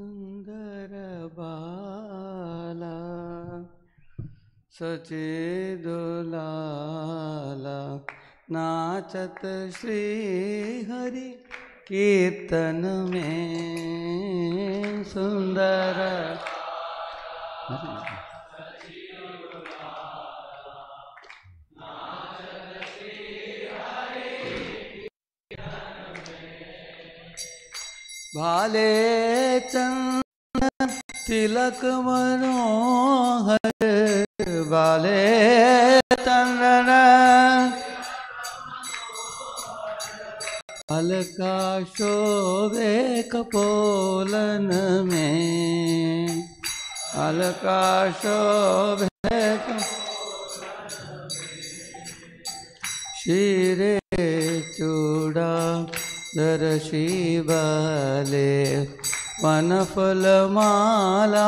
सुंदर बाला सचे दुलाला नाचत श्री हरि कीर्तन में सुंदर भाले चंद तिलक मनोहर भाले चंद्र अलका शोभे कपोलन में अलका शोभे शीरे चूड़ा दर्शी बाले माला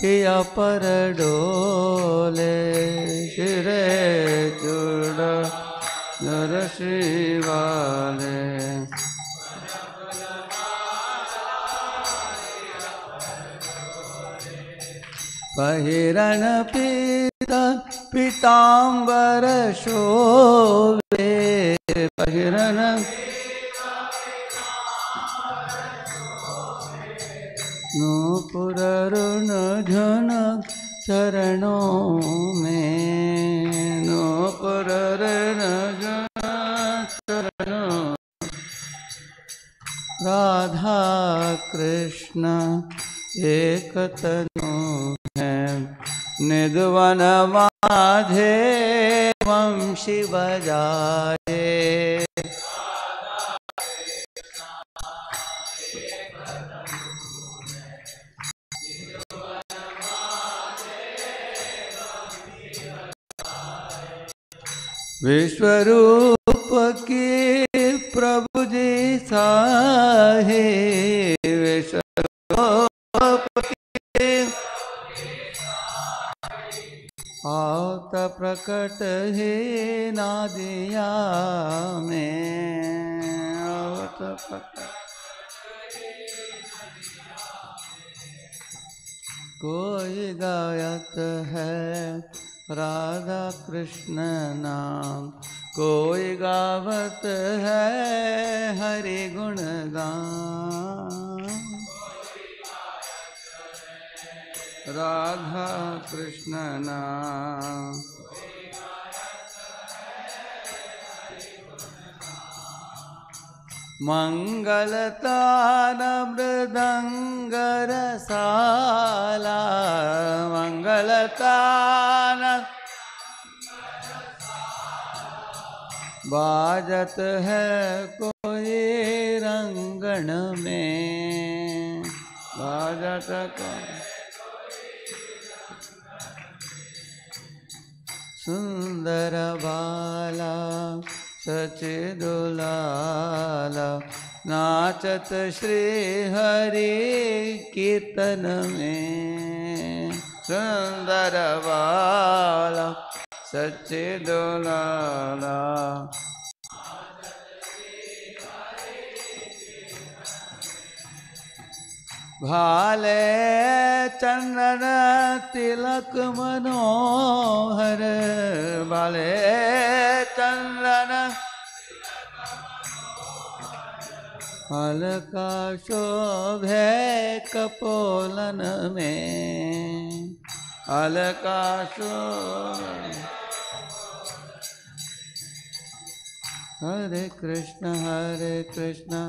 किया पर डोले शिरे चूड़ दर्शी बाले बहिरण पिता पिताम्बर शोभे बहिरण पुररुण चरणों में नो पुररुण झुनक चरणों राधा कृष्ण एक तनु है निधवन माधे वंशी बजाए विश्वरूप के प्रभु जी साहे विश्वरूप के आवत प्रकट है नादिया में आवत प्रकट कोई गायत है राधा कृष्ण नाम कोई गावत है हरि गुण गान राधा कृष्ण नाम मङ्गलतानमृदङ्गरसाला मङ्गलतान बाजत है कोई रंगण में बाजत सुंदर बाला सचिदुलाला नाचत श्री हरि कीर्तन में सुंदर वाला सचिदुलाला भाले चंदन तिलक मनोहर भाले चंदन हलका शोभे कपोलन में हलका शो हरे कृष्ण हरे कृष्ण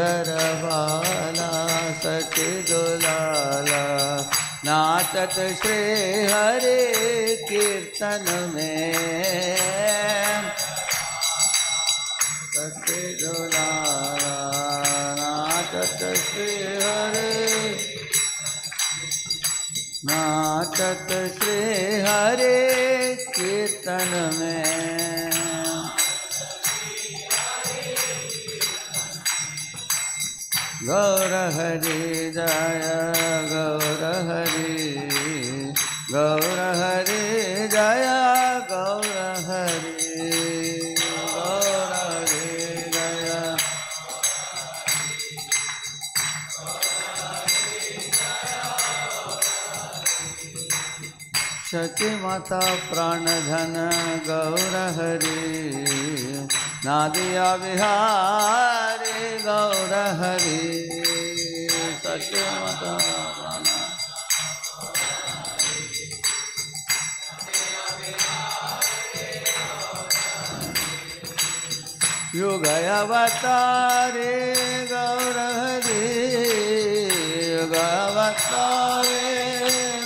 सुंदरबाला सच दुलाला नाचत श्री हरे कीर्तन में सच दुलाला नाचत श्री हरे नाचत श्री हरे कीर्तन में गौर हरि जय गौर हरि गौर हरि जय गौर हरि गौर माता प्राण सती माता गौर हरि नादिया विहार गौर हरे युग अवतारे गौर हरे युग अवतारे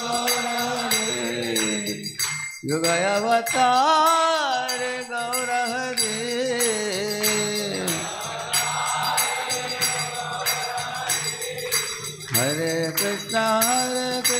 गौर हरे युग अवतार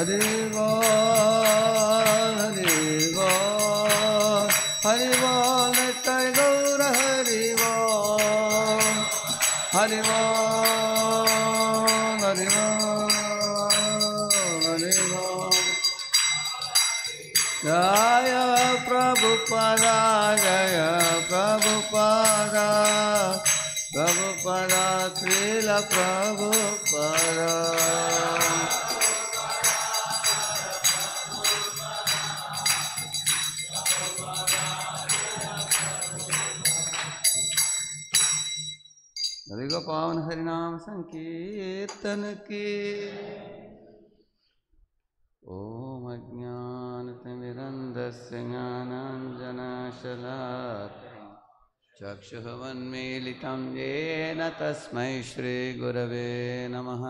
हरे बाल हरे बाल हरे बाल नर गौर हरे बाल हरे बाल हरे बाल हरे बाल जय प्रभुपदा जय प्रभुपदा प्रभुपदा त्रिल प्रभुपदा पावन हरिनाम संकीर्तन के ॐ अज्ञानतिमिरन्दस्य ज्ञानाञ्जनाशलात् चक्षुः वन्मीलितं येन तस्मै श्रीगुरवे नमः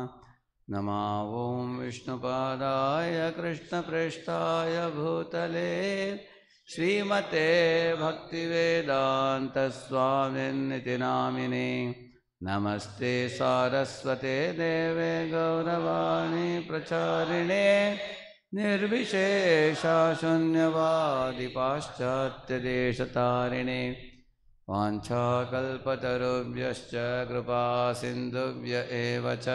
नमा ॐ विष्णुपादाय कृष्णप्रेष्ठाय भूतले श्रीमते भक्तिवेदान्तस्वामिन्निति नामिने नमस्ते सारस्वते देवे गौरवाणी प्रचारिणे निर्विशेषाशून्यवादिपाश्चात्यदेशतारिणे वाञ्छाकल्पतरुभ्यश्च कृपासिन्धुभ्य एव च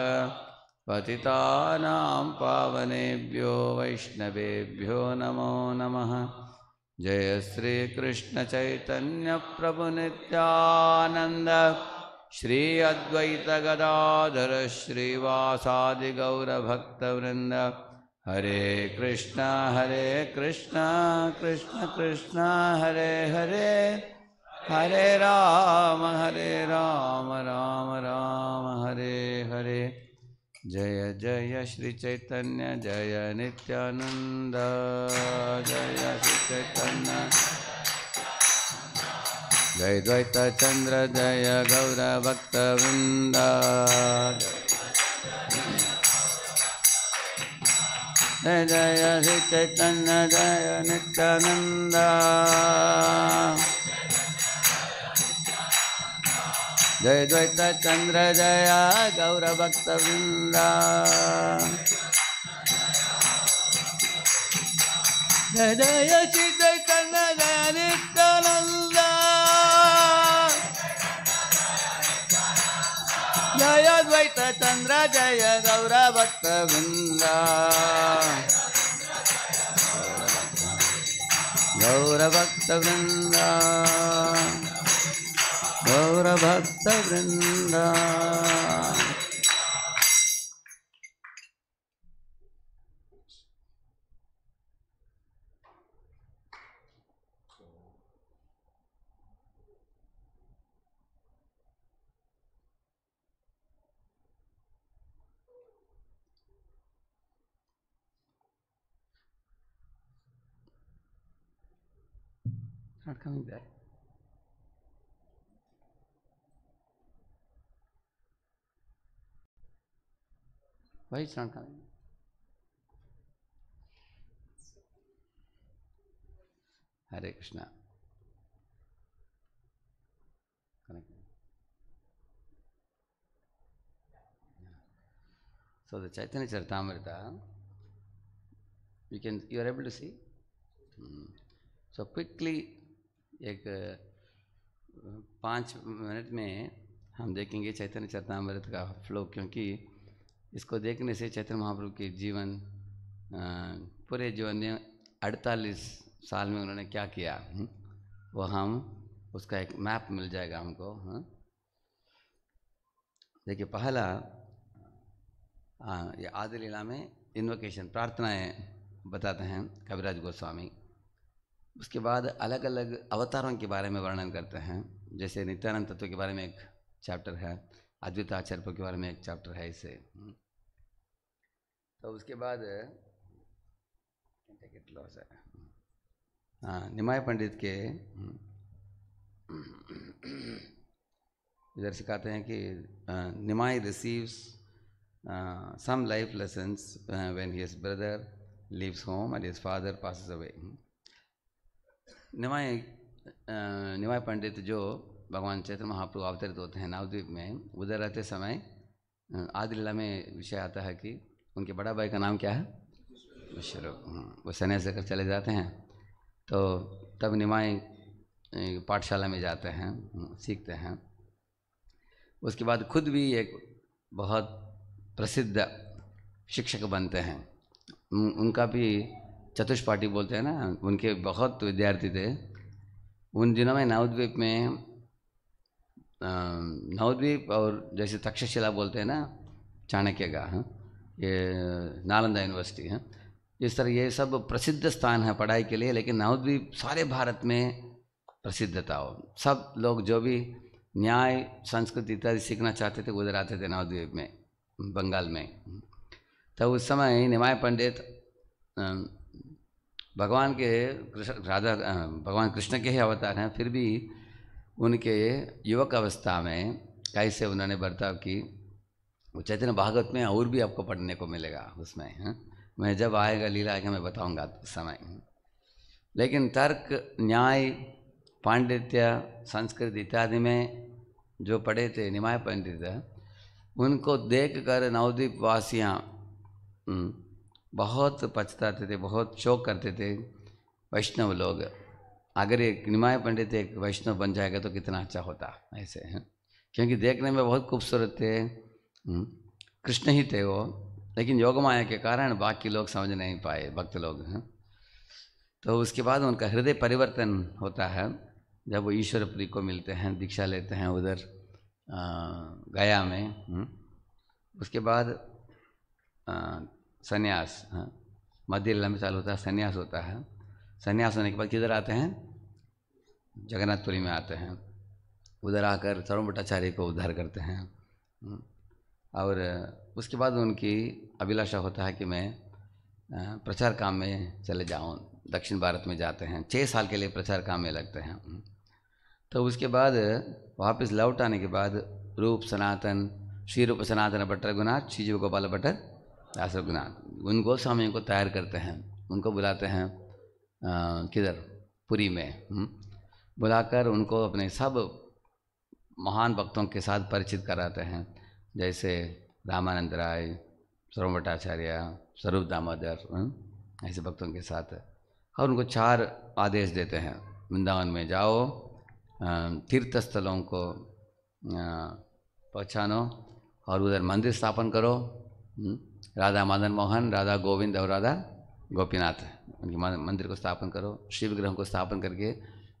पतितानां पावनेभ्यो वैष्णवेभ्यो नमो नमः जय श्रीकृष्णचैतन्यप्रभुनित्यानन्द श्री अद्वैत गदाधर श्रीवासादि गौर भक्त हरे कृष्णा हरे कृष्णा कृष्ण कृष्णा हरे हरे हरे राम हरे राम राम राम हरे हरे जय जय श्री चैतन्य जय नित्यानंद जय श्री चैतन्य जय चंद्र जय गौरभक्तवृन्दा जय जय चैतन्य जय नित्यानंद जय चंद्र जय गौरभक्तवृन्दा जय जय चैतन्य जय नित्य राधयोद्वैत चंद्र जय गौर भक्त वृंदा गौर भक्त वृंदा गौर भक्त वृंदा वही श्रवण करेंगे हरे Krishna So the Chaitanya Charitamrita, you can you are able to see. Hmm. So quickly एक पाँच मिनट में हम देखेंगे चैतन्य चरतामृत का फ्लो क्योंकि इसको देखने से चैतन्य महाप्रभु के जीवन पूरे जीवन अन्य अड़तालीस साल में उन्होंने क्या किया हम्म, वो हम उसका एक मैप मिल जाएगा हमको हम्म। देखिए पहला हाँ ये आदि लीला में इन्वोकेशन प्रार्थनाएं बताते हैं कविराज गोस्वामी उसके बाद अलग अलग अवतारों के बारे में वर्णन करते हैं जैसे नित्यानंद तत्व के बारे में एक चैप्टर है अद्वित आचार्य के बारे में एक चैप्टर है इसे हम्म। तो उसके बाद हाँ निमाय पंडित के इधर सिखाते हैं कि Nimai receives some life lessons when his brother leaves home and his father passes away Nimai Nimai Pandit जो भगवान चैत्र महाप्रभु अवतरित होते हैं नवद्वीप में उधर रहते समय आदिल्ला में विषय आता है कि उनके बड़ा भाई का नाम क्या है मुशरफ हाँ, वो सने से चले जाते हैं तो तब निमाई पाठशाला में जाते हैं हाँ, सीखते हैं उसके बाद खुद भी एक बहुत प्रसिद्ध शिक्षक बनते हैं उनका भी चतुष्पाठी बोलते हैं ना उनके बहुत विद्यार्थी थे उन दिनों में नवद्वीप में नवद्वीप और जैसे तक्षशिला बोलते हैं ना चाणक्य का है हाँ, ये नालंदा यूनिवर्सिटी है इस तरह ये सब प्रसिद्ध स्थान है पढ़ाई के लिए लेकिन नाउद भी सारे भारत में प्रसिद्धता हो सब लोग जो भी न्याय संस्कृति इत्यादि सीखना चाहते थे उधर आते थे नवद्वीप में बंगाल में तो उस समय निमाय पंडित भगवान के कृष्ण राधा भगवान कृष्ण के ही अवतार हैं फिर भी उनके युवक अवस्था में कैसे उन्होंने बर्ताव की वो चैतन्य भागवत में और भी आपको पढ़ने को मिलेगा उसमें है हाँ। मैं जब आएगा लीला आएगा मैं बताऊंगा उस समय हाँ। लेकिन तर्क न्याय पांडित्य संस्कृत इत्यादि में जो पढ़े थे निमाय पंडित हाँ, उनको देख कर नवद्वीप वासियाँ बहुत पछताते थे बहुत शोक करते थे वैष्णव लोग अगर एक निमाय पंडित एक वैष्णव बन जाएगा तो कितना अच्छा होता ऐसे हैं क्योंकि देखने में बहुत खूबसूरत थे हम्म। कृष्ण ही थे वो लेकिन योग माया के कारण बाकी लोग समझ नहीं पाए भक्त लोग हैं तो उसके बाद उनका हृदय परिवर्तन होता है जब वो ईश्वरपुरी को मिलते हैं दीक्षा लेते हैं उधर गया में हम्म। उसके बाद संन्यास सन्यास हाँ। मध्य लंबे साल होता है सन्यास होता है सन्यास होने के बाद किधर आते हैं जगन्नाथपुरी में आते हैं उधर आकर चरम भट्टाचार्य को उद्धार करते हैं हम्म। और उसके बाद उनकी अभिलाषा होता है कि मैं प्रचार काम में चले जाऊँ दक्षिण भारत में जाते हैं छः साल के लिए प्रचार काम में लगते हैं हम्म। तो उसके बाद वापस लौट आने के बाद रूप सनातन श्री रूप सनातन भट्टर गुनाथ श्री जीव गोपाल भट्ट दास गुनाथ उन गोस्वामियों को तैयार करते हैं उनको बुलाते हैं किधर पुरी में हम्म। बुलाकर उनको अपने सब महान भक्तों के साथ परिचित कराते हैं जैसे रामानंद राय सर्व भट्टाचार्य स्वरूप दामोदर हाँ, ऐसे भक्तों के साथ और उनको चार आदेश देते हैं वृंदावन में जाओ तीर्थ स्थलों को पहचानो और उधर मंदिर स्थापन करो हम्म, राधा मदन मोहन राधा गोविंद और राधा गोपीनाथ उनके मंदिर को स्थापन करो शिव ग्रह को स्थापन करके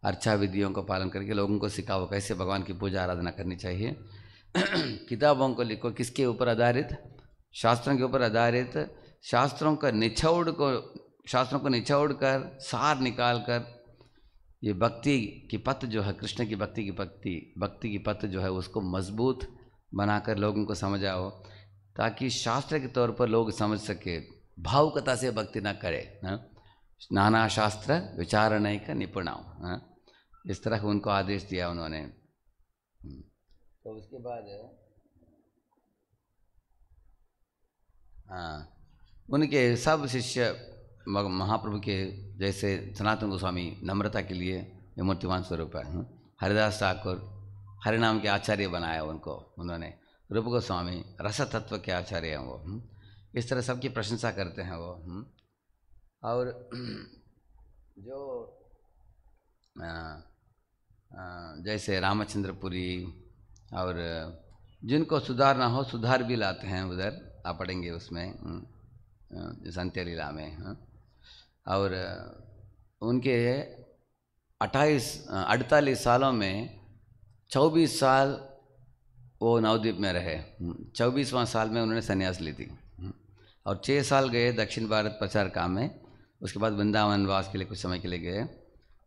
अर्चा विधियों का पालन करके लोगों को सिखाओ कैसे भगवान की पूजा आराधना करनी चाहिए किताबों को लिखो किसके ऊपर आधारित शास्त्रों के ऊपर आधारित शास्त्रों का निछौड़ को शास्त्रों को निछौड़ कर सार निकाल कर ये भक्ति की पथ जो है कृष्ण की भक्ति की भक्ति भक्ति की पथ जो है उसको मजबूत बनाकर लोगों को समझाओ ताकि शास्त्र के तौर पर लोग समझ सके भावुकता से भक्ति ना करे ना हाँ? नाना शास्त्र विचारण का निपुणाओं हाँ? इस तरह उनको आदेश दिया उन्होंने तो उसके बाद हाँ उनके सब शिष्य महाप्रभु के जैसे सनातन गोस्वामी नम्रता के लिए मूर्तिमान स्वरूप है हरिदास ठाकुर हरिनाम के आचार्य बनाया उनको उन्होंने रूप गोस्वामी रस तत्व के आचार्य हैं वो हम्म। इस तरह सबकी प्रशंसा करते हैं वो हम्म। और जो आ, आ, जैसे रामचंद्रपुरी और जिनको सुधारना हो सुधार भी लाते हैं उधर आप पढ़ेंगे उसमें संत्य लीला में हाँ। और उनके अट्ठाईस अड़तालीस सालों में चौबीस साल वो नवद्वीप में रहे हम्म, चौबीसवां साल में उन्होंने सन्यास ली थी हम्म, और छः साल गए दक्षिण भारत प्रचार काम में उसके बाद वृंदावन वास के लिए कुछ समय के लिए गए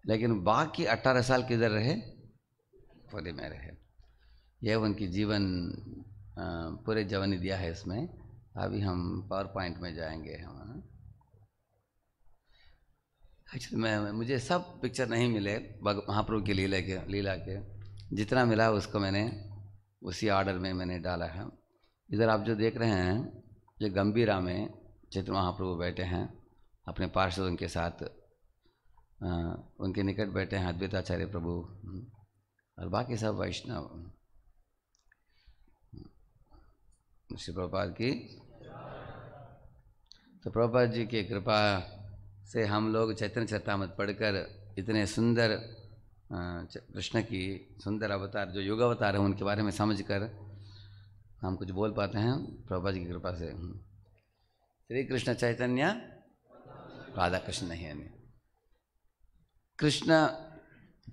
लेकिन बाकी अट्ठारह साल किधर रहे पौधे में रहे यह उनकी जीवन पूरे जवन दिया है इसमें अभी हम पावर पॉइंट में जाएंगे हम एक्चुअली मैं मुझे सब पिक्चर नहीं मिले महाप्रभु की लीला के लीला के जितना मिला उसको मैंने उसी ऑर्डर में मैंने डाला है इधर आप जो देख रहे हैं जो गंभीरा में चित्र महाप्रभु बैठे हैं अपने पार्षद उनके साथ उनके निकट बैठे हैं अद्वैताचार्य प्रभु हम्म, और बाकी सब वैष्णव श्री प्रभुपाद की तो प्रभुपाद जी की कृपा से हम लोग चैतन्य चरतामत पढ़कर इतने सुंदर कृष्ण की सुंदर अवतार जो योग अवतार है उनके बारे में समझकर हम कुछ बोल पाते हैं प्रभुपाद जी की कृपा से हम्म। श्री कृष्ण चैतन्य राधा कृष्ण नहीं कृष्ण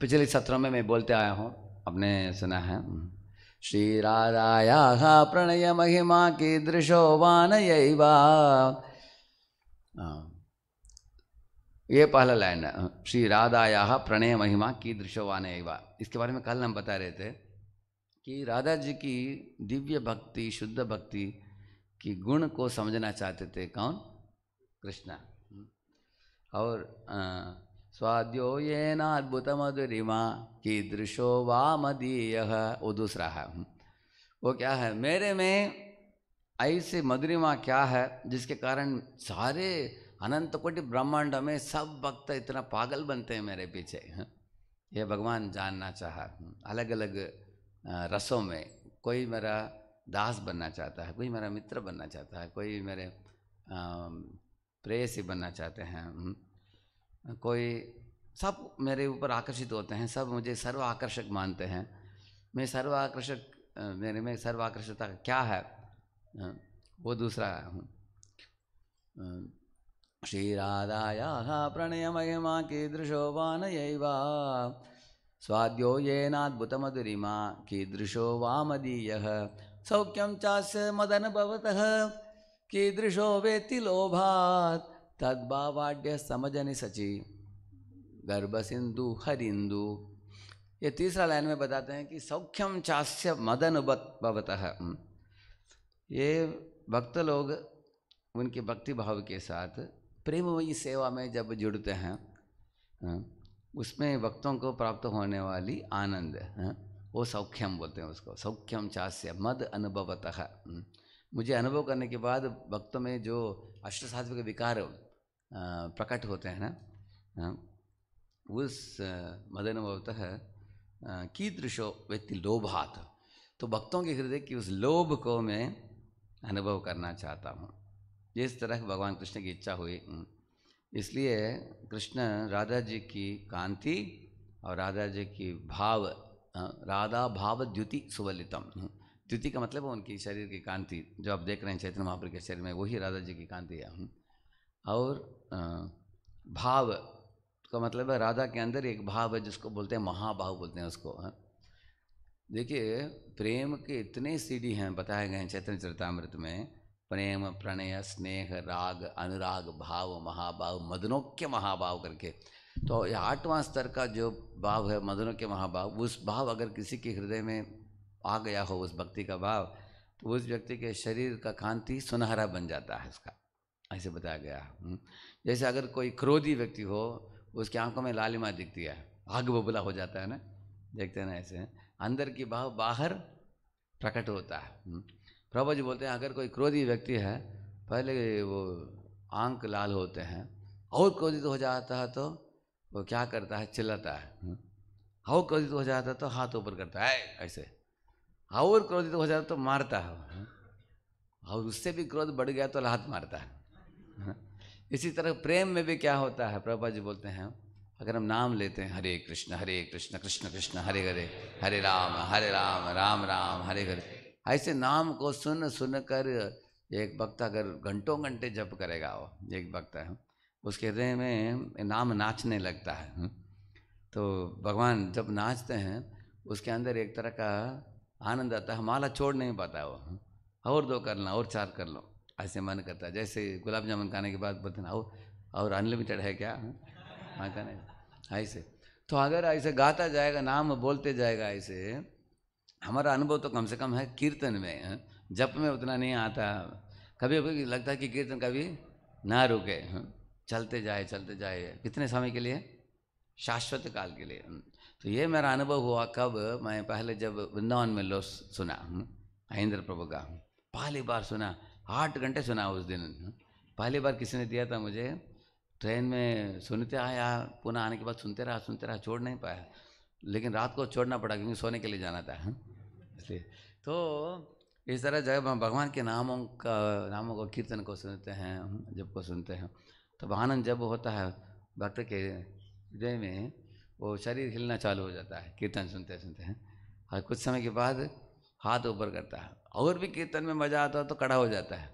पिछले सत्रों में मैं बोलते आया हूँ आपने सुना है हम्म। श्रीराधायाः प्रणयमहिमा कीदृशो वानयैव ये पहला लाइन है श्री राधाया प्रणय महिमा की दृश्यवानवा इसके बारे में कल हम बता रहे थे कि राधा जी की दिव्य भक्ति शुद्ध भक्ति की गुण को समझना चाहते थे कौन कृष्णा और स्वाद्यो ये नाद्भुत मधुरिमा कीदृशो वा मदीय वो दूसरा है हम्म। वो क्या है मेरे में ऐसी मधुरिमा क्या है जिसके कारण सारे अनंत कोटि ब्रह्मांड में सब भक्त इतना पागल बनते हैं मेरे पीछे हम्म। ये भगवान जानना चाह अलग अलग रसों में कोई मेरा दास बनना चाहता है कोई मेरा मित्र बनना चाहता है कोई मेरे प्रेयसी बनना चाहते हैं हम्म। कोई सब मेरे ऊपर आकर्षित होते हैं सब मुझे सर्व आकर्षक मानते हैं मैं सर्व आकर्षक मेरे में सर्व आकर्षकता क्या है वो दूसरा हूँ हम्म। श्री राधाया श्रीराधाया प्रणयमयमा कीदृशोपानयैवा स्वाद्यो येनाद्भुतमधुरिमा कीदृशो सौख्यम चास् मदन मदनभवतः कीदृशो वेति लोभात् तद्भावाढ़ समझनी सची गर्भ सिंधु हरिंदु ये तीसरा लाइन में बताते हैं कि सौख्यम चास्य मदन भवत हम्म। ये भक्त लोग उनके भक्ति भाव के साथ प्रेमवयी सेवा में जब जुड़ते हैं हम्म, उसमें भक्तों को प्राप्त होने वाली आनंद हम्म, वो सौख्यम बोलते हैं उसको सौख्यम चास्य मद अनुभवतः मुझे अनुभव करने के बाद भक्तों में जो अष्ट सात्विक विकार प्रकट होते हैं ना उस मदन भवतः कीदृशो व्यक्ति लोभात तो भक्तों के हृदय की उस लोभ को मैं अनुभव करना चाहता हूँ जिस तरह भगवान कृष्ण की इच्छा हुई इसलिए कृष्ण राधा जी की कांति और राधा जी की भाव राधा भाव द्युति सुवलितम द्युति का मतलब उनकी शरीर की कांति जो आप देख रहे हैं चैतन्य महापुर के शरीर में वही राधा जी की कांति है और भाव का मतलब है राधा के अंदर एक भाव है जिसको बोलते हैं महाभाव बोलते हैं उसको है हाँ। देखिए प्रेम के इतने सीढ़ी हैं बताए गए हैं चैतन्य चरतामृत में प्रेम प्रणय स्नेह राग अनुराग भाव महाभाव मदनोक्य महाभाव करके तो यह आठवां स्तर का जो भाव है मदनोक्य महाभाव उस भाव अगर किसी के हृदय में आ गया हो उस भक्ति का भाव तो उस व्यक्ति के शरीर का कांति सुनहरा बन जाता है उसका ऐसे बताया गया हम्म। जैसे अगर कोई क्रोधी व्यक्ति हो उसकी आंखों में लालिमा दिखती है आग बबुला हो जाता है ना देखते हैं ना ऐसे अंदर की भाव बाहर प्रकट होता है हम्म। प्रभु जी बोलते हैं अगर कोई क्रोधी व्यक्ति है पहले वो आंख लाल होते हैं और क्रोधित हो जाता है तो वो क्या करता है चिल्लाता है हम्म। और क्रोधित हो जाता है तो हाथ ऊपर करता है ऐसे और क्रोधित हो जाता तो मारता है और उससे भी क्रोध बढ़ गया तो लात मारता है हाँ। इसी तरह प्रेम में भी क्या होता है प्रभा जी बोलते हैं अगर हम नाम लेते हैं हरे कृष्ण हरे कृष्ण कृष्ण कृष्ण हरे हरे हरे राम हरे राम राम राम हरे हरे ऐसे नाम को सुन सुन कर एक वक्त अगर घंटों घंटे जप करेगा वो एक वक्त है उसके हृदय में नाम नाचने लगता है हम्म। तो भगवान जब नाचते हैं उसके अंदर एक तरह का आनंद आता है माला छोड़ नहीं पाता वो हम्म। और दो कर लो और चार कर लो ऐसे मन करता है जैसे गुलाब जामुन खाने के बाद बोलते ना और, और अनलिमिटेड है क्या हाँ कहने हाँ, ऐसे तो अगर ऐसे गाता जाएगा नाम बोलते जाएगा ऐसे हमारा अनुभव तो कम से कम है कीर्तन में जप में उतना नहीं आता कभी कभी लगता है कि कीर्तन कभी ना रुके चलते जाए चलते जाए कितने समय के लिए शाश्वत काल के लिए तो ये मेरा अनुभव हुआ कब मैं पहले जब वृंदावन में लो सुना महेंद्र प्रभु का पहली बार सुना आठ घंटे सुना उस दिन पहली बार किसी ने दिया था मुझे ट्रेन में सुनते आया पुनः आने के बाद सुनते रहा सुनते रहा छोड़ नहीं पाया लेकिन रात को छोड़ना पड़ा क्योंकि सोने के लिए जाना था इसलिए तो इस तरह जब हम भगवान के नामों का नामों को कीर्तन को सुनते हैं जब को सुनते हैं तब आनंद जब होता है भक्त के हृदय में वो शरीर हिलना चालू हो जाता है कीर्तन सुनते सुनते हैं और कुछ समय के बाद हाथ ऊपर करता है और भी कीर्तन में मज़ा आता है तो कड़ा हो जाता है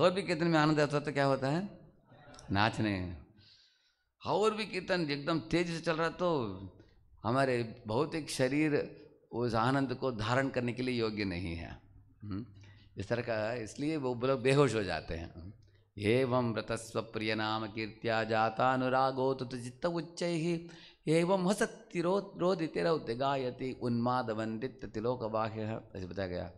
और भी कीर्तन में आनंद आता है तो क्या होता है नाचने और भी कीर्तन एकदम तेजी से चल रहा तो हमारे भौतिक शरीर उस आनंद को धारण करने के लिए योग्य नहीं है हम्म? इस तरह का इसलिए वो लोग बेहोश हो जाते हैं एवं व्रतस्व प्रिय नाम कीर्त्या जाता अनुरागो तो चित्त उच्च ही एवं हसत्तिरो रोदितिर गायती उन्माद वंदित तिलोक बाह्य ऐसे बताया गया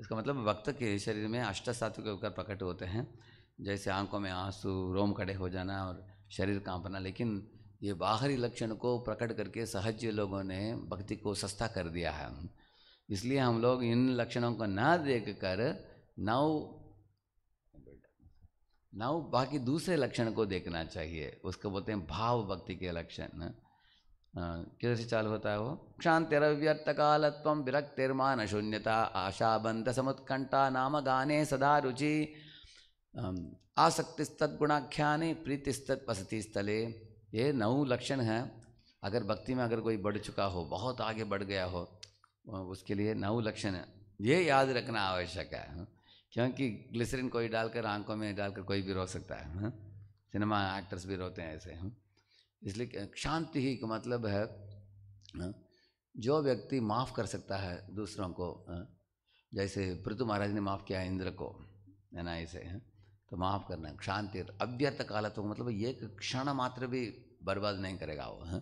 इसका मतलब वक्त के शरीर में अष्ट सात्व के ऊपर प्रकट होते हैं जैसे आंखों में आंसू रोम खड़े हो जाना और शरीर कांपना लेकिन ये बाहरी लक्षण को प्रकट करके सहज लोगों ने भक्ति को सस्ता कर दिया है इसलिए हम लोग इन लक्षणों को ना देख कर नव नव बाकी दूसरे लक्षण को देखना चाहिए उसको बोलते हैं भाव भक्ति के लक्षण कैसे चालू होता है वो क्षांतिरव्यर्थ क्षांतिरव्यर्थकालत्व विरक्तिर्मान शून्यता आशा बंध समुत्कंठा नाम गाने सदा रुचि आसक्तिस्तुणाख्याने वसती स्थले ये नौ लक्षण हैं अगर भक्ति में अगर कोई बढ़ चुका हो बहुत आगे बढ़ गया हो उसके लिए नौ लक्षण है ये याद रखना आवश्यक है हाँ। क्योंकि ग्लिसरिन कोई डालकर आंखों में डालकर कोई भी रो सकता है हाँ। सिनेमा एक्टर्स भी रोते हैं ऐसे हाँ। इसलिए शांति ही का मतलब है हाँ, जो व्यक्ति माफ़ कर सकता है दूसरों को हाँ, जैसे पृथु महाराज ने माफ़ किया इंद्र को है ना ऐसे हाँ, तो माफ़ करना शांति तो अव्यर्थ काल तो मतलब एक क्षण मात्र भी बर्बाद नहीं करेगा वो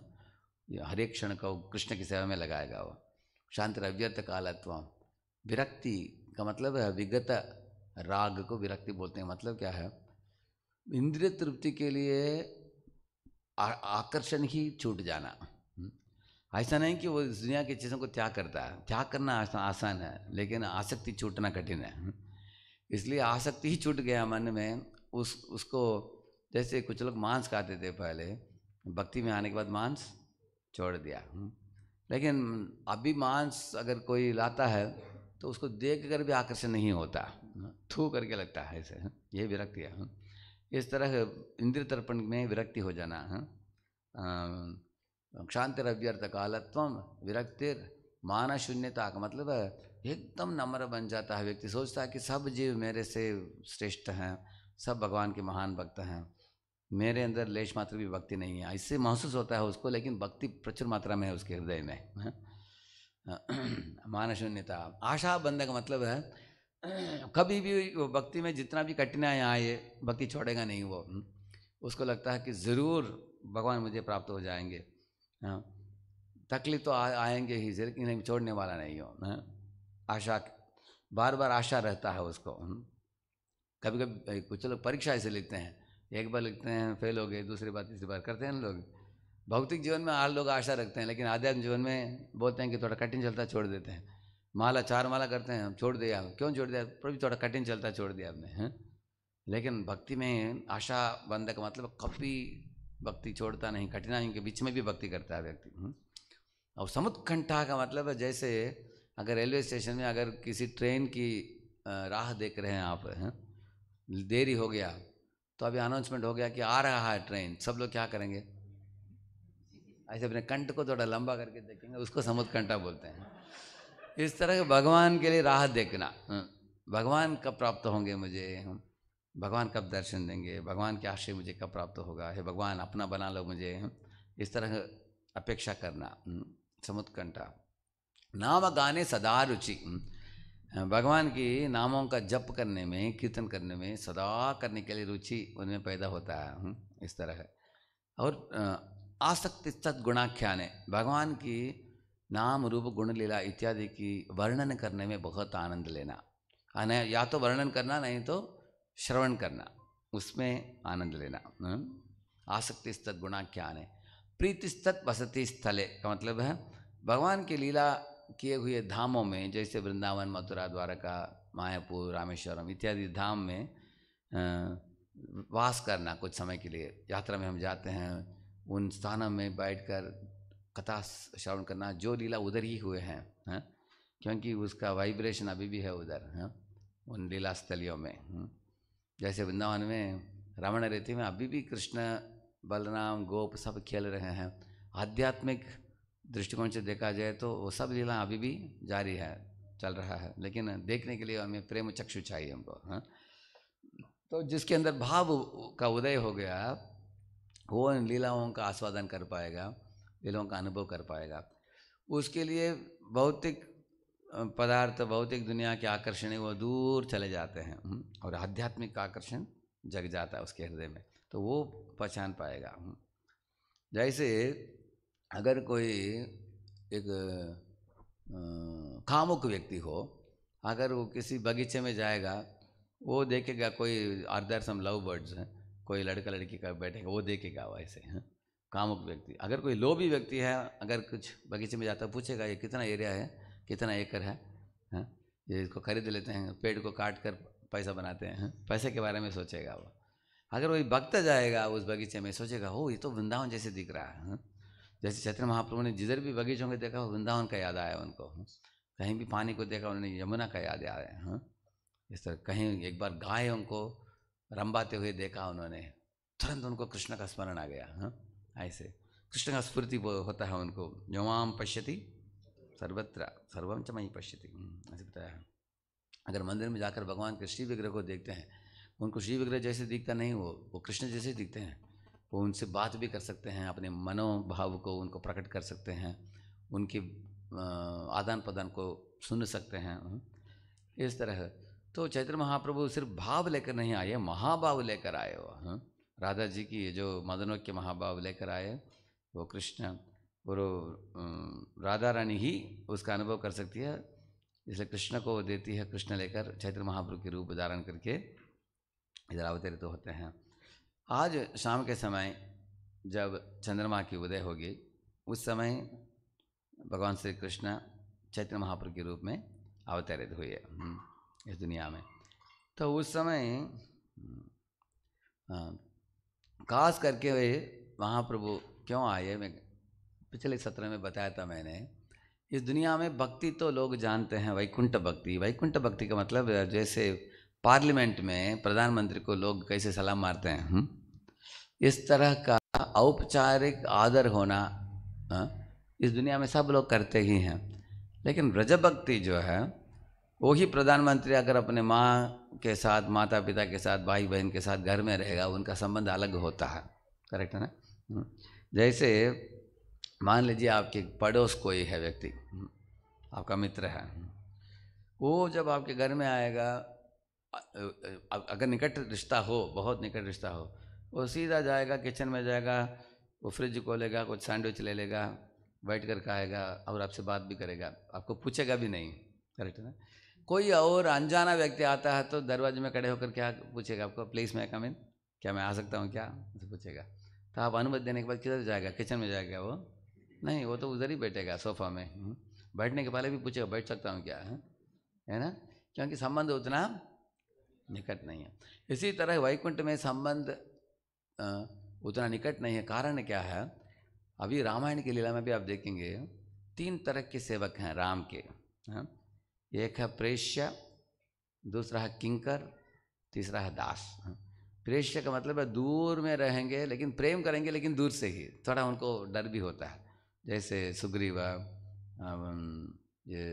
हर एक क्षण को कृष्ण की सेवा में लगाएगा वो शांति तो अव्यर्थ कालत्व तो विरक्ति का मतलब है विगत राग को विरक्ति बोलते हैं मतलब क्या है इंद्रिय तृप्ति के लिए आकर्षण ही छूट जाना हम्म। ऐसा नहीं कि वो इस दुनिया की चीज़ों को त्याग करता है त्याग करना आसान है लेकिन आसक्ति छूटना कठिन है हम्म। इसलिए आसक्ति ही छूट गया मन में उस उसको जैसे कुछ लोग मांस खाते थे पहले भक्ति में आने के बाद मांस छोड़ दिया हम्म। लेकिन अभी मांस अगर कोई लाता है तो उसको देख कर भी आकर्षण नहीं होता थू करके लगता है ऐसे ये भी रख है इस तरह इंद्र तर्पण में विरक्ति हो जाना हाँ। क्षांतिर अव्यर्थ कालत्व विरक्तिर मान शून्यता का मतलब एकदम नम्र बन जाता है व्यक्ति सोचता है कि सब जीव मेरे से श्रेष्ठ हैं सब भगवान के महान भक्त हैं मेरे अंदर लेश मात्र भी भक्ति नहीं है इससे महसूस होता है उसको लेकिन भक्ति प्रचुर मात्रा में है उसके हृदय में हाँ। मान शून्यता आशा बंधक मतलब है कभी भी भक्ति में जितना भी कठिनाइयाँ आए भक्ति छोड़ेगा नहीं वो हम्म? उसको लगता है कि ज़रूर भगवान मुझे प्राप्त हो जाएंगे हाँ। तकलीफ तो आ, आएंगे ही लेकिन छोड़ने वाला नहीं हो हाँ। आशा बार बार आशा रहता है उसको हम्म। कभी कभी कुछ लोग परीक्षा ऐसे लिखते हैं एक बार लिखते हैं फेल हो गए दूसरी बार तीसरी बार करते हैं लोग भौतिक जीवन में हर लोग आशा रखते हैं लेकिन आध्यात्म जीवन में बोलते हैं कि थोड़ा कठिन चलता छोड़ देते हैं माला चार माला करते हैं हम छोड़ दिया क्यों छोड़ दिया प्रभु थोड़ा कठिन चलता है छोड़ दिया हमने हैं लेकिन भक्ति में आशा बंधक मतलब कभी भक्ति छोड़ता नहीं कठिनाइयों के बीच में भी भक्ति करता है व्यक्ति हम्म? और समुत्कंठा का मतलब है जैसे अगर रेलवे स्टेशन में अगर किसी ट्रेन की राह देख रहे हैं आप हैं देरी हो गया तो अभी अनाउंसमेंट हो गया कि आ रहा है ट्रेन सब लोग क्या करेंगे ऐसे अपने कंठ को थोड़ा लंबा करके देखेंगे उसको समुत्कंठा बोलते हैं इस तरह के भगवान के लिए राह देखना हाँ। भगवान कब प्राप्त होंगे मुझे हम भगवान कब दर्शन देंगे भगवान के आश्रय मुझे कब प्राप्त होगा हे भगवान अपना बना लो मुझे इस तरह अपेक्षा करना हाँ। समुत्कंठा नाम गाने सदा रुचि हाँ। भगवान की नामों का जप करने में कीर्तन करने में सदा करने के लिए रुचि उनमें पैदा होता है इस तरह और आसक्ति सदगुणाख्या ने भगवान की नाम रूप गुण लीला इत्यादि की वर्णन करने में बहुत आनंद लेना आना या तो वर्णन करना नहीं तो श्रवण करना उसमें आनंद लेना हम्म? आसक्ति स्तद गुणा क्या है प्रीति स्तत वसति स्थले का मतलब है भगवान की लीला किए हुए धामों में जैसे वृंदावन मथुरा द्वारका मायापुर रामेश्वरम इत्यादि धाम में वास करना कुछ समय के लिए यात्रा में हम जाते हैं उन स्थानों में बैठकर कथा श्रवण करना जो लीला उधर ही हुए हैं है? क्योंकि उसका वाइब्रेशन अभी भी है उधर है उन लीला स्थलियों में है? जैसे वृंदावन में रावण रेती में अभी भी कृष्ण बलराम गोप सब खेल रहे हैं आध्यात्मिक दृष्टिकोण से देखा जाए तो वो सब लीला अभी भी जारी है चल रहा है लेकिन देखने के लिए हमें प्रेम चक्षु चाहिए हमको है? तो जिसके अंदर भाव का उदय हो गया वो इन लीलाओं का आस्वादन कर पाएगा ये लोगों का अनुभव कर पाएगा उसके लिए भौतिक पदार्थ भौतिक दुनिया के आकर्षण वो दूर चले जाते हैं हम्म, और आध्यात्मिक आकर्षण जग जाता है उसके हृदय में तो वो पहचान पाएगा हम्म। जैसे अगर कोई एक कामुक व्यक्ति हो अगर वो किसी बगीचे में जाएगा वो देखेगा कोई are there some love birds हैं कोई लड़का लड़की का बैठेगा वो देखेगा वैसे हैं हम्म। कामुक व्यक्ति अगर कोई लोभी व्यक्ति है अगर कुछ बगीचे में जाता है पूछेगा ये कितना एरिया है कितना एकड़ है, ये इसको खरीद लेते हैं पेड़ को काट कर पैसा बनाते हैं पैसे के बारे में सोचेगा वो अगर वही भक्त जाएगा उस बगीचे में सोचेगा हो ये तो वृंदावन जैसे दिख रहा है हा? जैसे चैत्र महाप्रभु ने जिधर भी बगीचों को देखा वृंदावन का याद आया उनको कहीं भी पानी को देखा उन्होंने यमुना का याद आया हाँ इस तरह कहीं एक बार गायों को रंबाते हुए देखा उन्होंने तुरंत उनको कृष्ण का स्मरण आ गया हाँ ऐसे कृष्ण का स्फूर्ति होता है उनको यमाम पश्यति सर्वत्र सर्वम मई पश्यति हम्म, ऐसे बताया अगर मंदिर में जाकर भगवान के श्री विग्रह को देखते हैं उनको श्री विग्रह जैसे दिखता नहीं वो वो कृष्ण जैसे दिखते हैं वो उनसे बात भी कर सकते हैं अपने मनोभाव को उनको प्रकट कर सकते हैं उनके आदान प्रदान को सुन सकते हैं हम्म, इस तरह तो चैत्र महाप्रभु सिर्फ भाव लेकर नहीं आए महाभाव लेकर आए वो हम्म, राधा जी की जो मदनों के महाभाव लेकर आए वो कृष्ण और राधा रानी ही उसका अनुभव कर सकती है इसलिए कृष्ण को देती है कृष्ण लेकर चैत्र महाप्रभु के रूप धारण करके इधर अवतरित तो होते हैं आज शाम के समय जब चंद्रमा की उदय होगी उस समय भगवान श्री कृष्ण चैत्र महाप्रभु के रूप में अवतरित हुए इस दुनिया में तो उस समय हाँ, खास करके वे महाप्रभु क्यों आए मैं पिछले सत्र में बताया था मैंने इस दुनिया में भक्ति तो लोग जानते हैं वैकुंठ भक्ति वैकुंठ भक्ति का मतलब जैसे पार्लियामेंट में प्रधानमंत्री को लोग कैसे सलाम मारते हैं हुँ? हम्म? इस तरह का औपचारिक आदर होना हाँ, इस दुनिया में सब लोग करते ही हैं लेकिन रजभक्ति जो है वही प्रधानमंत्री अगर अपने माँ के साथ माता पिता के साथ भाई बहन के साथ घर में रहेगा उनका संबंध अलग होता है करेक्ट है ना हम्म। जैसे मान लीजिए आपके पड़ोस कोई है व्यक्ति हम्म, आपका मित्र है हम्म, वो जब आपके घर में आएगा अगर निकट रिश्ता हो बहुत निकट रिश्ता हो वो सीधा जाएगा किचन में जाएगा वो फ्रिज खोलेगा कुछ सैंडविच ले लेगा बैठ कर खाएगा और आपसे बात भी करेगा आपको पूछेगा भी नहीं करेक्ट है ना कोई और अनजाना व्यक्ति आता है तो दरवाजे में खड़े होकर क्या पूछेगा आपको प्लीज़ मैं कम इन क्या मैं आ सकता हूँ क्या तो पूछेगा तो आप अनुमति देने के बाद किधर जाएगा किचन में जाएगा वो नहीं वो तो उधर ही बैठेगा सोफा में हम्म। बैठने के पहले भी पूछेगा बैठ सकता हूँ क्या है है ना क्योंकि संबंध उतना निकट नहीं है इसी तरह वैकुंठ में संबंध उतना निकट नहीं है कारण क्या है अभी रामायण की लीला में भी आप देखेंगे तीन तरह के सेवक हैं राम के हाँ एक है प्रेष्य दूसरा है किंकर तीसरा है दास प्रेष्य का मतलब है दूर में रहेंगे लेकिन प्रेम करेंगे लेकिन दूर से ही थोड़ा उनको डर भी होता है जैसे सुग्रीवा ये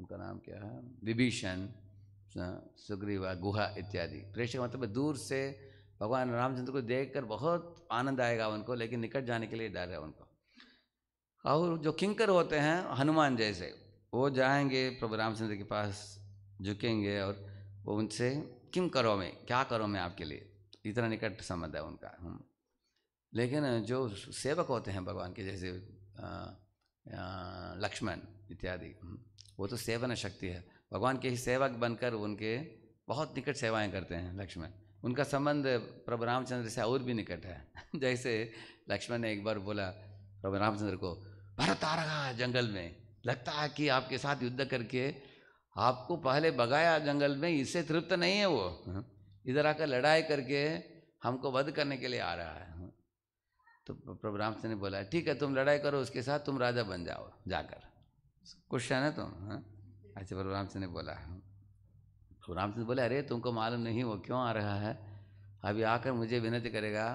उनका नाम क्या है विभीषण सुग्रीवा गुहा इत्यादि प्रेष्य का मतलब दूर से भगवान रामचंद्र को देखकर बहुत आनंद आएगा उनको लेकिन निकट जाने के लिए डर है उनको और जो किंकर होते हैं हनुमान जैसे वो जाएंगे प्रभु रामचंद्र के पास झुकेंगे और वो उनसे किम करो मैं क्या करो मैं आपके लिए इतना निकट संबंध है उनका हम लेकिन जो सेवक होते हैं भगवान के जैसे लक्ष्मण इत्यादि हम्म, वो तो सेवन शक्ति है भगवान के ही सेवक बनकर उनके बहुत निकट सेवाएं करते हैं लक्ष्मण उनका संबंध प्रभु रामचंद्र से और भी निकट है जैसे लक्ष्मण ने एक बार बोला प्रभु रामचंद्र को भरत आ रहा है जंगल में लगता है कि आपके साथ युद्ध करके आपको पहले भगाया जंगल में इससे तृप्त नहीं है वो हाँ। इधर आकर लड़ाई करके हमको वध करने के लिए आ रहा है हाँ। तो प्रभु रामचंद्र ने बोला ठीक है तुम लड़ाई करो उसके साथ तुम राजा बन जाओ जाकर क्वेश्चन है तुम हाँ अच्छा प्रभु रामचंद्र ने बोला हाँ। प्रभु रामचंद्र बोले अरे तुमको मालूम नहीं वो क्यों आ रहा है अभी आकर मुझे विनती करेगा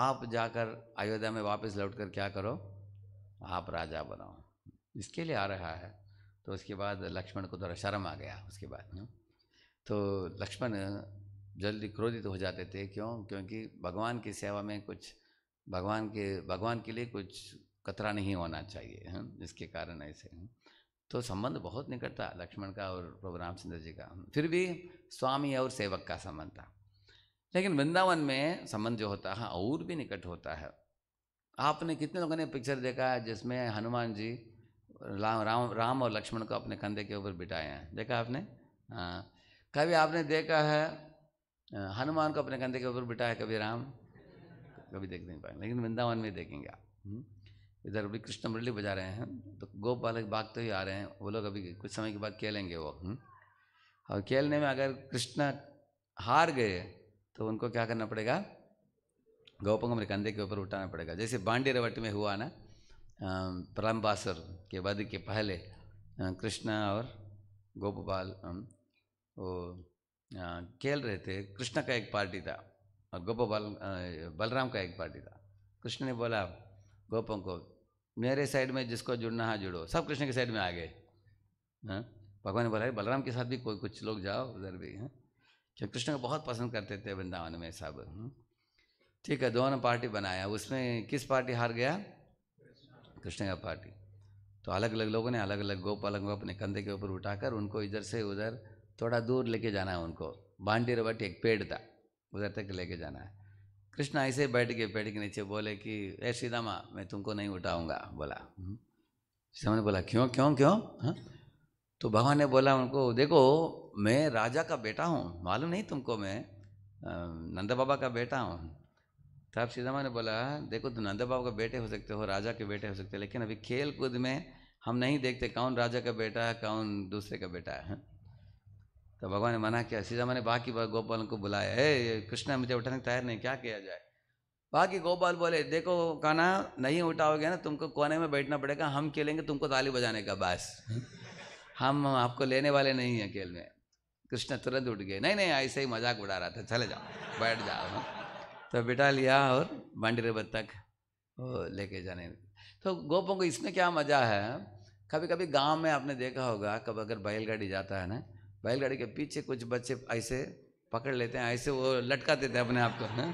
आप जाकर अयोध्या में वापस लौट कर क्या करो आप राजा बनाओ इसके लिए आ रहा है तो उसके बाद लक्ष्मण को थोड़ा शर्म आ गया उसके बाद हाँ। तो लक्ष्मण जल्दी क्रोधित हो जाते थे क्यों क्योंकि भगवान की सेवा में कुछ भगवान के भगवान के लिए कुछ कतरा नहीं होना चाहिए है हाँ, इसके कारण ऐसे हाँ। तो संबंध बहुत निकट था लक्ष्मण का और प्रभु रामचंद्र जी का फिर भी स्वामी और सेवक का संबंध था लेकिन वृंदावन में संबंध जो होता है और भी निकट होता है आपने कितने लोगों ने पिक्चर देखा है जिसमें हनुमान जी राम राम राम और लक्ष्मण को अपने कंधे के ऊपर बिठाए हैं देखा आपने हाँ कभी आपने देखा है हनुमान को अपने कंधे के ऊपर बिठाया कभी राम कभी देख नहीं पाएंगे लेकिन वृंदावन में देखेंगे आप हम्म। इधर अभी कृष्ण मुरली बजा रहे हैं तो गोप बालक तो ही आ रहे हैं वो लोग अभी कुछ समय के बाद खेलेंगे वो हम्म। और खेलने में अगर कृष्ण हार गए तो उनको क्या करना पड़ेगा गोपों को मेरे कंधे के ऊपर उठाना पड़ेगा जैसे बांडी रवट में हुआ ना प्रलम्बासुर के वध के पहले कृष्णा और गोपाल वो खेल रहे थे कृष्ण का एक पार्टी था और गोपाल बलराम का एक पार्टी था कृष्ण ने बोला गोपों को मेरे साइड में जिसको जुड़ना है जुड़ो सब कृष्ण के साइड में आ गए भगवान ने बोला बलराम के साथ भी कोई कुछ लोग जाओ उधर भी हैं क्योंकि कृष्ण को बहुत पसंद करते थे वृंदावन में सब हम्म। ठीक है दोनों पार्टी बनाया उसमें किस पार्टी हार गया कृष्ण का पार्टी तो अलग अलग लोगों ने अलग अलग गोप अलग अपने कंधे के ऊपर उठाकर उनको इधर से उधर थोड़ा दूर लेके जाना है उनको बांडीर बट एक पेड़ था उधर तक लेके जाना है कृष्ण ऐसे बैठ के पेड़ के नीचे बोले कि ए सीतामा मैं तुमको नहीं उठाऊंगा बोला हम्म? सीतामा ने बोला क्यों क्यों क्यों हा? तो भगवान ने बोला उनको देखो मैं राजा का बेटा हूँ मालूम नहीं तुमको मैं नंदा बाबा का बेटा हूँ तो आप सीधा ने बोला देखो तो नंदा बाबू का बेटे हो सकते हो राजा के बेटे हो सकते हो लेकिन अभी खेल कूद में हम नहीं देखते कौन राजा का बेटा है कौन दूसरे का बेटा है तो भगवान ने मना किया सीधा मैंने बाकी गोपाल को बुलाया हे कृष्णा मुझे उठाने तैयार नहीं क्या किया जाए बाकी गोपाल बोले देखो कहना नहीं उठाओगे ना तुमको कोने में बैठना पड़ेगा हम खेलेंगे तुमको ताली बजाने का बस हम आपको लेने वाले नहीं हैं खेल में कृष्ण तुरंत उठ गए नहीं नहीं ऐसे ही मजाक उड़ा रहा था चले जाओ बैठ जाओ तो बिठा लिया और रिवर तक लेके जाने तो गोपों को इसमें क्या मज़ा है कभी कभी गांव में आपने देखा होगा कब अगर बैलगाड़ी जाता है ना बैलगाड़ी के पीछे कुछ बच्चे ऐसे पकड़ लेते हैं ऐसे वो लटका देते हैं अपने आप को है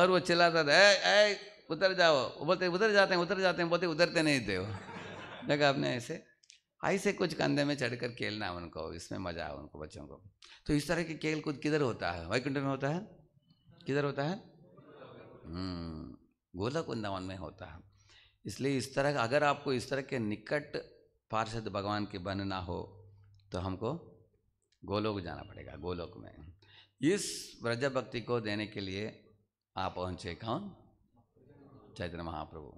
और वो चिल्लाता था ऐ उतर जाओ बोलते उधर जाते हैं उधर जाते हैं बोलते उधरते नहीं थे वो देखा आपने ऐसे ऐसे कुछ कंधे में चढ़कर खेलना उनको इसमें मजा है उनको बच्चों को तो इस तरह के खेल कूद किधर होता है वैकुंठ में होता है किधर होता है हम्म, गोलक वृंदावन में होता है इसलिए इस तरह अगर आपको इस तरह के निकट पार्षद भगवान के बनना हो तो हमको गोलोक जाना पड़ेगा गोलोक में इस व्रज भक्ति को देने के लिए आप पहुँचे कौन चैतन्य महाप्रभु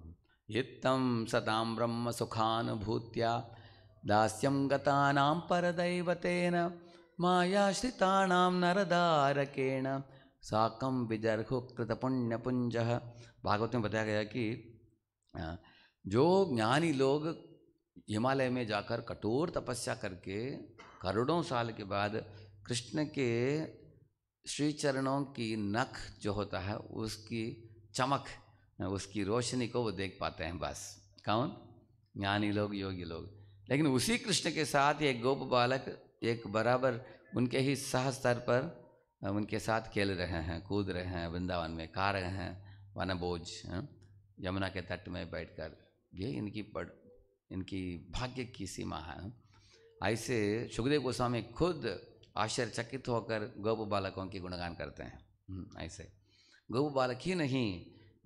इतम सताम ब्रह्म सुखानुभूत्या दास्यम गता परदैवतेन मायाश्रिताणाम नरदारकेण साकम विदर्घो कृतपुण्यपुंज भागवत में बताया गया कि जो ज्ञानी लोग हिमालय में जाकर कठोर तपस्या करके करोड़ों साल के बाद कृष्ण के श्री चरणों की नख जो होता है उसकी चमक उसकी रोशनी को वो देख पाते हैं बस कौन ज्ञानी लोग योगी लोग लेकिन उसी कृष्ण के साथ एक गोप बालक एक बराबर उनके ही सह स्तर पर उनके साथ खेल रहे हैं कूद रहे हैं वृंदावन में खा रहे हैं बोझ हाँ, यमुना के तट में बैठकर ये इनकी पढ़ इनकी भाग्य की सीमा है ऐसे सुखदेव गोस्वामी खुद आश्चर्यचकित होकर गोप बालकों के गुणगान करते हैं हम्म, ऐसे गोप बालक ही नहीं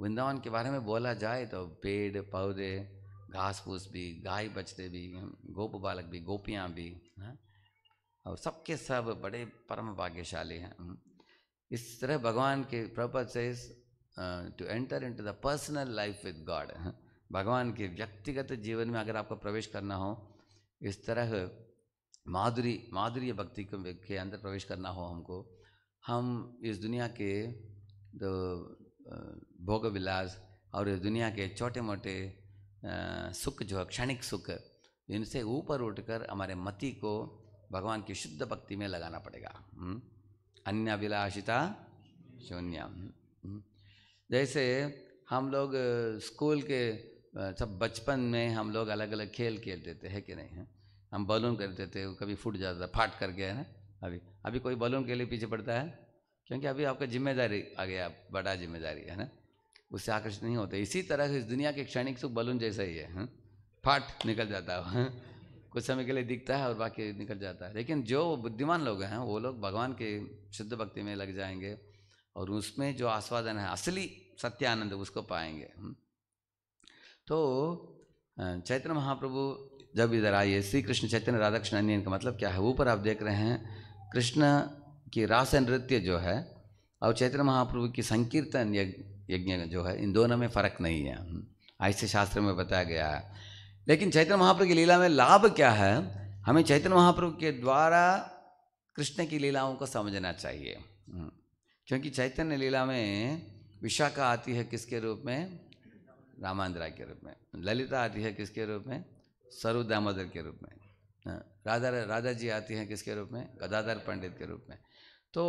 वृंदावन के बारे में बोला जाए तो पेड़ पौधे घास फूस भी गाय बछड़े भी गोप बालक भी गोपियाँ भी हैं हाँ, और सबके सब बड़े परम भाग्यशाली हैं हम्म। इस तरह भगवान के प्रपद से to enter into the personal life with God भगवान के व्यक्तिगत जीवन में अगर आपको प्रवेश करना हो इस तरह माधुरी माधुरी भक्ति के अंदर प्रवेश करना हो हमको हम इस दुनिया के जो तो, भोग विलास और इस दुनिया के छोटे मोटे सुख जो है क्षणिक सुख इनसे ऊपर उठकर हमारे मति को भगवान की शुद्ध भक्ति में लगाना पड़ेगा हम्म? अन्य अभिलाषिता शून्य हम्म? हम्म? जैसे हम लोग स्कूल के सब बचपन में हम लोग अलग अलग खेल खेलते थे है कि नहीं है हम बलून करते थे कभी फूट जाता था फाट कर गया ना अभी अभी कोई बलून के लिए पीछे पड़ता है क्योंकि अभी आपका जिम्मेदारी आ गया बड़ा जिम्मेदारी है ना उससे आकर्षित नहीं होते इसी तरह इस दुनिया के क्षणिक सुख बलून जैसा ही है, है? फाट निकल जाता है कुछ समय के लिए दिखता है और बाकी निकल जाता है लेकिन जो बुद्धिमान लोग हैं वो लोग भगवान के शुद्ध भक्ति में लग जाएंगे और उसमें जो आस्वादन है असली सत्यानंद उसको पाएंगे हम्म। तो चैत्र महाप्रभु जब इधर आइए श्री कृष्ण चैतन्य राधा कृष्ण अन्य का मतलब क्या है ऊपर आप देख रहे हैं कृष्ण की रास नृत्य जो है और चैत्र महाप्रभु की संकीर्तन यज्ञ जो है इन दोनों में फ़र्क नहीं है हम्म। ऐसे शास्त्र में बताया गया है लेकिन चैतन्य महाप्रभु की लीला में लाभ क्या है हमें चैतन्य महाप्रभु के द्वारा कृष्ण की लीलाओं को समझना चाहिए हम्म। क्योंकि चैतन्य लीला में विशाखा आती है किसके रूप में रामांद्रा के रूप में ललिता आती है किसके रूप में सरु दामोदर के रूप में हाँ, राधा राधा जी आती हैं किसके रूप में गदाधर पंडित के रूप में तो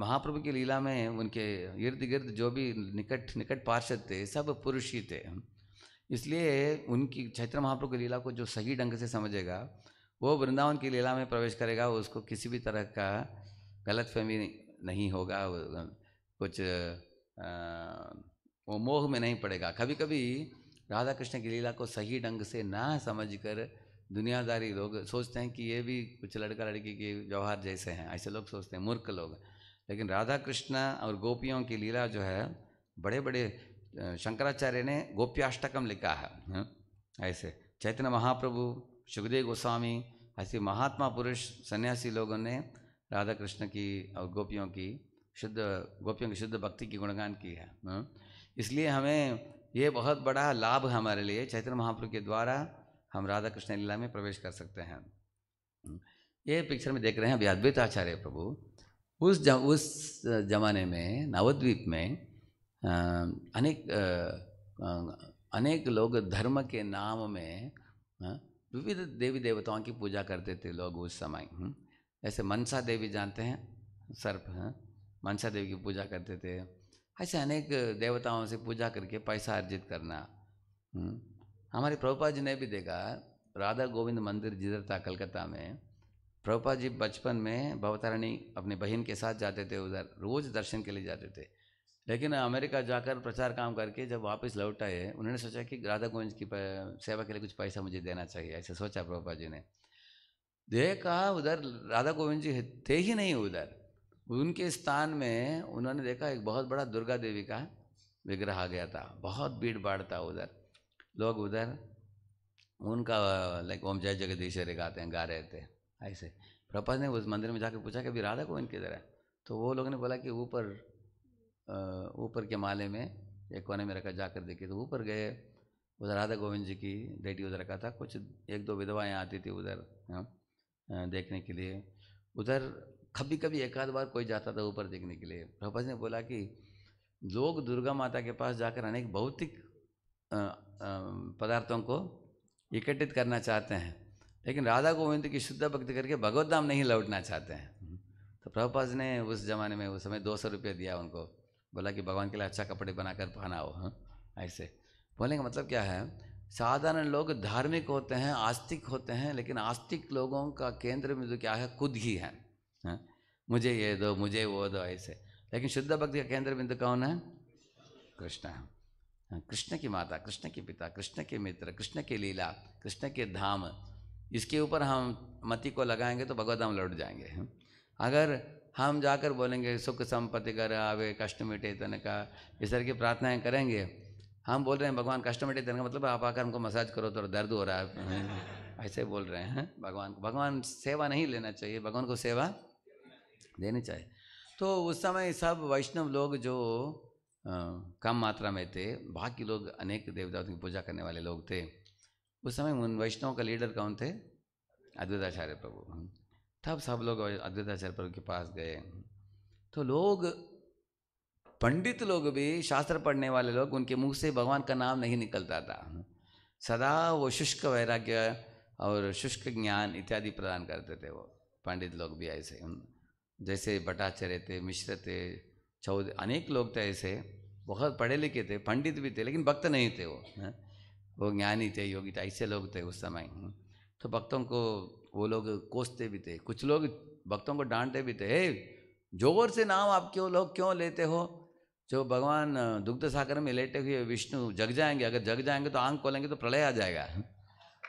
महाप्रभु की लीला में उनके इर्द गिर्द जो भी निकट निकट पार्षद थे सब पुरुष ही थे इसलिए उनकी चैत्र महाप्रभु की लीला को जो सही ढंग से समझेगा वो वृंदावन की लीला में प्रवेश करेगा उसको किसी भी तरह का गलत फहमी नहीं होगा कुछ वो मोह में नहीं पड़ेगा कभी कभी राधा कृष्ण की लीला को सही ढंग से ना समझकर दुनियादारी लोग सोचते हैं कि ये भी कुछ लड़का लड़की के व्यवहार जैसे हैं ऐसे लोग सोचते हैं मूर्ख लोग लेकिन राधा कृष्ण और गोपियों की लीला जो है बड़े बड़े शंकराचार्य ने गोप्याष्टकम लिखा है ऐसे चैतन्य महाप्रभु सुखदेव गोस्वामी ऐसे महात्मा पुरुष सन्यासी लोगों ने राधा कृष्ण की और गोपियों की शुद्ध गोपियों की शुद्ध भक्ति की गुणगान की है इसलिए हमें ये बहुत बड़ा लाभ हमारे लिए चैतन्य महाप्रभु के द्वारा हम राधा कृष्ण लीला में प्रवेश कर सकते हैं हम्म। ये पिक्चर में देख रहे हैं अभी आचार्य प्रभु उस जम, उस जमाने में नवद्वीप में अनेक अनेक लोग धर्म के नाम में विविध देवी देवताओं की पूजा करते थे लोग उस समय हम्म। जैसे मनसा देवी जानते हैं सर्प हैं हाँ। मनसा देवी की पूजा करते थे ऐसे अनेक देवताओं से पूजा करके पैसा अर्जित करना हम्म। हमारे प्रभुपा जी ने भी देखा राधा गोविंद मंदिर जिधर था कलकत्ता में प्रभुपा जी बचपन में भवतारणी अपनी बहन के साथ जाते थे उधर रोज दर्शन के लिए जाते थे लेकिन अमेरिका जाकर प्रचार काम करके जब वापस लौट आए उन्होंने सोचा कि राधा गोविंद की सेवा के लिए कुछ पैसा मुझे देना चाहिए ऐसे सोचा प्रभुपा जी ने देखा उधर राधा गोविंद जी थे ही नहीं उधर उनके स्थान में उन्होंने देखा एक बहुत बड़ा दुर्गा देवी का विग्रह आ गया था बहुत भीड़ भाड़ था उधर लोग उधर उनका लाइक ओम जय रे गाते हैं गा रहे थे ऐसे प्रपा ने उस मंदिर में जाकर पूछा कि अभी राधा गोविंद किधर है तो वो लोगों ने बोला कि ऊपर ऊपर के माले में एक कोने में रखा जाकर देखे तो ऊपर गए उधर राधा गोविंद जी की बेटी उधर रखा था कुछ एक दो विधवाएँ आती थी उधर देखने के लिए उधर कभी कभी एक आध बार कोई जाता था ऊपर देखने के लिए प्रभुपद ने बोला कि लोग दुर्गा माता के पास जाकर अनेक भौतिक पदार्थों को इकट्ठित करना चाहते हैं लेकिन राधा गोविंद की शुद्ध भक्ति करके भगवत धाम नहीं लौटना चाहते हैं तो प्रभुपाद ने उस जमाने में उस समय दो सौ रुपये दिया उनको बोला कि भगवान के लिए अच्छा कपड़े बनाकर पहनाओ हाँ ऐसे बोलने का मतलब क्या है साधारण लोग धार्मिक होते हैं आस्तिक होते हैं लेकिन आस्तिक लोगों का केंद्र में जो क्या है खुद ही है हाँ? मुझे ये दो मुझे वो दो ऐसे लेकिन शुद्ध भक्ति का केंद्र बिंदु कौन है कृष्ण है हाँ, कृष्ण की माता कृष्ण के पिता कृष्ण के मित्र कृष्ण के लीला कृष्ण के धाम इसके ऊपर हम मति को लगाएंगे तो भगवत धाम लौट जाएंगे हाँ। अगर हम जाकर बोलेंगे सुख संपत्ति कर आवे कष्ट मिटे तन का इस तरह की प्रार्थनाएं करेंगे हम बोल रहे हैं भगवान कष्ट मिटे तन का मतलब आप आकर हमको मसाज करो तो दर्द हो रहा है ऐसे बोल रहे हैं भगवान को भगवान सेवा नहीं लेना चाहिए भगवान को सेवा देनी चाहिए तो उस समय सब वैष्णव लोग जो आ, कम मात्रा में थे बाकी लोग अनेक देवताओं की पूजा करने वाले लोग थे उस समय उन वैष्णव का लीडर कौन थे अद्वैताचार्य प्रभु तब सब लोग अद्वैताचार्य के पास गए तो लोग पंडित लोग भी शास्त्र पढ़ने वाले लोग उनके मुंह से भगवान का नाम नहीं निकलता था सदा वो शुष्क वैराग्य और शुष्क ज्ञान इत्यादि प्रदान करते थे वो पंडित लोग भी ऐसे जैसे भट्टाचार्य थे मिश्र थे चौधरी अनेक लोग थे ऐसे बहुत पढ़े लिखे थे पंडित भी थे लेकिन भक्त नहीं थे वो वो ज्ञानी थे योगी थे ऐसे लोग थे उस समय तो भक्तों को वो लोग कोसते भी थे कुछ लोग भक्तों को डांटते भी थे हे जोर से नाम आप क्यों लोग क्यों लेते हो जो भगवान दुग्ध सागर में लेटे हुए विष्णु जग जाएंगे अगर जग जाएंगे तो आंख खोलेंगे तो प्रलय आ जाएगा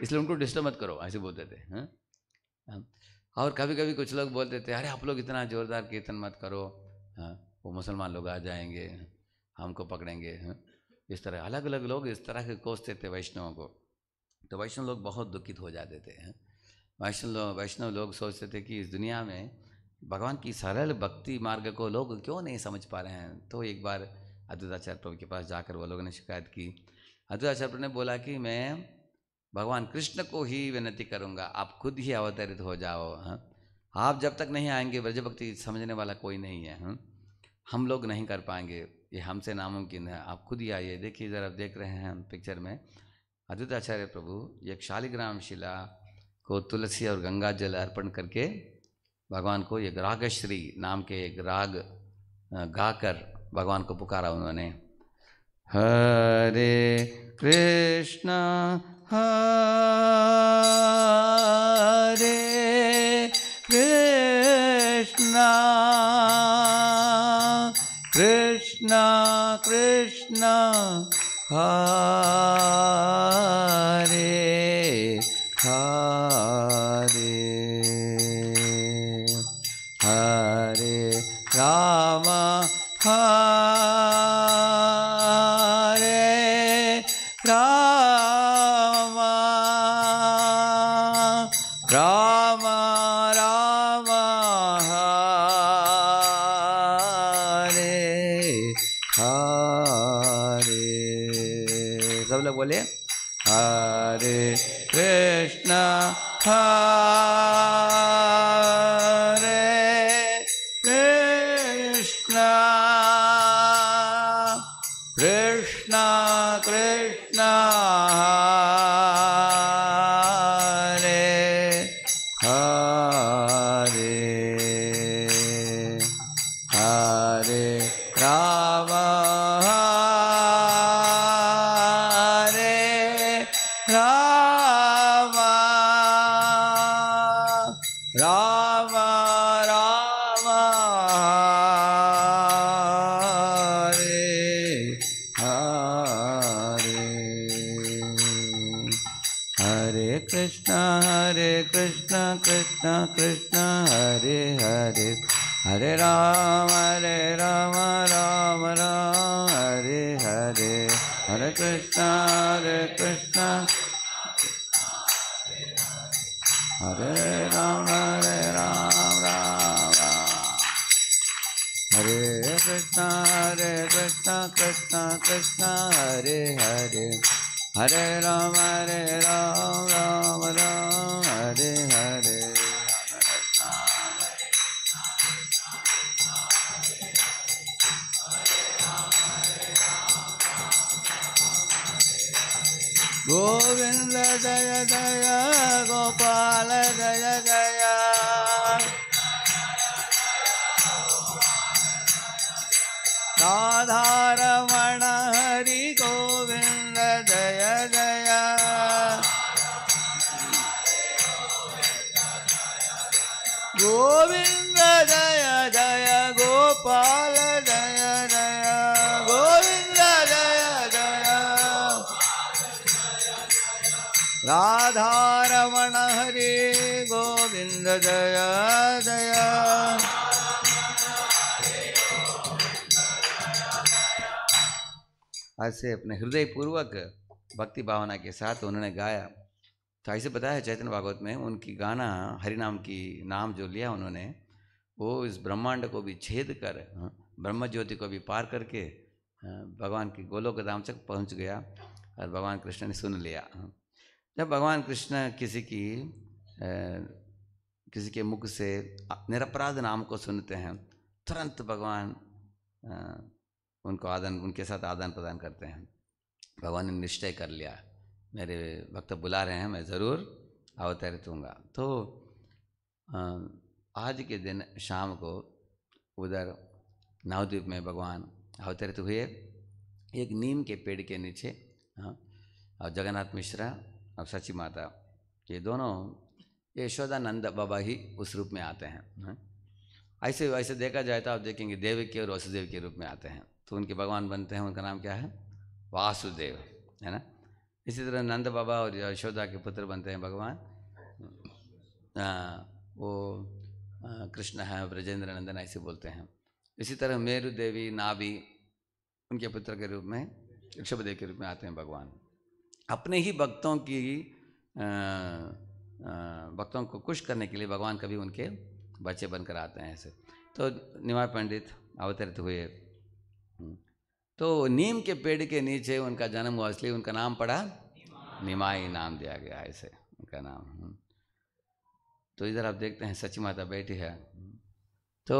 इसलिए उनको डिस्टर्ब मत करो ऐसे बोलते थे हाँ और कभी कभी कुछ लोग बोलते थे अरे आप लोग इतना जोरदार कीर्तन मत करो हाँ वो मुसलमान लोग आ जाएंगे हमको पकड़ेंगे हाँ। इस तरह अलग अलग लोग इस तरह के कोसते थे वैष्णवों को तो वैष्णव लोग बहुत दुखित हो जाते थे वैष्णव लोग वैष्णव लोग सोचते थे कि इस दुनिया में भगवान की सरल भक्ति मार्ग को लोग क्यों नहीं समझ पा रहे हैं तो एक बार अद्वैताचार्य प्रभु के पास जाकर वो लोगों ने शिकायत की अद्वैताचार्य प्रभु ने बोला कि मैं भगवान कृष्ण को ही विनती करूँगा आप खुद ही अवतरित हो जाओ हाँ आप जब तक नहीं आएंगे ब्रजभक्ति समझने वाला कोई नहीं है हाँ हम लोग नहीं कर पाएंगे ये हमसे नामुमकिन है आप खुद ही आइए देखिए ज़रा देख रहे हैं हम पिक्चर में अद्वैताचार्य प्रभु एक शालिग्राम शिला को तुलसी और गंगा जल अर्पण करके भगवान को एक रागश्री नाम के एक राग गाकर भगवान को पुकारा उन्होंने हरे कृष्णा हरे Krishna Krishna Krishna Hare Krishna Krishna Hare Hare Hare Ram Hare Rama Rama Ram Hare Hare Hare Krishna Hare Krishna Hare Ram Hare Ram Ram Hare Krishna Hare Krishna Krishna Krishna Hare Hare Hare Ram Hare Ram Ram Ram Govind जय जय गोपाल जय जय राधारमण हरि गोविंद जय जय गोविंद जय जय गोपाल जय राधारमण हरे गोविंद जय जय ऐसे अपने हृदय पूर्वक भक्ति भावना के साथ उन्होंने गाया तो ऐसे बताया चैतन्य भागवत में उनकी गाना नाम की नाम जो लिया उन्होंने वो इस ब्रह्मांड को भी छेद कर हाँ, ब्रह्म ज्योति को भी पार करके हाँ, भगवान की गोलोक धाम तक पहुंच गया और भगवान कृष्ण ने सुन लिया हाँ। जब भगवान कृष्ण किसी की किसी के मुख से निरपराध नाम को सुनते हैं तुरंत भगवान उनको आदान उनके साथ आदान प्रदान करते हैं भगवान ने निश्चय कर लिया मेरे भक्त बुला रहे हैं मैं ज़रूर अवतरित हूँगा तो आज के दिन शाम को उधर नवद्वीप में भगवान अवतरित हुए एक नीम के पेड़ के नीचे हाँ, और जगन्नाथ मिश्रा अब सची माता ये दोनों यशोदा नंद बाबा ही उस रूप में आते हैं ऐसे वैसे देखा जाए तो आप देखेंगे देव के और वसुदेव के रूप में आते हैं तो उनके भगवान बनते हैं उनका नाम क्या है वासुदेव है ना इसी तरह नंद बाबा और यशोदा के पुत्र बनते हैं भगवान आ, वो कृष्ण है ब्रजेंद्र नंदन ऐसे बोलते हैं इसी तरह मेरु देवी नाभी उनके पुत्र के रूप में ऋषभदेव के रूप में आते हैं भगवान अपने ही भक्तों की भक्तों को खुश करने के लिए भगवान कभी उनके बच्चे बनकर आते हैं ऐसे तो निमा पंडित अवतरित हुए हम्म। तो नीम के पेड़ के नीचे उनका जन्म हुआ इसलिए उनका नाम पड़ा निमाई नाम दिया गया ऐसे उनका नाम हम्म। तो इधर आप देखते हैं सची माता बैठी है तो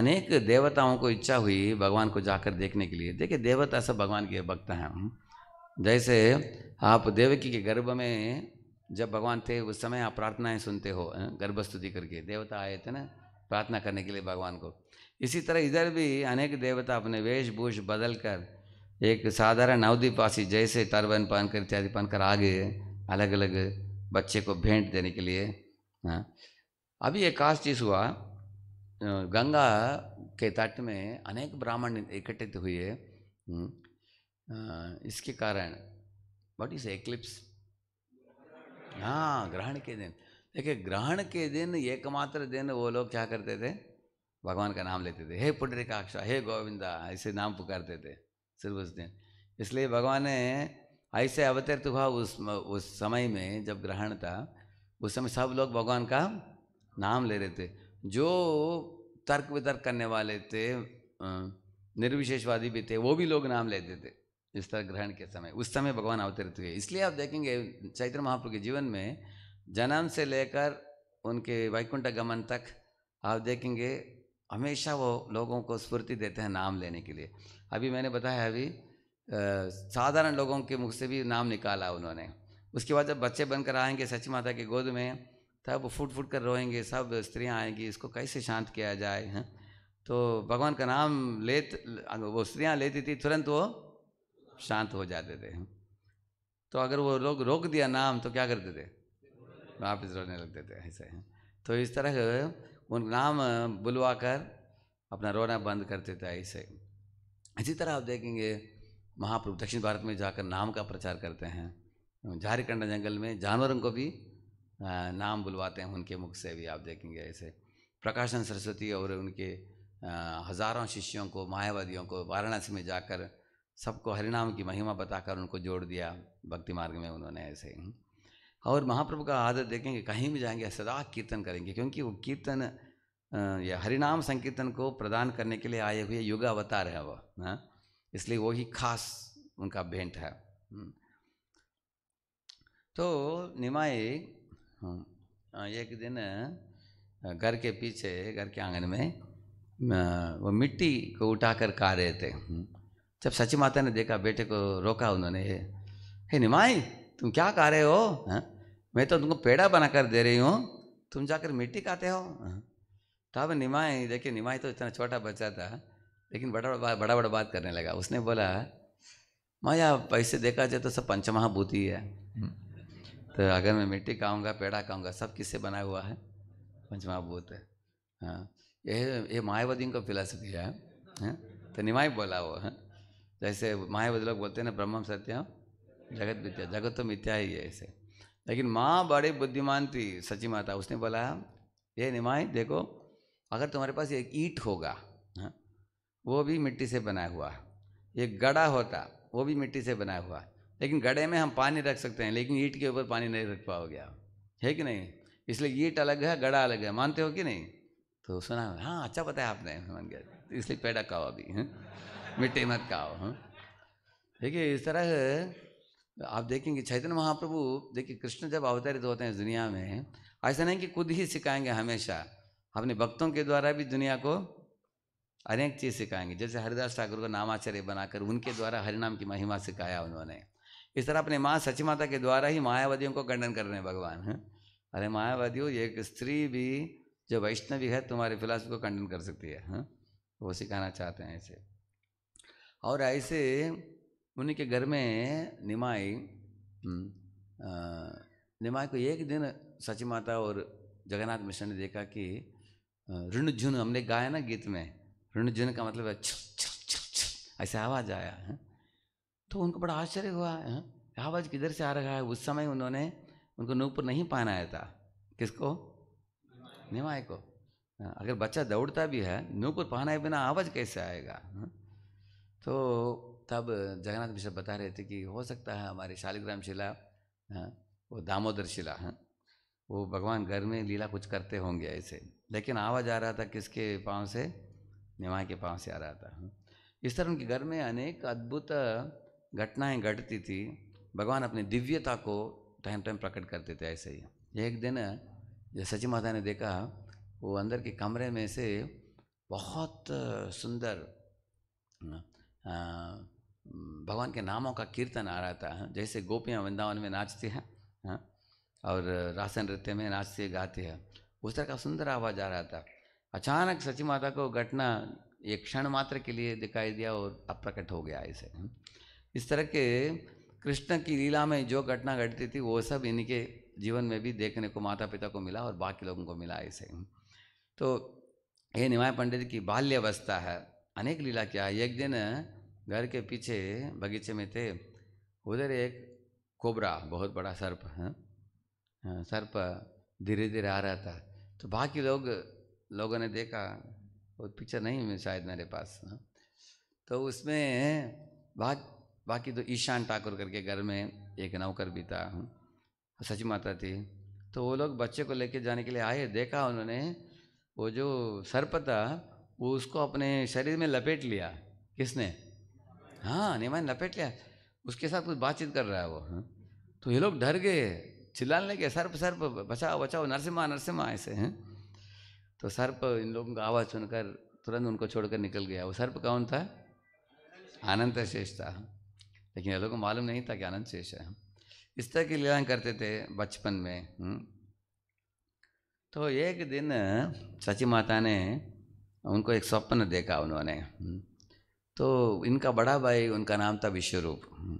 अनेक देवताओं को इच्छा हुई भगवान को जाकर देखने के लिए देखिए देवता सब भगवान के भक्त हैं हम्म। जैसे आप देवकी के गर्भ में जब भगवान थे उस समय आप प्रार्थनाएं सुनते हो गर्भस्तुति करके देवता आए थे ना प्रार्थना करने के लिए भगवान को इसी तरह इधर भी अनेक देवता अपने वेशभूष बदल कर एक साधारण नवदीपवासी जैसे तरवन कर इत्यादि पान आ गए अलग अलग बच्चे को भेंट देने के लिए हाँ अभी एक खास चीज़ हुआ गंगा के तट में अनेक ब्राह्मण इकट्ठित हुए हम्म, इसके कारण वट इज एक्लिप्स हाँ ग्रहण के दिन देखिए ग्रहण के दिन एकमात्र दिन वो लोग क्या करते थे भगवान का नाम लेते थे हे पुंडरिकाक्षा हे गोविंदा ऐसे नाम पुकारते थे सिर्फ उस दिन इसलिए भगवान ने ऐसे अवतरित हुआ उस उस समय में जब ग्रहण था उस समय सब लोग भगवान का नाम ले रहे थे जो तर्क वितर्क करने वाले थे निर्विशेषवादी भी थे वो भी लोग नाम लेते थे तरह ग्रहण के समय उस समय भगवान अवतरित हुए इसलिए आप देखेंगे चैत्र महाप्रभु के जीवन में जन्म से लेकर उनके वैकुंठ गमन तक आप देखेंगे हमेशा वो लोगों को स्फूर्ति देते हैं नाम लेने के लिए अभी मैंने बताया अभी साधारण लोगों के मुख से भी नाम निकाला उन्होंने उसके बाद जब बच्चे बनकर आएंगे सची माता के गोद में तब फूट फूट कर रोएंगे सब स्त्रियाँ आएंगी इसको कैसे शांत किया जाए हैं तो भगवान का नाम ले वो स्त्रियाँ लेती थी तुरंत वो शांत हो जाते थे तो अगर वो लोग रोक दिया नाम तो क्या करते थे वापस रोने लगते थे ऐसे हैं तो इस तरह उन नाम बुलवा कर अपना रोना बंद करते थे ऐसे इसी तरह आप देखेंगे महाप्रभु दक्षिण भारत में जाकर नाम का प्रचार करते हैं झारखंड जंगल में जानवरों को भी नाम बुलवाते हैं उनके मुख से भी आप देखेंगे ऐसे प्रकाशन सरस्वती और उनके हज़ारों शिष्यों को मायावादियों को वाराणसी में जाकर सबको हरिनाम की महिमा बताकर उनको जोड़ दिया भक्ति मार्ग में उन्होंने ऐसे और महाप्रभु का आदत देखेंगे कहीं भी जाएंगे सदा कीर्तन करेंगे क्योंकि वो कीर्तन या हरिनाम संकीर्तन को प्रदान करने के लिए आए हुए युग अवतार है वो ना? इसलिए ही खास उनका भेंट है हम्म। तो निमाई एक दिन घर के पीछे घर के आंगन में वो मिट्टी को उठाकर खा रहे थे हम्म। जब सची माता ने देखा बेटे को रोका उन्होंने हे निमाई तुम क्या कह रहे हो हाँ? मैं तो तुमको पेड़ा बनाकर दे रही हूँ तुम जाकर मिट्टी खाते हो हाँ? तो अब निमाई देखिए निमाई तो इतना छोटा बच्चा था लेकिन बड़ा बड़ा बड़ा बड़ा बात करने लगा उसने बोला माँ यार पैसे देखा जाए तो सब पंचमहाभूत ही है हम्म। तो अगर मैं मिट्टी खाऊँगा पेड़ा खाऊँगा सब किससे बना हुआ है पंचमहाभूत है हाँ ये ये मायावती का फिलासफी है, है? हाँ? तो निमाई बोला वो है जैसे मायावादी लोग बोलते हैं ना ब्रह्म सत्यम जगत मिथ्या जगत तो मिथ्या ही है ऐसे लेकिन माँ बड़े बुद्धिमान थी सची माता उसने बोला ये निमाय देखो अगर तुम्हारे पास एक ईट होगा हा? वो भी मिट्टी से बना हुआ एक गड़ा होता वो भी मिट्टी से बना हुआ लेकिन गड़े में हम पानी रख सकते हैं लेकिन ईट के ऊपर पानी नहीं रख पाओगे आप है कि नहीं इसलिए ईट अलग है गड़ा अलग है मानते हो कि नहीं तो सुना हाँ अच्छा बताया आपने मान गया इसलिए पेड़ा का अभी हाँ। मिट्टी मत खाओ हाँ। देखिए इस तरह आप देखेंगे चैतन्य महाप्रभु देखिए कृष्ण जब अवतरित होते हैं दुनिया में ऐसा नहीं कि खुद ही सिखाएंगे हमेशा अपने भक्तों के द्वारा भी दुनिया को अनेक चीज़ सिखाएंगे जैसे हरिदास ठाकुर को नामाचार्य बनाकर उनके द्वारा हरिनाम की महिमा सिखाया उन्होंने इस तरह अपने माँ सची माता के द्वारा ही मायावादियों को खंडन कर रहे हैं भगवान है? हाँ। अरे मायावादियों एक स्त्री भी जो वैष्णवी है तुम्हारे फिलासफी को खंडन कर सकती है, है? हाँ। वो सिखाना चाहते हैं ऐसे और ऐसे उनके घर में निमाई हम्म, निमाई को एक दिन सची माता और जगन्नाथ मिश्र ने देखा कि ऋण झुन हमने गाया ना गीत में ऋण झुन का मतलब है छुक छुक छुक छुक ऐसे आवाज़ आया है हाँ। तो उनको बड़ा आश्चर्य हुआ है हाँ, आवाज़ किधर से आ रहा है उस समय उन्होंने उनको नूपुर नहीं पहनाया था किसको निमाई को अगर बच्चा दौड़ता भी है नूपुर पहनाए बिना आवाज़ कैसे आएगा हा? तो तब जगन्नाथ मिश्र बता रहे थे कि हो सकता है हमारे शालिग्राम शिला हाँ, वो दामोदर शिला है हाँ, वो भगवान घर में लीला कुछ करते होंगे ऐसे लेकिन आवाज़ आ रहा था किसके पाँव से निमा के पाँव से आ रहा था हाँ। इस तरह उनके घर में अनेक अद्भुत घटनाएं घटती थी भगवान अपनी दिव्यता को टाइम टाइम प्रकट करते थे ऐसे ही एक दिन सची माता ने देखा वो अंदर के कमरे में से बहुत सुंदर भगवान के नामों का कीर्तन आ रहा था हाँ। जैसे गोपियाँ वृंदावन में नाचती हैं हाँ, और रासन नृत्य में नाचती गाती है उस तरह का सुंदर आवाज़ आ रहा था अचानक सची माता को घटना एक क्षण मात्र के लिए दिखाई दिया और अप्रकट हो गया इसे हाँ। इस तरह के कृष्ण की लीला में जो घटना घटती थी वो सब इनके जीवन में भी देखने को माता पिता को मिला और बाकी लोगों को मिला इसे तो ये निमाय पंडित की बाल्यावस्था है अनेक लीला क्या है एक दिन घर के पीछे बगीचे में थे उधर एक कोबरा बहुत बड़ा सर्प है हाँ। हाँ, सर्प धीरे धीरे आ रहा था तो बाकी लोग लोगों ने देखा वो पीछे नहीं है शायद मेरे पास हा? तो उसमें बाग बाकी तो ईशान ठाकुर करके घर में एक नौकर भी था हाँ। सच माता थी तो वो लोग बच्चे को लेके जाने के लिए आए देखा उन्होंने वो जो सर्प था वो उसको अपने शरीर में लपेट लिया किसने हाँ नेमान लपेट लिया उसके साथ कुछ बातचीत कर रहा है वो हाँ तो ये लोग डर गए चिल्लाने लगे सर्प सर्प बचाओ बचाओ नरसिम्हा नरसिम्हा ऐसे हैं हाँ। तो सर्प इन लोगों का आवाज़ सुनकर तुरंत उनको छोड़कर निकल गया वो सर्प कौन था आनंद शेष था हाँ। लेकिन ये लोग को मालूम नहीं था कि आनंद शेष है हाँ। इस तरह की लीलाएं करते थे बचपन में तो एक दिन सची माता ने उनको एक स्वप्न देखा उन्होंने हुँ? तो इनका बड़ा भाई उनका नाम था विश्वरूप हम्म।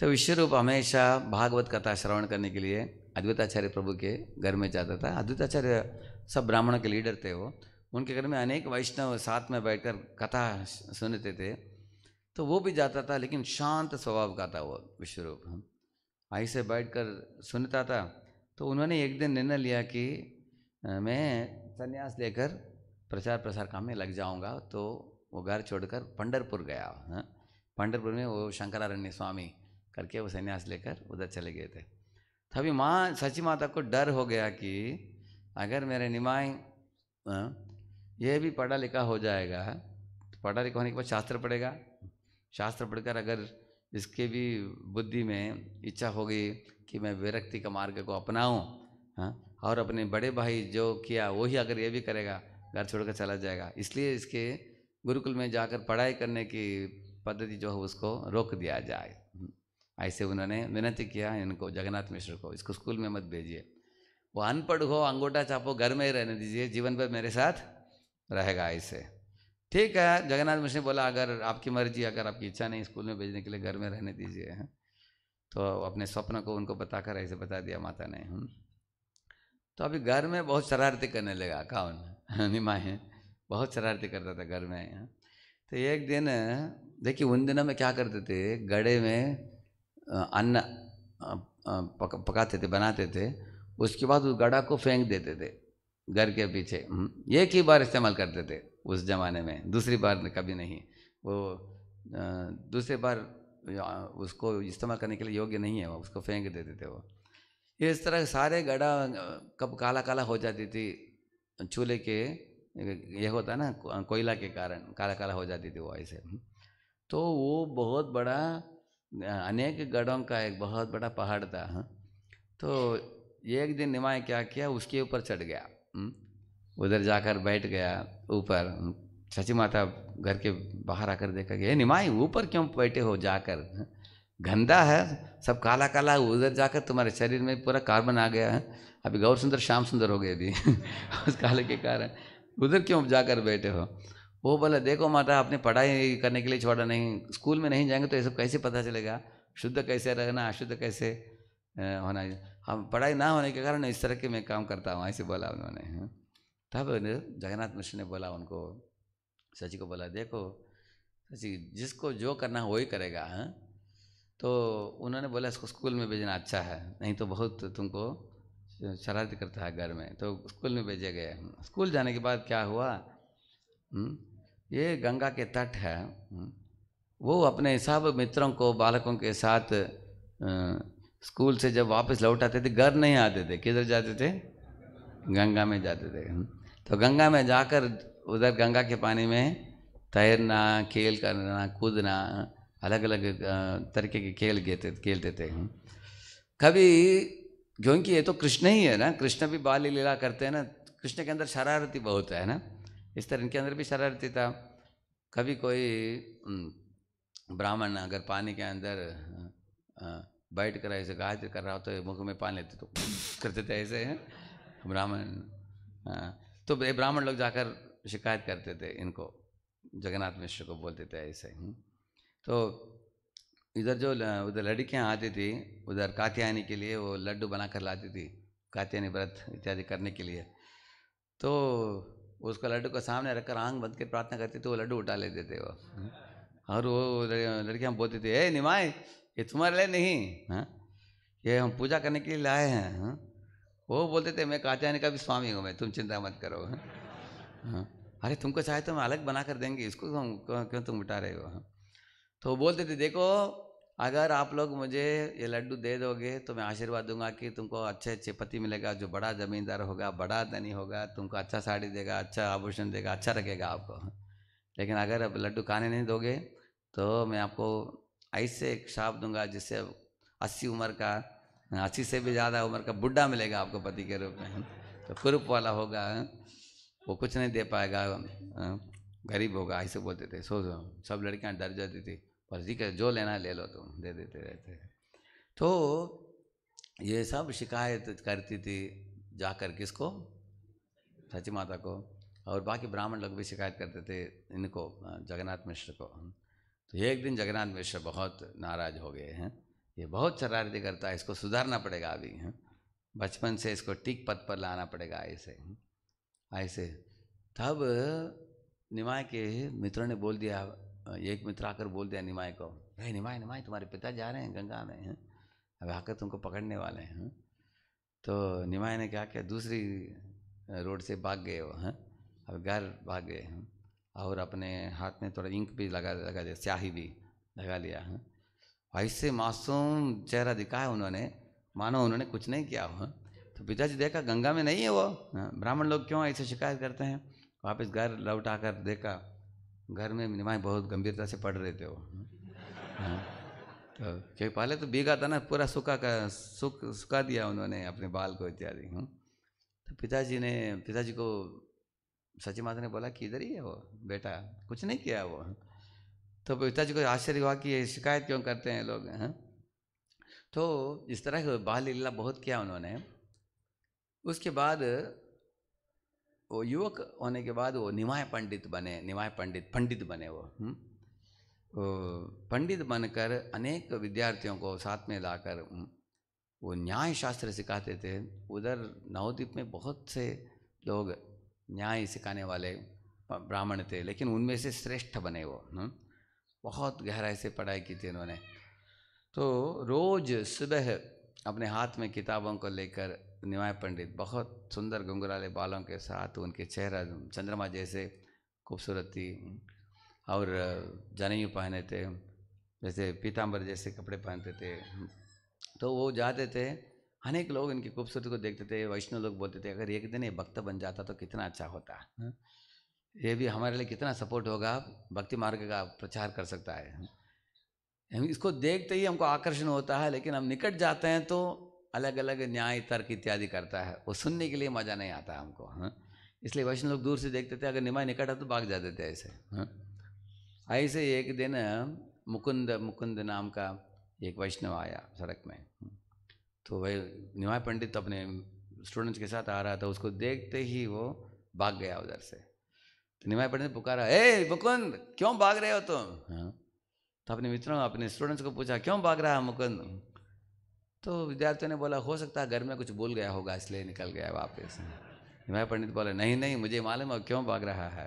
तो विश्वरूप हमेशा भागवत कथा श्रवण करने के लिए अद्वैताचार्य प्रभु के घर में जाता था अद्वैताचार्य सब ब्राह्मणों के लीडर थे वो उनके घर में अनेक वैष्णव साथ में बैठकर कथा सुनते थे तो वो भी जाता था लेकिन शांत स्वभाव का था वो विश्वरूप हम्म। ऐसे बैठ कर सुनता था तो उन्होंने एक दिन निर्णय लिया कि मैं संन्यास लेकर प्रचार प्रसार काम में लग जाऊंगा तो वो घर छोड़कर पंडरपुर गया हाँ। पंडरपुर में वो शंकरारण्य स्वामी करके वो सन्यास लेकर उधर चले गए थे तभी माँ सची माता को डर हो गया कि अगर मेरे निमाय हाँ, ये भी पढ़ा लिखा हो जाएगा तो पढ़ा लिखा होने के बाद शास्त्र पढ़ेगा शास्त्र पढ़कर अगर इसके भी बुद्धि में इच्छा होगी कि मैं विरक्ति का मार्ग को अपनाऊँ हाँ, और अपने बड़े भाई जो किया वही अगर ये भी करेगा घर छोड़कर चला जाएगा इसलिए इसके गुरुकुल में जाकर पढ़ाई करने की पद्धति जो है उसको रोक दिया जाए हम्म। ऐसे उन्होंने विनती किया इनको जगन्नाथ मिश्र को इसको स्कूल में मत भेजिए वो अनपढ़ हो अंगूठा छापो घर में ही रहने दीजिए जीवन भर मेरे साथ रहेगा ऐसे ठीक है जगन्नाथ मिश्र ने बोला अगर आपकी मर्जी अगर आपकी इच्छा नहीं स्कूल में भेजने के लिए घर में रहने दीजिए तो अपने स्वप्न को उनको बताकर ऐसे बता दिया माता ने हम्म। तो अभी घर में बहुत शरारती करने लगा कौन निमा है बहुत शरारती करता था घर में हाँ। तो एक दिन देखिए उन दिनों में क्या करते थे गड़े में अन्न पक, पकाते थे बनाते थे उसके बाद उस गड़ा को फेंक देते थे घर के पीछे हम्म, एक ही बार इस्तेमाल करते थे उस ज़माने में दूसरी बार कभी नहीं वो दूसरे बार उसको इस्तेमाल करने के लिए योग्य नहीं है वो उसको फेंक देते थे वो इस तरह सारे गड़ा कब काला काला हो जाती थी चूल्हे के ये होता ना कोयला के कारण काला काला हो जाती थी वो ऐसे तो वो बहुत बड़ा अनेक गढ़ों का एक बहुत बड़ा पहाड़ था हा? तो एक दिन निमाय क्या किया उसके ऊपर चढ़ गया उधर जाकर बैठ गया ऊपर सची माता घर के बाहर आकर देखा कि निमाय ऊपर क्यों बैठे हो जाकर गंदा है सब काला काला उधर जाकर तुम्हारे शरीर में पूरा कार्बन आ गया है अभी गौर सुंदर श्याम सुंदर हो गए अभी उस काले के कारण उधर क्यों जाकर बैठे हो वो बोला देखो माता आपने पढ़ाई करने के लिए छोड़ा नहीं स्कूल में नहीं जाएंगे तो ये सब कैसे पता चलेगा शुद्ध कैसे रहना अशुद्ध कैसे होना हम पढ़ाई ना होने के कारण इस तरह के मैं काम करता हूँ ऐसे बोला उन्होंने हाँ। तब जगन्नाथ मिश्र ने बोला उनको सची को बोला देखो सची जिसको जो करना वही करेगा हा? तो उन्होंने बोला इसको स्कूल में भेजना अच्छा है नहीं तो बहुत तुमको शरारत करता है घर में तो स्कूल में भेजे गए स्कूल जाने के बाद क्या हुआ हम्म, ये गंगा के तट है हम्म, वो अपने सब मित्रों को बालकों के साथ स्कूल से जब वापस लौट आते थे घर नहीं आते थे किधर जाते थे गंगा में जाते थे हम्म। तो गंगा में जाकर उधर गंगा के पानी में तैरना खेल करना कूदना अलग अलग तरीके के खेल खेलते खेलते थे कभी क्योंकि ये तो कृष्ण ही है ना कृष्ण भी बाली लीला करते हैं ना कृष्ण के अंदर शरारती बहुत है ना इस तरह इनके अंदर भी शरारती था कभी कोई ब्राह्मण अगर पानी के अंदर बैठ कर ऐसे गायत्र कर रहा हो तो मुख में पानी लेते तो करते थे ऐसे हैं ब्राह्मण तो ये ब्राह्मण लोग जाकर शिकायत करते थे इनको जगन्नाथ मिश्र को बोलते थे ऐसे हम्म। तो इधर जो उधर लड़कियाँ आती थी उधर कात्यायनी के लिए वो लड्डू बना कर लाती थी कात्यायनी व्रत इत्यादि करने के लिए तो उसको लड्डू को सामने रखकर आंग बंद के प्रार्थना करती थी वो लड्डू उठा लेते थे वो और वो लड़कियाँ बोलती थी हे निमाय ये तुम्हारे लिए नहीं हाँ ये हम पूजा करने के लिए लाए हैं हाँ? वो बोलते थे मैं कात्यायनी का भी स्वामी हूँ मैं तुम चिंता मत करो हाँ, हाँ? अरे तुमको चाहे तो हम अलग बना कर देंगे इसको हम क्यों तुम उठा रहे हो हाँ तो बोलते थे देखो अगर आप लोग मुझे ये लड्डू दे दोगे तो मैं आशीर्वाद दूंगा कि तुमको अच्छे अच्छे पति मिलेगा जो बड़ा ज़मींदार होगा बड़ा धनी होगा तुमको अच्छा साड़ी देगा अच्छा आभूषण देगा अच्छा रखेगा आपको लेकिन अगर आप लड्डू खाने नहीं दोगे तो मैं आपको ऐसे एक शाप दूंगा जिससे अस्सी उम्र का अस्सी से भी ज़्यादा उम्र का बुढ़ा मिलेगा आपको पति के रूप में तो कुरूप वाला होगा वो कुछ नहीं दे पाएगा गरीब होगा ऐसे बोलते थे सो सब लड़कियाँ डर जाती थी पर ठीक है जो लेना ले लो तुम दे देते रहते हैं तो ये सब शिकायत करती थी जाकर किसको सची माता को और बाकी ब्राह्मण लोग भी शिकायत करते थे इनको जगन्नाथ मिश्र को तो एक दिन जगन्नाथ मिश्र बहुत नाराज हो गए हैं ये बहुत शरारती करता है इसको सुधारना पड़ेगा अभी हैं बचपन से इसको टिक पद पर लाना पड़ेगा ऐसे ऐसे तब निमाय के मित्रों ने बोल दिया एक मित्र आकर बोल दिया निमाय को भाई निमाय निमाय तुम्हारे पिता जा रहे हैं गंगा में हैं अब आकर तुमको पकड़ने वाले हैं तो निमाय ने क्या किया दूसरी रोड से भाग गए वो हैं अब घर भाग गए हैं और अपने हाथ में थोड़ा इंक भी लगा लगा दिया स्याही भी लगा लिया है ऐसे मासूम चेहरा दिखाया उन्होंने मानो उन्होंने कुछ नहीं किया हुआ तो पिताजी देखा गंगा में नहीं है वो ब्राह्मण लोग क्यों ऐसे शिकायत करते हैं वापस घर लौटा कर देखा घर में नमाज बहुत गंभीरता से पढ़ रहे थे वो हाँ। तो क्योंकि पहले तो भीगा था ना पूरा सुखा का सुख सुखा दिया उन्होंने अपने बाल को इत्यादि हूँ तो पिताजी ने पिताजी को सची माता ने बोला कि इधर ही है वो बेटा कुछ नहीं किया वो हाँ। तो पिताजी को आश्चर्य हुआ कि ये शिकायत क्यों करते हैं लोग हैं हाँ। तो इस तरह के बाल लीला बहुत किया उन्होंने उसके बाद वो युवक होने के बाद वो निमाय पंडित बने निवाय पंडित पंडित बने हम्म? वो पंडित बनकर अनेक विद्यार्थियों को साथ में लाकर हम्म, वो न्याय शास्त्र सिखाते थे उधर नवद्वीप में बहुत से लोग न्याय सिखाने वाले ब्राह्मण थे लेकिन उनमें से श्रेष्ठ बने वो हम्म? बहुत गहराई से पढ़ाई की थी उन्होंने तो रोज़ सुबह अपने हाथ में किताबों को लेकर निमाय पंडित बहुत सुंदर घुंघराले बालों के साथ उनके चेहरा चंद्रमा जैसे खूबसूरत थी और जनेयू पहने थे जैसे पीताम्बर जैसे कपड़े पहनते थे तो वो जाते थे अनेक लोग इनकी खूबसूरती को देखते थे वैष्णव लोग बोलते थे अगर एक दिन ये भक्त बन जाता तो कितना अच्छा होता हाँ? ये भी हमारे लिए कितना सपोर्ट होगा भक्ति मार्ग का प्रचार कर सकता है हम इसको देखते ही हमको आकर्षण होता है लेकिन हम निकट जाते हैं तो अलग अलग न्याय तर्क इत्यादि करता है वो सुनने के लिए मज़ा नहीं आता हमको हाँ इसलिए वैष्णव लोग दूर से देखते थे अगर निमाय निकट तो भाग जाते थे ऐसे हाँ ऐसे एक दिन मुकुंद मुकुंद नाम का एक वैष्णव आया सड़क में हाँ? तो वह निमाय पंडित तो अपने स्टूडेंट्स के साथ आ रहा था उसको देखते ही वो भाग गया उधर से तो निमाय पंडित पुकारा ए मुकुंद क्यों भाग रहे हो तुम हाँ तो अपने मित्रों अपने स्टूडेंट्स को पूछा क्यों भाग रहा है मुकुंद तो विद्यार्थियों ने बोला हो सकता है घर में कुछ भूल गया होगा इसलिए निकल गया वापस हिमाय पंडित बोले नहीं नहीं मुझे मालूम है क्यों भाग रहा है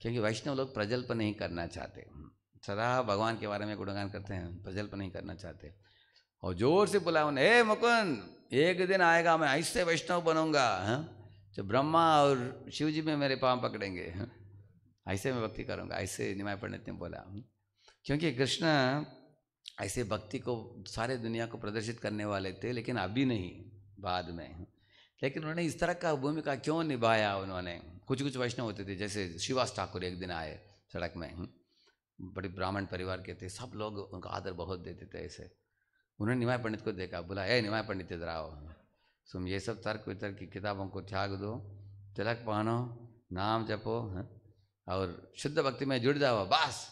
क्योंकि वैष्णव लोग प्रजल्प नहीं करना चाहते सदा भगवान के बारे में गुणगान करते हैं प्रजल्प नहीं करना चाहते और जोर से बोला उन्हें हे मुकुंद एक दिन आएगा मैं ऐसे वैष्णव बनूंगा हाँ? जो ब्रह्मा और शिव जी में मेरे पाँव पकड़ेंगे हाँ? ऐसे मैं भक्ति करूँगा ऐसे निमाय पंडित ने बोला क्योंकि कृष्ण ऐसे भक्ति को सारे दुनिया को प्रदर्शित करने वाले थे लेकिन अभी नहीं बाद में लेकिन उन्होंने इस तरह का भूमिका क्यों निभाया उन्होंने कुछ कुछ वैष्णव होते थे जैसे शिवास ठाकुर एक दिन आए सड़क में बड़े ब्राह्मण परिवार के थे सब लोग उनका आदर बहुत देते थे ऐसे उन्होंने निमाय पंडित को देखा बोला ए निमाय पंडित इधर आओ तुम ये सब तर्क वितर्क की किताबों को त्याग दो तिलक पहनो नाम जपो और शुद्ध भक्ति में जुड़ जाओ बस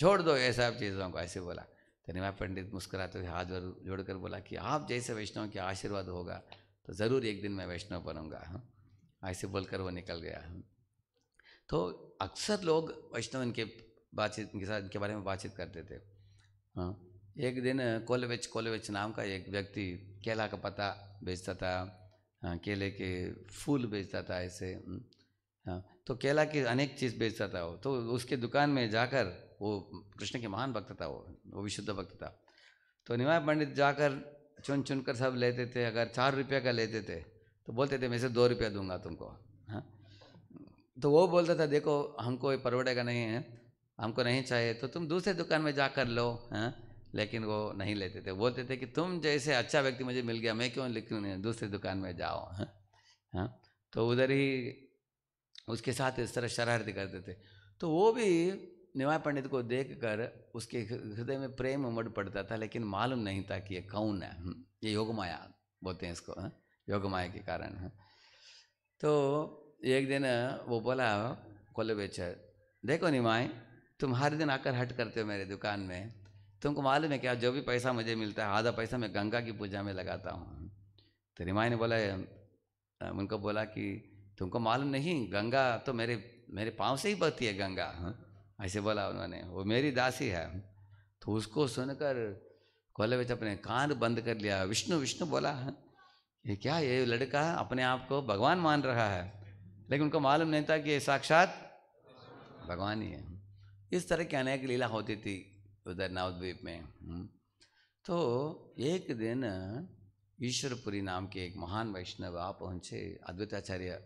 छोड़ दो ये सब चीज़ों को ऐसे बोला तनिमा पंडित मुस्कुराते हुए हाथ जोड़कर बोला कि आप जैसे वैष्णव के आशीर्वाद होगा तो ज़रूर एक दिन मैं वैष्णव बनूंगा हाँ ऐसे बोलकर वो निकल गया हाँ। तो अक्सर लोग वैष्णव इनके बातचीत इनके साथ इनके बारे में बातचीत करते थे हाँ एक दिन कोलवेच कोलवेच नाम का एक व्यक्ति केला का पत्ता बेचता था हाँ, केले के फूल बेचता था ऐसे हाँ तो केला के अनेक चीज़ बेचता था वो तो उसके दुकान में जाकर वो कृष्ण के महान भक्त था वो वो विशुद्ध भक्त था तो निवाय पंडित जाकर चुन चुन कर सब लेते थे अगर चार रुपये का लेते थे तो बोलते थे मैं से दो रुपया दूंगा तुमको हाँ तो वो बोलता था देखो हमको ये परवड़ेगा नहीं है हमको नहीं चाहिए तो तुम दूसरे दुकान में जा कर लो हाँ लेकिन वो नहीं लेते थे बोलते थे कि तुम जैसे अच्छा व्यक्ति मुझे मिल गया मैं क्यों लेकिन दूसरे दुकान में जाओ हाँ हाँ तो उधर ही उसके साथ इस तरह शरारती करते थे तो वो भी निवाय पंडित को देखकर उसके हृदय में प्रेम उमड़ पड़ता था लेकिन मालूम नहीं था कि ये कौन है हम्म, ये योग माया बोलते हैं इसको हाँ, योग माया के कारण है हाँ। तो एक दिन वो बोला कोले बेचर देखो निमाय तुम हर दिन आकर हट करते हो मेरे दुकान में तुमको मालूम है क्या जो भी पैसा मुझे मिलता है आधा पैसा मैं गंगा की पूजा में लगाता हूँ तो निमाय ने बोला उनको बोला कि तुमको मालूम नहीं गंगा तो मेरे मेरे पाँव से ही बहती है गंगा हाँ। ऐसे बोला उन्होंने वो मेरी दासी है तो उसको सुनकर कोले बच्चे अपने कान बंद कर लिया विष्णु विष्णु बोला ये क्या ये लड़का अपने आप को भगवान मान रहा है लेकिन उनको मालूम नहीं था कि ये साक्षात भगवान ही है इस तरह की अनेक लीला होती थी उधर नवद्वीप में हम्म। तो एक दिन ईश्वरपुरी नाम के एक महान वैष्णव आप पहुँचे अद्वैताचार्य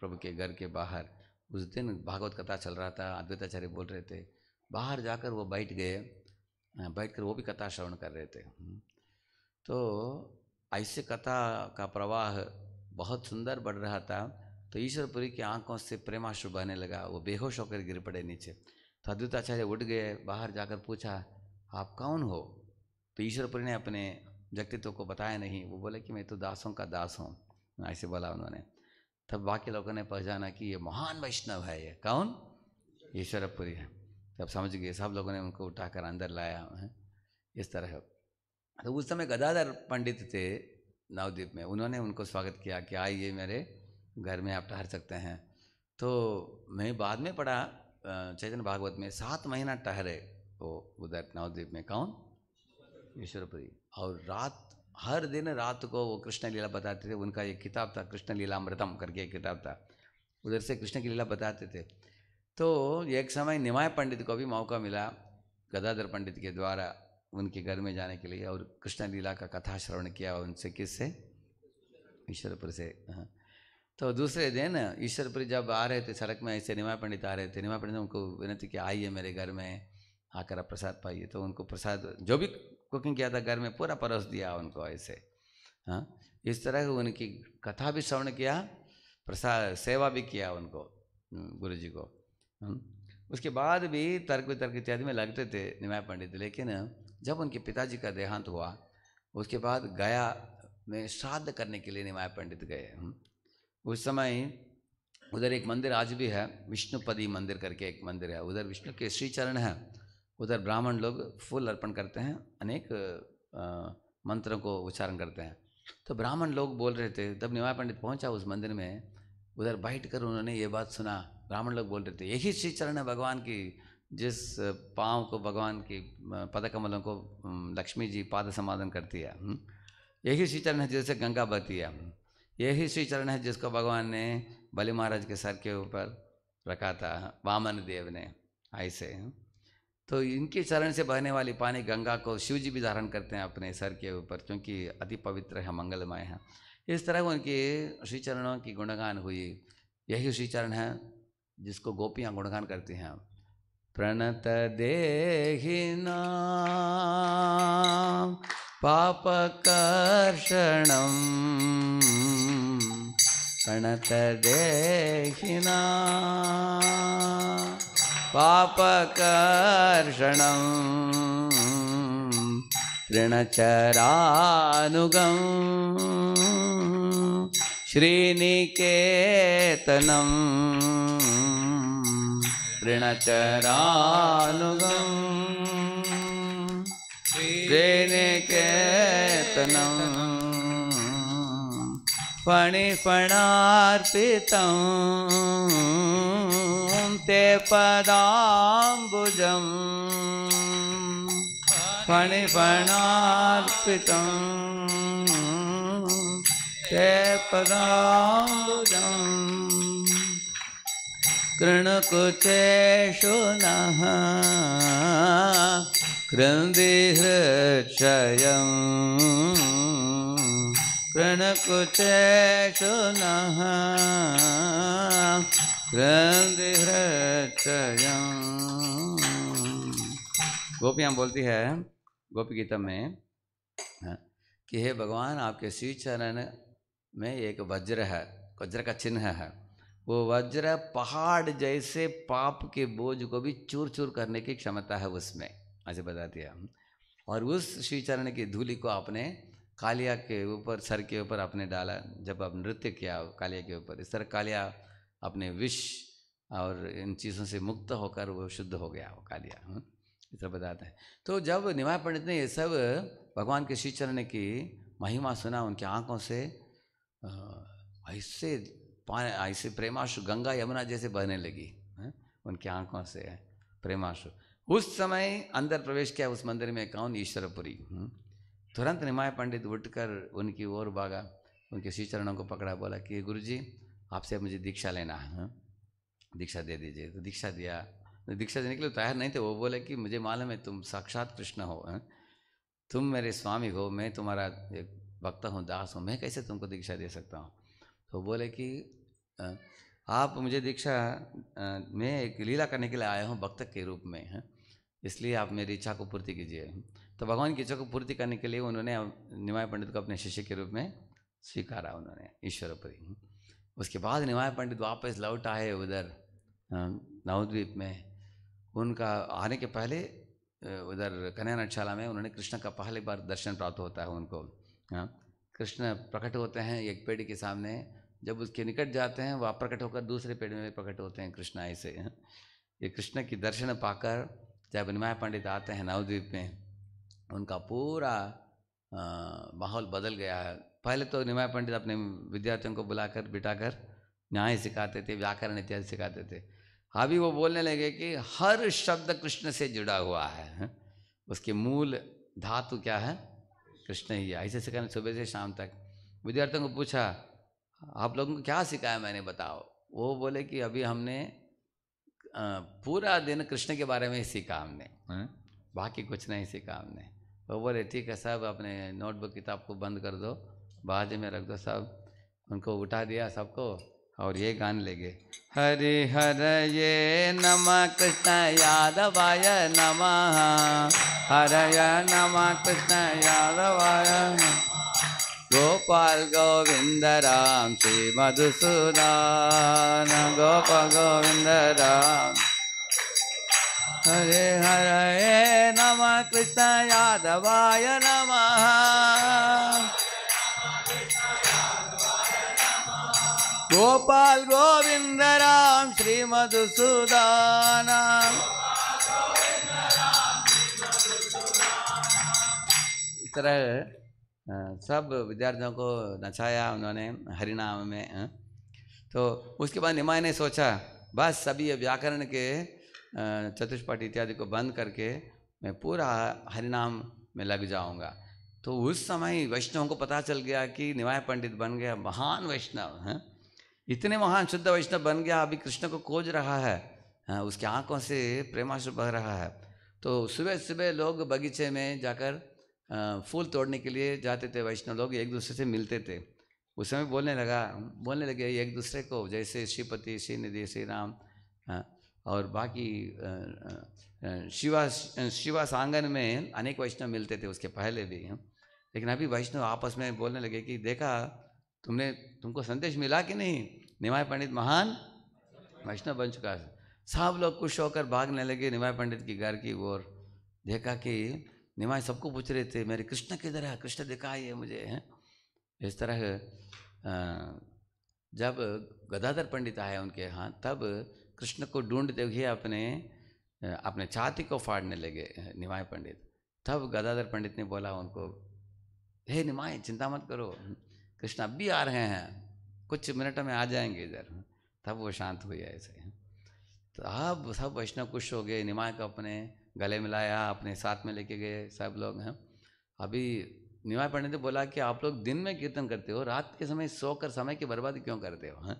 प्रभु के घर के बाहर उस दिन भागवत कथा चल रहा था अद्वैताचार्य बोल रहे थे बाहर जाकर वो बैठ गए बैठ कर वो भी कथा श्रवण कर रहे थे हम्म। तो ऐसे कथा का प्रवाह बहुत सुंदर बढ़ रहा था तो ईश्वरपुरी की आंखों से प्रेमाश्रु बहने लगा वो बेहोश होकर गिर पड़े नीचे तो अद्वैताचार्य उठ गए बाहर जाकर पूछा आप कौन हो तो ईश्वरपुरी ने अपने व्यक्तित्व को बताया नहीं वो बोले कि मैं तो दासों का दास हूँ ऐसे बोला उन्होंने तब बाकी लोगों ने पहचाना कि ये महान वैष्णव है ये कौन ईश्वरपुरी है तब समझ गए सब लोगों ने उनको उठाकर अंदर लाया है इस तरह तो उस समय गदाधर पंडित थे नवद्वीप में उन्होंने उनको स्वागत किया कि आइए मेरे घर में आप ठहर सकते हैं तो मैं बाद में पढ़ा चैतन्य भागवत में सात महीना ठहरे वो उधर नवद्वीप में कौन ईश्वरपुरी और रात हर दिन रात को वो कृष्ण लीला बताते थे उनका एक किताब था कृष्ण लीला अमृतम करके एक किताब था उधर से कृष्ण की लीला बताते थे तो एक समय निमाय पंडित को भी मौका मिला गदाधर पंडित के द्वारा उनके घर में जाने के लिए और कृष्ण लीला का कथा श्रवण किया उनसे किससे ईश्वरपुर से हाँ तो दूसरे दिन ईश्वरपुर जब आ रहे थे सड़क में ऐसे निमाय पंडित आ रहे थे निमाय पंडित ने उनको विनती किया आइए मेरे घर में आकर प्रसाद पाइए तो उनको प्रसाद जो भी कुकिंग किया था घर में पूरा परोस दिया उनको ऐसे हाँ इस तरह उनकी कथा भी श्रवण किया प्रसाद सेवा भी किया उनको हम्म, गुरु जी को उसके बाद भी तर्क वितर्क इत्यादि में लगते थे निमाय पंडित लेकिन जब उनके पिताजी का देहांत हुआ उसके बाद गया में श्राद्ध करने के लिए निमाय पंडित गए उस समय उधर एक मंदिर आज भी है विष्णुपदी मंदिर करके एक मंदिर है उधर विष्णु के श्रीचरण है उधर ब्राह्मण लोग फूल अर्पण करते हैं अनेक मंत्रों को उच्चारण करते हैं तो ब्राह्मण लोग बोल रहे थे तब निवाय पंडित पहुंचा उस मंदिर में उधर बैठ कर उन्होंने ये बात सुना ब्राह्मण लोग बोल रहे थे यही श्री चरण है भगवान की जिस पाँव को भगवान की पदकमलों को लक्ष्मी जी पाद समाधान करती है हम्म। यही श्री चरण है जिससे गंगा बहती है हम्म। यही श्री चरण है जिसको भगवान ने बलि महाराज के सर के ऊपर रखा था वामन देव ने ऐसे हम्म। तो इनके चरण से बहने वाली पानी गंगा को शिव जी भी धारण करते हैं अपने सर के ऊपर क्योंकि अति पवित्र है मंगलमय है इस तरह उनके श्री चरणों की गुणगान हुई यही श्री चरण है जिसको गोपियाँ गुणगान करती हैं प्रणत देहिना प्रणत प्रणतदेहिना पापकर्षण तृणचरानुगं श्रीनिकेतन तृणचरानुगं श्रीनिकेतन फणिफणार्पितम् ते पदाम्बुजम् फणिफणार्पितम् ते पदाम्बुजम् कृणकुचेषु नः कृन्दिहृक्षयम् कृणकुचेषु नः गोपियाँ बोलती है गोपी गीता में हाँ, कि हे भगवान आपके श्री चरण में एक वज्र है वज्र का चिन्ह है वो वज्र पहाड़ जैसे पाप के बोझ को भी चूर चूर करने की क्षमता है उसमें ऐसे बताती है और उस श्री चरण की धूलि को आपने कालिया के ऊपर सर के ऊपर आपने डाला जब आप नृत्य किया कालिया के ऊपर इस तरह कालिया अपने विष और इन चीज़ों से मुक्त होकर वो शुद्ध हो गया वो कालिया इस तरह बताते हैं तो जब निमाय पंडित ने ये सब भगवान के श्री चरण की महिमा सुना उनकी आंखों से ऐसे ऐसे प्रेमाशु गंगा यमुना जैसे बहने लगी उनकी आंखों से प्रेमाशु उस समय अंदर प्रवेश किया उस मंदिर में कौन ईश्वरपुरी हम्म? तुरंत निमाय पंडित उठकर उनकी ओर भागा उनके श्री चरणों को पकड़ा बोला कि गुरुजी आपसे मुझे दीक्षा लेना है हाँ। दीक्षा दे दीजिए तो दीक्षा दिया तो दीक्षा देने के लिए तैयार नहीं थे वो बोले कि मुझे मालूम है तुम साक्षात कृष्ण हो हाँ। तुम मेरे स्वामी हो मैं तुम्हारा एक भक्त हूँ दास हूँ मैं कैसे तुमको दीक्षा दे सकता हूँ तो बोले कि आप मुझे दीक्षा मैं एक लीला करने के लिए आया हूँ भक्त के रूप में है हाँ। इसलिए आप मेरी इच्छा को पूर्ति कीजिए तो भगवान की इच्छा को पूर्ति करने के लिए उन्होंने निमाय पंडित को अपने शिष्य के रूप में स्वीकारा उन्होंने ईश्वरपुरी उसके बाद निमाय पंडित वापस लौट आए उधर नवद्वीप में उनका आने के पहले उधर कन्या नटशाला में उन्होंने कृष्ण का पहली बार दर्शन प्राप्त होता है उनको कृष्ण प्रकट होते हैं एक पेड़ के सामने जब उसके निकट जाते हैं वह प्रकट होकर दूसरे पेड़ में भी प्रकट होते हैं कृष्ण ऐसे ये कृष्ण की दर्शन पाकर जब निमाय पंडित आते हैं नवद्वीप में उनका पूरा माहौल बदल गया है पहले तो निमाय पंडित अपने विद्यार्थियों को बुलाकर बिठाकर न्याय सिखाते थे व्याकरण इत्यादि सिखाते थे अभी वो बोलने लगे कि हर शब्द कृष्ण से जुड़ा हुआ है उसके मूल धातु क्या है कृष्ण ही है ऐसे सिखाने सुबह से शाम तक विद्यार्थियों को पूछा आप लोगों को क्या सिखाया मैंने बताओ वो बोले कि अभी हमने पूरा दिन कृष्ण के बारे में ही सीखा हमने बाकी कुछ नहीं सीखा हमने वो तो बोले ठीक है साहब अपने नोटबुक किताब को बंद कर दो बाजे में रख दो साहब उनको उठा दिया सबको और ये गान ले गए हरे हर ये नम कृष्ण यादवाय नम हर नम कृष्ण यादवाय गोपाल गोविंद राम श्री मधुसूदान गोपाल गोविंद राम हरे हरे नम कृष्ण यादवाय नम गोपाल गोविंद राम श्री मधुसूदान इस तरह सब विद्यार्थियों को नचाया उन्होंने हरिनाम में तो उसके बाद निमाय ने सोचा बस सभी व्याकरण के चतुष्पाठ इत्यादि को बंद करके मैं पूरा हरिनाम में लग जाऊंगा तो उस समय वैष्णव को पता चल गया कि निवाय पंडित बन गया महान वैष्णव हैं इतने महान शुद्ध वैष्णव बन गया अभी कृष्ण को खोज रहा है हाँ उसकी आंखों से प्रेमाश्र बह रहा है तो सुबह सुबह लोग बगीचे में जाकर फूल तोड़ने के लिए जाते थे वैष्णव लोग एक दूसरे से मिलते थे उस समय बोलने लगा बोलने लगे एक दूसरे को जैसे श्रीपति श्रीनिधि श्री राम हाँ और बाकी शिवा शिवा सांगन में अनेक वैष्णव मिलते थे उसके पहले भी लेकिन अभी वैष्णव आपस में बोलने लगे कि देखा तुमने तुमको संदेश मिला कि नहीं निमाय पंडित महान वैष्णव बन चुका है सब लोग खुश होकर भागने लगे निमाय पंडित की घर की ओर देखा कि निमाय सबको पूछ रहे थे मेरे कृष्ण किधर है कृष्ण दिखाइए मुझे इस तरह जब गदाधर पंडित आए उनके यहाँ तब कृष्ण को ढूंढते हुए अपने अपने छाती को फाड़ने लगे निमाय पंडित तब गदाधर पंडित ने बोला उनको हे निमाय चिंता मत करो कृष्ण अब भी आ रहे हैं कुछ मिनट में आ जाएंगे इधर तब वो शांत हुई ऐसे तो अब सब वैष्णव खुश हो गए निमाय को अपने गले मिलाया अपने साथ में लेके गए सब लोग हैं अभी निमाय पंडित ने बोला कि आप लोग दिन में कीर्तन करते हो रात के समय सोकर समय की बर्बादी क्यों करते हो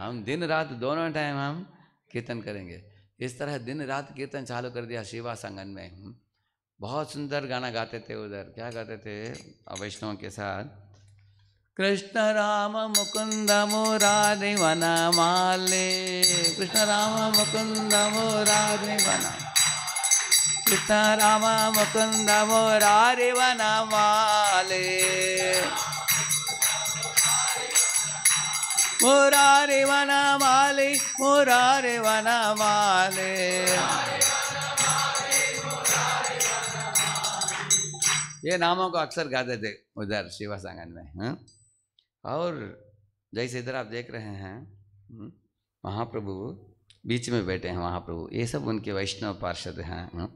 हम दिन रात दोनों टाइम हम कीर्तन करेंगे इस तरह दिन रात कीर्तन चालू कर दिया शिवा संगन में हम्म। बहुत सुंदर गाना गाते थे उधर क्या गाते थे वैष्णव के साथ कृष्ण राम मुकुंद मुरारी वना माले कृष्ण राम मुकुंद मुरारी वना कृष्ण राम मुकुंद मुरारी वना माले मुरारे वना वाले मुरारे वना वाले ये नामों को अक्सर गाते थे उधर शिवा सांगन में हा? और जैसे इधर आप देख रहे हैं महाप्रभु बीच में बैठे हैं महाप्रभु ये सब उनके वैष्णव पार्षद हैं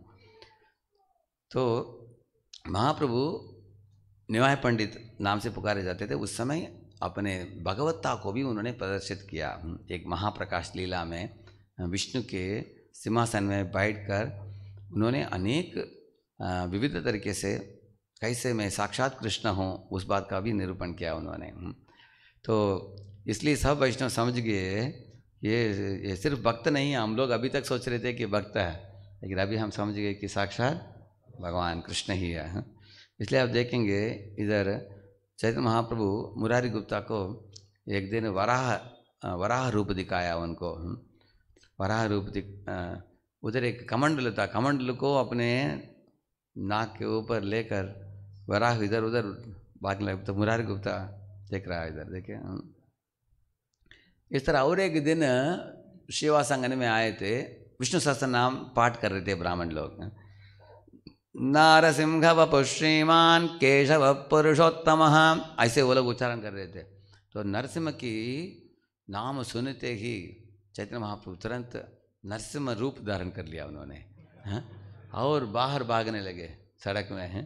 तो महाप्रभु निवाय पंडित नाम से पुकारे जाते थे उस समय अपने भगवत्ता को भी उन्होंने प्रदर्शित किया एक महाप्रकाश लीला में विष्णु के सिंहासन में बैठकर उन्होंने अनेक विविध तरीके से कैसे मैं साक्षात कृष्ण हूँ उस बात का भी निरूपण किया उन्होंने तो इसलिए सब वैष्णव समझ गए ये ये सिर्फ भक्त नहीं है हम लोग अभी तक सोच रहे थे कि भक्त है लेकिन अभी हम समझ गए कि साक्षात भगवान कृष्ण ही है हाँ, इसलिए आप देखेंगे इधर चैतन्य महाप्रभु मुरारी गुप्ता को एक दिन वराह वराह रूप दिखाया उनको हम्म। वराह रूप दिख उधर एक कमंडल था कमंडल को अपने नाक के ऊपर लेकर वराह इधर उधर बात लगे तो मुरारी गुप्ता देख रहा है इधर देखे हम्म। इस तरह और एक दिन शिवा संगन में आए थे विष्णु सहस्त्र नाम पाठ कर रहे थे ब्राह्मण लोग नारसिंह वपु श्रीमान केशव पुरुषोत्तम ऐसे वो लोग उच्चारण कर रहे थे तो नरसिम्ह की नाम सुनते ही चैतन्य महाप्रभु तुरंत नरसिंह रूप धारण कर लिया उन्होंने है? हाँ? और बाहर भागने लगे सड़क में हैं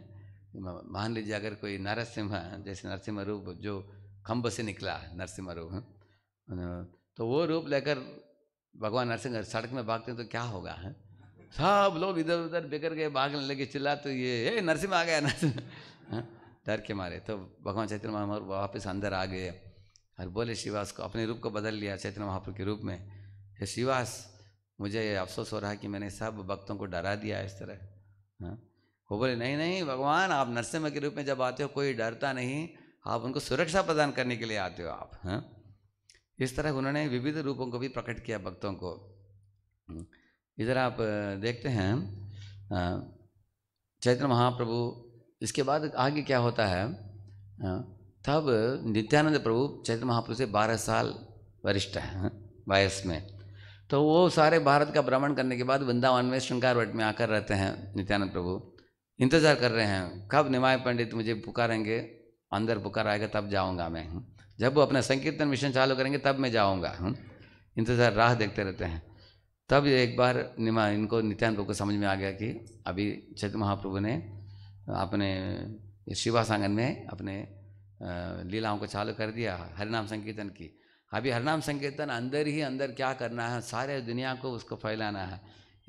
हाँ? मान लीजिए अगर कोई नरसिंह जैसे नरसिम्ह रूप जो खम्भ से निकला नरसिम्ह रूप हाँ? तो वो रूप लेकर भगवान नरसिंह सड़क में भागते हैं तो क्या होगा है सब लोग इधर उधर बिगड़ गए भागने लगे चिल्ला तो ये ए नरसिम्हा आ गया नरसिम्हा हाँ, डर के मारे तो भगवान चैत्र महाप्रभु वापस अंदर आ गए और बोले शिवास को अपने रूप को बदल लिया चैत्र महाप्रभु के रूप में हे शिवास मुझे अफसोस हो रहा है कि मैंने सब भक्तों को डरा दिया इस तरह हाँ, वो बोले नहीं नहीं भगवान आप नरसिम्हा के रूप में जब आते हो कोई डरता नहीं आप उनको सुरक्षा प्रदान करने के लिए आते हो आप हैं हाँ, इस तरह उन्होंने विविध रूपों को भी प्रकट किया भक्तों को इधर आप देखते हैं चैत्र महाप्रभु इसके बाद आगे क्या होता है तब नित्यानंद प्रभु चैत्र महाप्रभु से बारह साल वरिष्ठ हैं वायस में तो वो सारे भारत का भ्रमण करने के बाद वृंदावन में श्रृंगार वट में आकर रहते हैं नित्यानंद प्रभु इंतजार कर रहे हैं कब निमाय पंडित मुझे पुकारेंगे अंदर पुकार आएगा तब जाऊंगा मैं जब वो अपना संकीर्तन मिशन चालू करेंगे तब मैं जाऊंगा इंतज़ार राह देखते रहते हैं तब एक बार निमा इनको नित्यान प्रभु को समझ में आ गया कि अभी चैत्य महाप्रभु ने अपने शिवासांगन में अपने लीलाओं को चालू कर दिया हरिनाम संकीर्तन की अभी हरिनाम संकीर्तन अंदर ही अंदर क्या करना है सारे दुनिया को उसको फैलाना है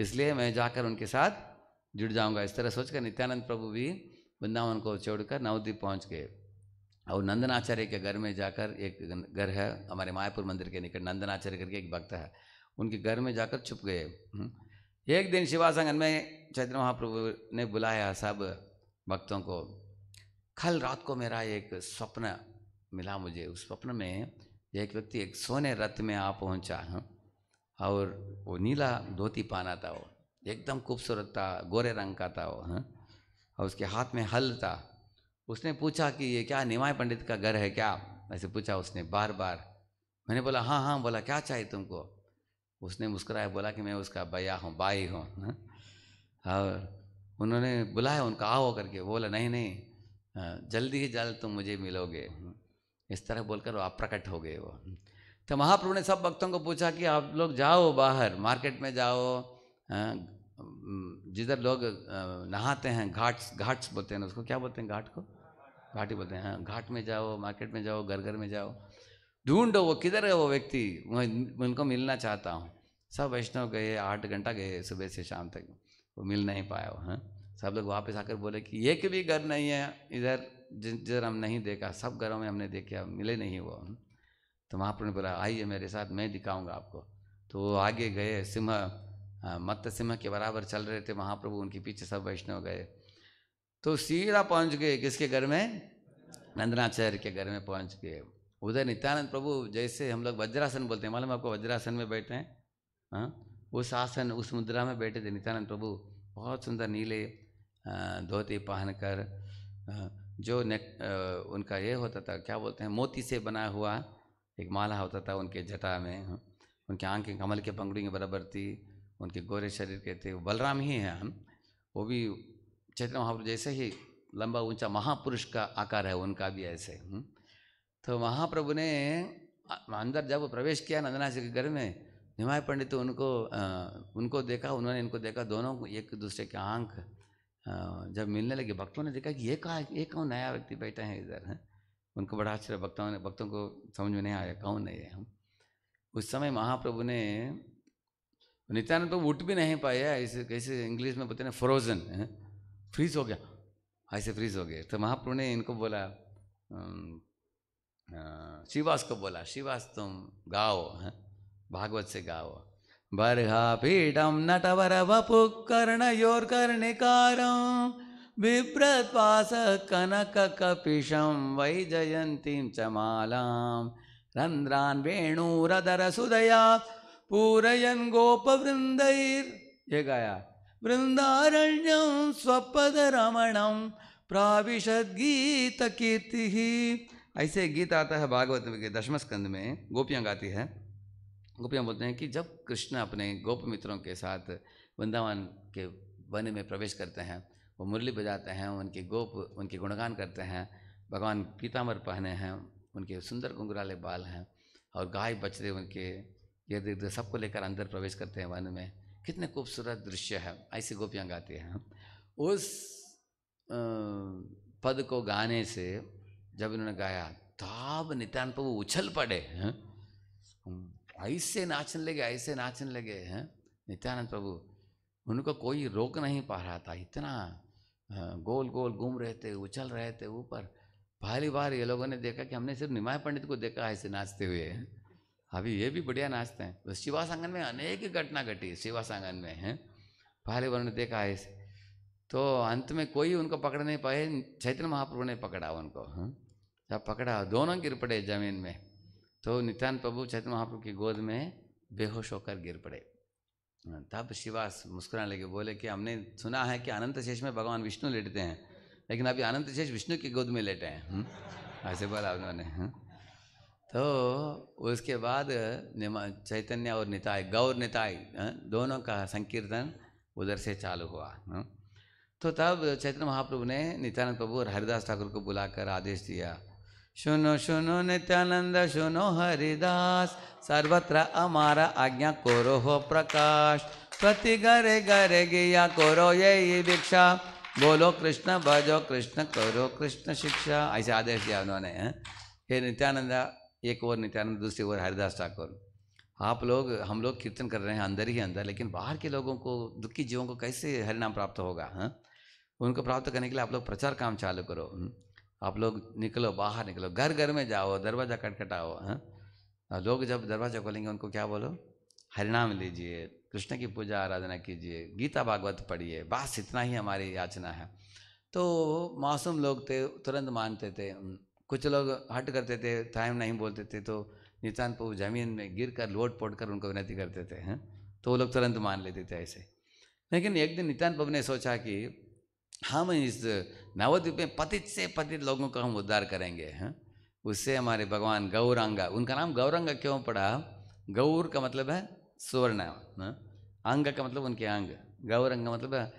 इसलिए मैं जाकर उनके साथ जुड़ जाऊंगा इस तरह सोचकर नित्यानंद प्रभु भी वृंदावन को छोड़कर नवद्वीप पहुंच गए और नंदनाचार्य के घर में जाकर एक घर है हमारे मायापुर मंदिर के निकट नंदनाचार्य करके एक भक्त है उनके घर में जाकर छुप गए हम्म। एक दिन शिवासंगन में चैत्र महाप्रभु ने बुलाया सब भक्तों को कल रात को मेरा एक स्वप्न मिला मुझे उस स्वप्न में एक व्यक्ति एक सोने रथ में आ पहुंचा हूँ हम्म। और वो नीला धोती पाना था वो एकदम खूबसूरत था गोरे रंग का था वो हाँ और उसके हाथ में हल था उसने पूछा कि ये क्या निमाय पंडित का घर है क्या ऐसे पूछा उसने बार बार मैंने बोला हाँ हाँ बोला क्या चाहिए तुमको उसने मुस्कुराया बोला कि मैं उसका भैया हूँ भाई हूँ हाँ। और उन्होंने बुलाया उनका आओ करके बोला नहीं नहीं जल्दी ही जल्द तुम मुझे मिलोगे इस तरह बोलकर आप प्रकट हो गए वो तो महाप्रभु ने सब भक्तों को पूछा कि आप लोग जाओ बाहर मार्केट में जाओ हाँ, जिधर लोग नहाते हैं घाट्स घाट्स बोलते हैं उसको क्या बोलते हैं घाट को घाट ही बोलते हैं हाँ, घाट में जाओ मार्केट में जाओ घर घर में जाओ ढूंढो वो किधर है वो व्यक्ति मैं उनको मिलना चाहता हूँ सब वैष्णव गए आठ घंटा गए सुबह से शाम तक वो मिल नहीं पाया वो हाँ। हैं सब लोग वापस आकर बोले कि एक भी घर नहीं है इधर जिधर हम नहीं देखा सब घरों में हमने देखा मिले नहीं वो हाँ। तो महाप्रभु ने बोला आइए मेरे साथ मैं दिखाऊंगा आपको तो वो आगे गए सिंह हाँ, मत्त सिंह के बराबर चल रहे थे महाप्रभु उनके पीछे सब वैष्णव गए तो सीधा पहुंच गए किसके घर में नंदनाचार्य के घर में पहुंच गए उधर नित्यानंद प्रभु जैसे हम लोग वज्रासन बोलते हैं मालूम आपको वज्रासन में बैठे हैं हाँ उस आसन उस मुद्रा में बैठे थे नित्यानंद प्रभु बहुत सुंदर नीले धोती पहन कर जो नेक उनका ये होता था क्या बोलते हैं मोती से बना हुआ एक माला होता था उनके जटा में हाँ? उनके आंखें कमल के पंगड़ी के बराबर थी उनके गोरे शरीर के थे बलराम ही हैं हम वो भी चैत्र महापुरुष जैसे ही लंबा ऊंचा महापुरुष का आकार है उनका भी ऐसे हुँ? तो महाप्रभु ने अंदर जब प्रवेश किया नंदना जी के घर में निमाय पंडित तो उनको आ, उनको देखा उन्होंने इनको देखा दोनों एक दूसरे के आंख जब मिलने लगे भक्तों ने देखा कि ये कहा ये कौन नया व्यक्ति बैठा है इधर है उनको बड़ा आश्चर्य भक्तों ने भक्तों को समझ में नहीं आया कौन है हम उस समय महाप्रभु ने नित्यानंद प्रभु उठ भी नहीं पाया ऐसे कैसे इंग्लिश में ना फ्रोजन फ्रीज हो गया ऐसे फ्रीज हो गया तो महाप्रभु ने इनको बोला हाँ, शिवास को बोला शिवास तुम गाओ है? भागवत से गाओ बरहा पीडम नटवर वपु कर्ण योर विप्रत पास कनक कपिशम वै जयंतीम चमालाम रंध्रान वेणुरधर सुदया पूरयन गोपवृंदैर ये गाया वृंदारण्यम स्वपद रमणम प्राविशद गीत कीर्ति ऐसे गीत आता है भागवत के दशम स्कंद में गोपियाँ गाती है गोपियाँ बोलते हैं कि जब कृष्ण अपने गोप मित्रों के साथ वृंदावन के वन में प्रवेश करते हैं वो मुरली बजाते हैं उनके गोप उनके गुणगान करते हैं भगवान पीतामर पहने हैं उनके सुंदर घुंघराले बाल हैं और गाय बचरे उनके इर्द गिर्द सबको लेकर अंदर प्रवेश करते हैं वन में कितने खूबसूरत दृश्य है ऐसी गोपियाँ गाती हैं उस पद को गाने से जब इन्होंने गाया तब नितान पर वो उछल पड़े हैं ऐसे नाचने लगे ऐसे नाचने लगे हैं नित्यानंद प्रभु उनको कोई रोक नहीं पा रहा था इतना गोल गोल घूम रहे थे उछल रहे थे ऊपर पहली बार ये लोगों ने देखा कि हमने सिर्फ निमाय पंडित को देखा ऐसे नाचते हुए अभी ये भी बढ़िया नाचते हैं तो शिवासांगन में अनेक घटना घटी शिवासांगन में हैं बार उन्होंने देखा ऐसे तो अंत में कोई उनको पकड़ नहीं पाए चैतन्य महाप्रभु ने पकड़ा उनको हाँ तब पकड़ा दोनों गिर पड़े जमीन में तो नित्यान प्रभु चैतन्य महाप्रभु की गोद में बेहोश होकर गिर पड़े तब शिवास मुस्कुराने लगे बोले कि हमने सुना है कि अनंत शेष में भगवान विष्णु लेटते हैं लेकिन अभी अनंत शेष विष्णु की गोद में लेटे हैं हम्म? ऐसे बोला उन्होंने हम्म? तो उसके बाद चैतन्य और निताय गौर निताय हाँ, दोनों का संकीर्तन उधर से चालू हुआ हाँ। तो तब चैतन्य महाप्रभु ने नित्यानंद प्रभु और हरिदास ठाकुर को बुलाकर आदेश दिया सुनो सुनो नित्यानंद सुनो हरिदास सर्वत्र हमारा आज्ञा करो हो प्रकाश प्रति घरे घरे गिया करो ये भिक्षा बोलो कृष्ण भजो कृष्ण करो कृष्ण शिक्षा ऐसे आदेश दिया उन्होंने फिर नित्यानंद एक और नित्यानंद दूसरी ओर हरिदास ठाकुर आप लोग हम लोग कीर्तन कर रहे हैं अंदर ही अंदर लेकिन बाहर के लोगों को दुखी जीवों को कैसे हरिनाम प्राप्त होगा हाँ उनको प्राप्त करने के लिए आप लोग प्रचार काम चालू करो हम्म। आप लोग निकलो बाहर निकलो घर घर में जाओ दरवाज़ा खटखटाओ हैं हाँ? लोग जब दरवाज़ा खोलेंगे उनको क्या बोलो हरिनाम लीजिए कृष्ण की पूजा आराधना कीजिए गीता भागवत पढ़िए बस इतना ही हमारी याचना है तो मासूम लोग थे तुरंत मानते थे कुछ लोग हट करते थे टाइम नहीं बोलते थे तो पर ज़मीन में गिर कर लोट पोट कर उनको विनती करते थे हैं हाँ? तो वो लोग तुरंत मान लेते थे ऐसे लेकिन एक दिन नितान पब ने सोचा कि हम इस नवद्वीप में पतित से पतित लोगों को हम उद्धार करेंगे हैं उससे हमारे भगवान गौरांगा उनका नाम गौरंगा क्यों पड़ा गौर का मतलब है सुवर्ण अंग का मतलब उनके अंग गौरंग मतलब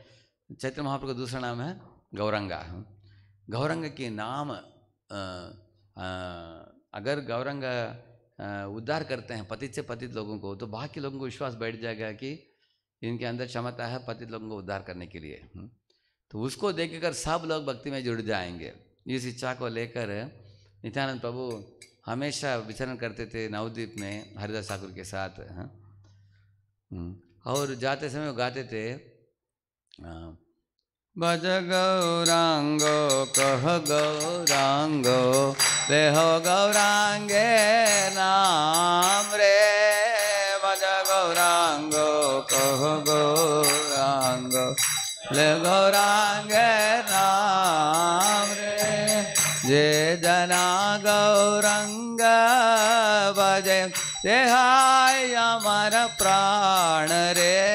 चैत्र महाप्रभु का दूसरा नाम है गौरंगा गौरंग के नाम आ, आ, अगर गौरंग उद्धार करते हैं पतित से पतित लोगों को तो बाकी लोगों को विश्वास बैठ जाएगा कि इनके अंदर क्षमता है पतित लोगों को उद्धार करने के लिए तो उसको देखकर सब लोग भक्ति में जुड़ जाएंगे इस इच्छा को लेकर नित्यानंद प्रभु हमेशा विचरण करते थे नवद्वीप में हरिदास ठाकुर के साथ हाँ। और जाते समय गाते थे भज गौरांगो कह गौरांगो रे हो गौरांगे नाम रे ले गौरांग राम रे जे जना गौरंग बजे ते हाय अमर प्राण रे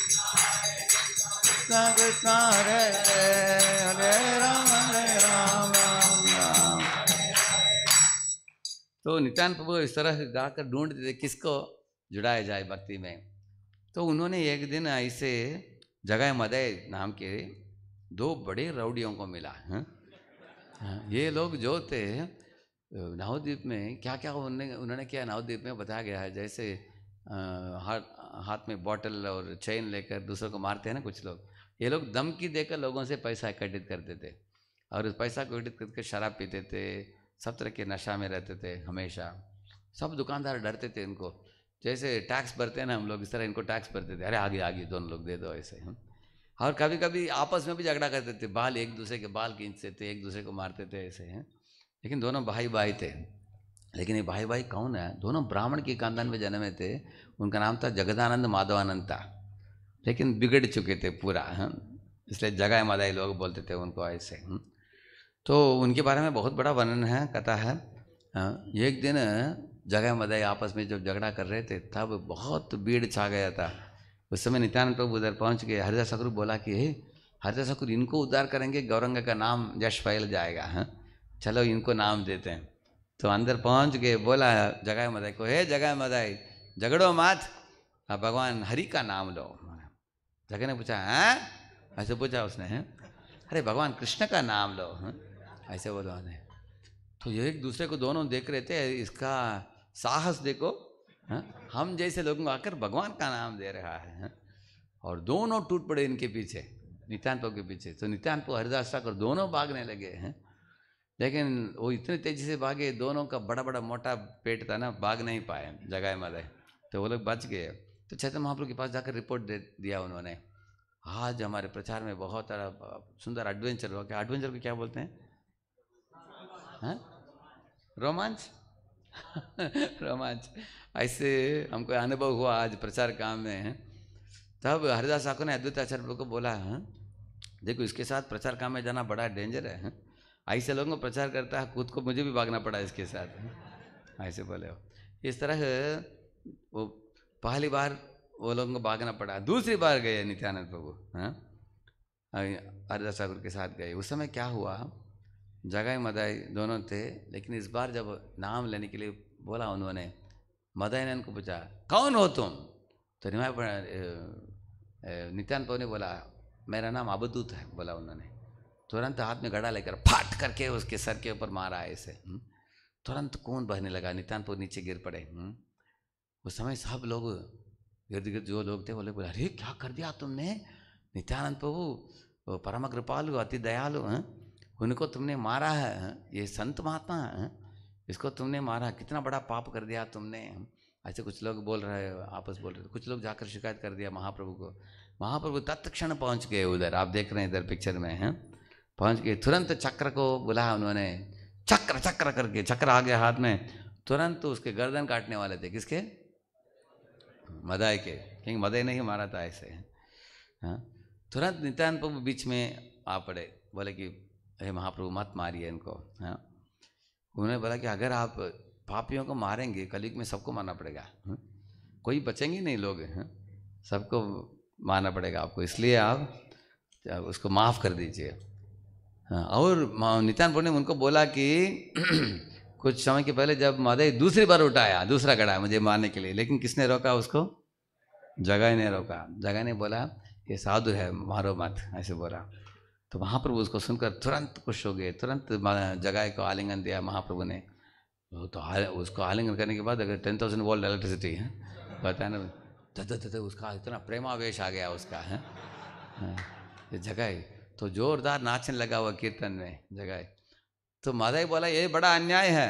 कृष्ण कृष्ण हरे हरे हरे राम हरे राम तो नितान प्रभु इस तरह से गाकर ढूंढते थे किसको जुड़ाया जाए भक्ति में तो उन्होंने एक दिन ऐसे जगह मदय नाम के दो बड़े रउड़ियों को मिला है? हाँ। हाँ, ये लोग जो थे नवद्वीप में क्या क्या उन्होंने उन्होंने क्या नवद्वीप में बताया गया है जैसे हाथ हाथ में बॉटल और चेन लेकर दूसरों को मारते हैं ना कुछ लोग ये लोग धमकी देकर लोगों से पैसा एकत्रित करते थे और उस पैसा को एकत्रित करके शराब पीते थे सब तरह के नशा में रहते थे हमेशा सब दुकानदार डरते थे इनको जैसे टैक्स भरते हैं ना हम लोग इस तरह इनको टैक्स भरते थे अरे आगे आगे दोनों लोग दे दो ऐसे हम और कभी कभी आपस में भी झगड़ा करते थे बाल एक दूसरे के बाल खींचते थे एक दूसरे को मारते थे ऐसे हैं लेकिन दोनों भाई भाई थे लेकिन ये भाई भाई कौन है दोनों ब्राह्मण के खानदान में जन्मे थे उनका नाम था जगदानंद माधवानंद था लेकिन बिगड़ चुके थे पूरा है हाँ। इसलिए जगह मदाई लोग बोलते थे उनको ऐसे हाँ। तो उनके बारे में बहुत बड़ा वर्णन है कथा है हाँ। एक दिन जगह मदाई आपस में जब झगड़ा कर रहे थे तब बहुत भीड़ छा गया था उस समय नित्यानंद प्रभु उधर पहुँच गए हरिदा शकुर बोला कि हे हरिदा शकुर इनको उद्धार करेंगे गौरंग का नाम यश फैल जाएगा हाँ चलो इनको नाम देते हैं तो अंदर पहुंच गए बोला जगह मदाई को हे जगह मदाई झगड़ो मात भगवान हरि का नाम लो जगह ने पूछा है हाँ? ऐसे पूछा उसने है हाँ? अरे भगवान कृष्ण का नाम लो है? हाँ? ऐसे बोला उन्हें तो ये एक दूसरे को दोनों देख रहे थे इसका साहस देखो हम जैसे लोगों को आकर भगवान का नाम दे रहा है, और दोनों टूट पड़े इनके पीछे नित्यांतों के पीछे तो नित्यांत को हरिदास ठाकुर दोनों भागने लगे हैं लेकिन वो इतने तेजी से भागे दोनों का बड़ा बड़ा मोटा पेट था ना भाग नहीं पाए जगह मारे तो वो लोग बच गए तो चैतन्य महाप्रभु के पास जाकर रिपोर्ट दे दिया उन्होंने आज हमारे प्रचार में बहुत सारा सुंदर एडवेंचर हुआ क्या एडवेंचर को क्या बोलते हैं है? हाँ? रोमांच रोमांच ऐसे हमको अनुभव हुआ आज प्रचार काम में तब हरिदास ठाकुर ने अद्वित आचार्य को बोला है हाँ, देखो इसके साथ प्रचार काम में जाना बड़ा डेंजर है हाँ। ऐसे लोगों को प्रचार करता है खुद को मुझे भी भागना पड़ा इसके साथ ऐसे बोले हो इस तरह वो पहली बार वो लोगों को भागना पड़ा दूसरी बार गए नित्यानंद प्रभु हरिदास हाँ? ठाकुर के साथ गए उस समय क्या हुआ जगह मदाई दोनों थे लेकिन इस बार जब नाम लेने के लिए बोला उन्होंने मदाई ने उनको पूछा कौन हो तुम तो निमा नित्यानंद प्रभु ने बोला मेरा नाम अबदूत है बोला उन्होंने तुरंत हाथ में गड़ा लेकर फाट करके उसके सर के ऊपर मारा ऐसे हम्म? तुरंत कौन बहने लगा नित्यानपुर नीचे गिर पड़े हम्म? उस समय सब लोग गिर्द गिर्द जो लोग थे वो लोग बोले अरे क्या कर दिया तुमने नित्यानंद प्रभु परम कृपालु अति दयालु हैं उनको तुमने मारा है ये संत महात्मा है इसको तुमने मारा कितना बड़ा पाप कर दिया तुमने ऐसे कुछ लोग बोल रहे आपस बोल रहे कुछ लोग जाकर शिकायत कर दिया महाप्रभु को महाप्रभु तत्क्षण पहुंच गए उधर आप देख रहे हैं इधर पिक्चर में हैं पहुंच गए तुरंत चक्र को बुलाया उन्होंने चक्र चक्र करके चक्र आ गया हाथ में तुरंत उसके गर्दन काटने वाले थे किसके मदाय के क्योंकि मदय नहीं मारा था ऐसे हाँ तुरंत नित्यान प्रभु बीच में आ पड़े बोले कि अरे महाप्रभु मत मारिए इनको हाँ उन्होंने बोला कि अगर आप पापियों को मारेंगे कलयुग में सबको मारना पड़ेगा हाँ? कोई बचेंगे नहीं लोग हैं हाँ? सबको मारना पड़ेगा आपको इसलिए आप उसको माफ़ कर दीजिए हाँ और नित्यानपुर प्रभु ने उनको बोला कि कुछ समय के पहले जब महादेव दूसरी बार उठाया दूसरा गड़ा मुझे मारने के लिए लेकिन किसने रोका उसको जगह ने रोका जगह ने बोला ये साधु है मारो मत ऐसे बोला तो महाप्रभु उसको सुनकर तुरंत खुश हो गए तुरंत जगह को आलिंगन दिया महाप्रभु ने तो उसको आलिंगन करने के बाद अगर टेन थाउजेंड वोल्ट इलेक्ट्रिसिटी है पता है ना उसका इतना प्रेमावेश आ गया उसका है हाँ, जगह तो जोरदार नाचने लगा हुआ कीर्तन में जगह तो माधव बोला ये बड़ा अन्याय है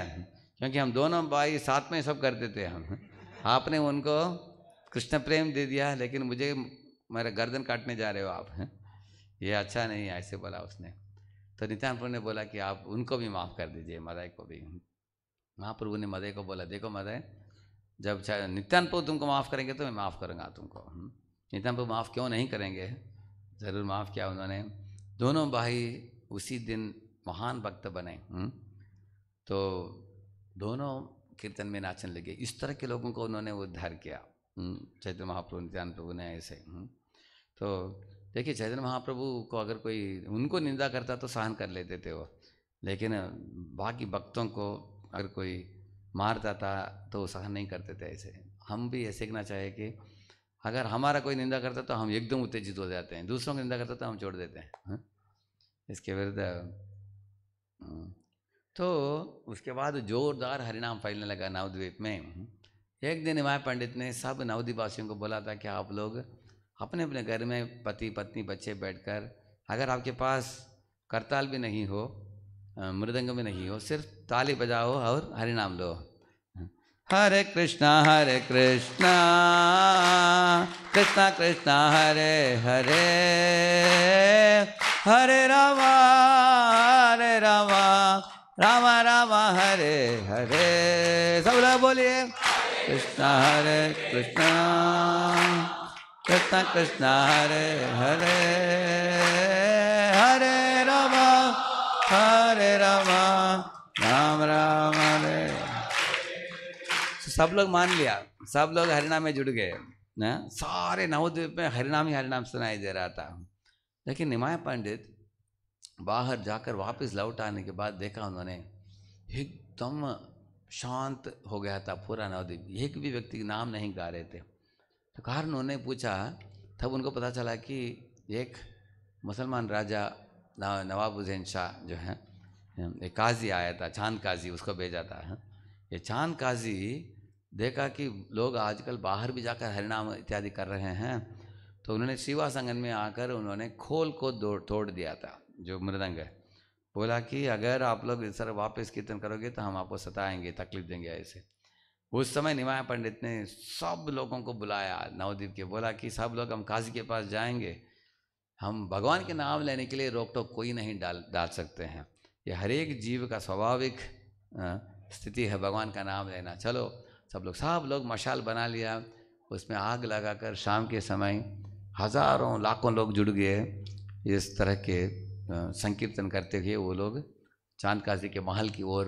क्योंकि हम दोनों भाई साथ में सब करते थे हम आपने उनको कृष्ण प्रेम दे दिया लेकिन मुझे मेरा गर्दन काटने जा रहे हो आप हैं ये अच्छा नहीं है ऐसे बोला उसने तो नित्यानपुर ने बोला कि आप उनको भी माफ़ कर दीजिए मदय को भी महाप्रभु ने मदय को बोला देखो मदय जब चाहे नित्यानपुर तुमको माफ़ करेंगे तो मैं माफ़ करूँगा तुमको नित्यानपुर माफ़ क्यों नहीं करेंगे ज़रूर माफ़ किया उन्होंने दोनों भाई उसी दिन महान भक्त बने हुँ? हम्म? तो दोनों कीर्तन में नाचने लगे इस तरह के लोगों को उन्होंने उद्धार किया हम्म? चैतन्य महाप्रभु नित्यानंद प्रभु ने ऐसे हुँ? हम्म? तो देखिए चैतन्य महाप्रभु को अगर कोई उनको निंदा करता तो सहन कर लेते थे वो लेकिन बाकी भक्तों को अगर कोई मारता था तो सहन नहीं करते थे ऐसे हम भी ऐसे कहना चाहे कि अगर हमारा कोई निंदा करता तो हम एकदम उत्तेजित हो जाते हैं दूसरों की निंदा करता तो हम छोड़ देते हैं इसके विरुद्ध हाँ। तो उसके बाद जोरदार हरिनाम फैलने लगा नवद्वीप में हम्म। एक दिन हिमाय पंडित ने सब नवद्वीप वासियों को बोला था कि आप लोग अपने अपने घर में पति पत्नी बच्चे बैठकर अगर आपके पास करताल भी नहीं हो मृदंग भी नहीं हो सिर्फ ताली बजाओ और हरिनाम लो हम्म। हरे कृष्णा हरे कृष्णा कृष्णा कृष्णा हरे हरे हरे रामा हरे रामा रामा रामा हरे हरे सब लोग बोलिए कृष्णा हरे कृष्णा कृष्णा कृष्णा हरे हरे हरे रामा हरे रामा राम राम हरे सब लोग मान लिया सब लोग हरिनाम में जुड़ गए ना सारे नवद्वीप में हरिनाम ही हरिनाम सुनाई दे रहा था लेकिन निमाय पंडित बाहर जाकर वापस लौट आने के बाद देखा उन्होंने एकदम शांत हो गया था पूरा नवदीप एक भी व्यक्ति के नाम नहीं गा रहे थे तो कारण उन्होंने पूछा तब उनको पता चला कि एक मुसलमान राजा नवाब हुसैन शाह जो है एक काजी आया था चांद काजी उसको भेजा था हाँ। ये चांद काजी देखा कि लोग आजकल बाहर भी जाकर हरिनाम इत्यादि कर रहे हैं तो उन्होंने शिवा संगन में आकर उन्होंने खोल को तोड़ दिया था जो मृदंग है बोला कि अगर आप लोग सर वापस कीर्तन करोगे तो हम आपको सताएंगे तकलीफ देंगे ऐसे उस समय निमाया पंडित ने सब लोगों को बुलाया नवदीप के बोला कि सब लोग हम काजी के पास जाएंगे हम भगवान के नाम लेने के लिए रोक टोक कोई नहीं डाल डाल सकते हैं ये हरेक जीव का स्वाभाविक स्थिति है भगवान का नाम लेना चलो सब लोग सब लोग मशाल बना लिया उसमें आग लगाकर शाम के समय हजारों लाखों लोग जुड़ गए इस तरह के संकीर्तन करते हुए वो लोग काशी के महल की ओर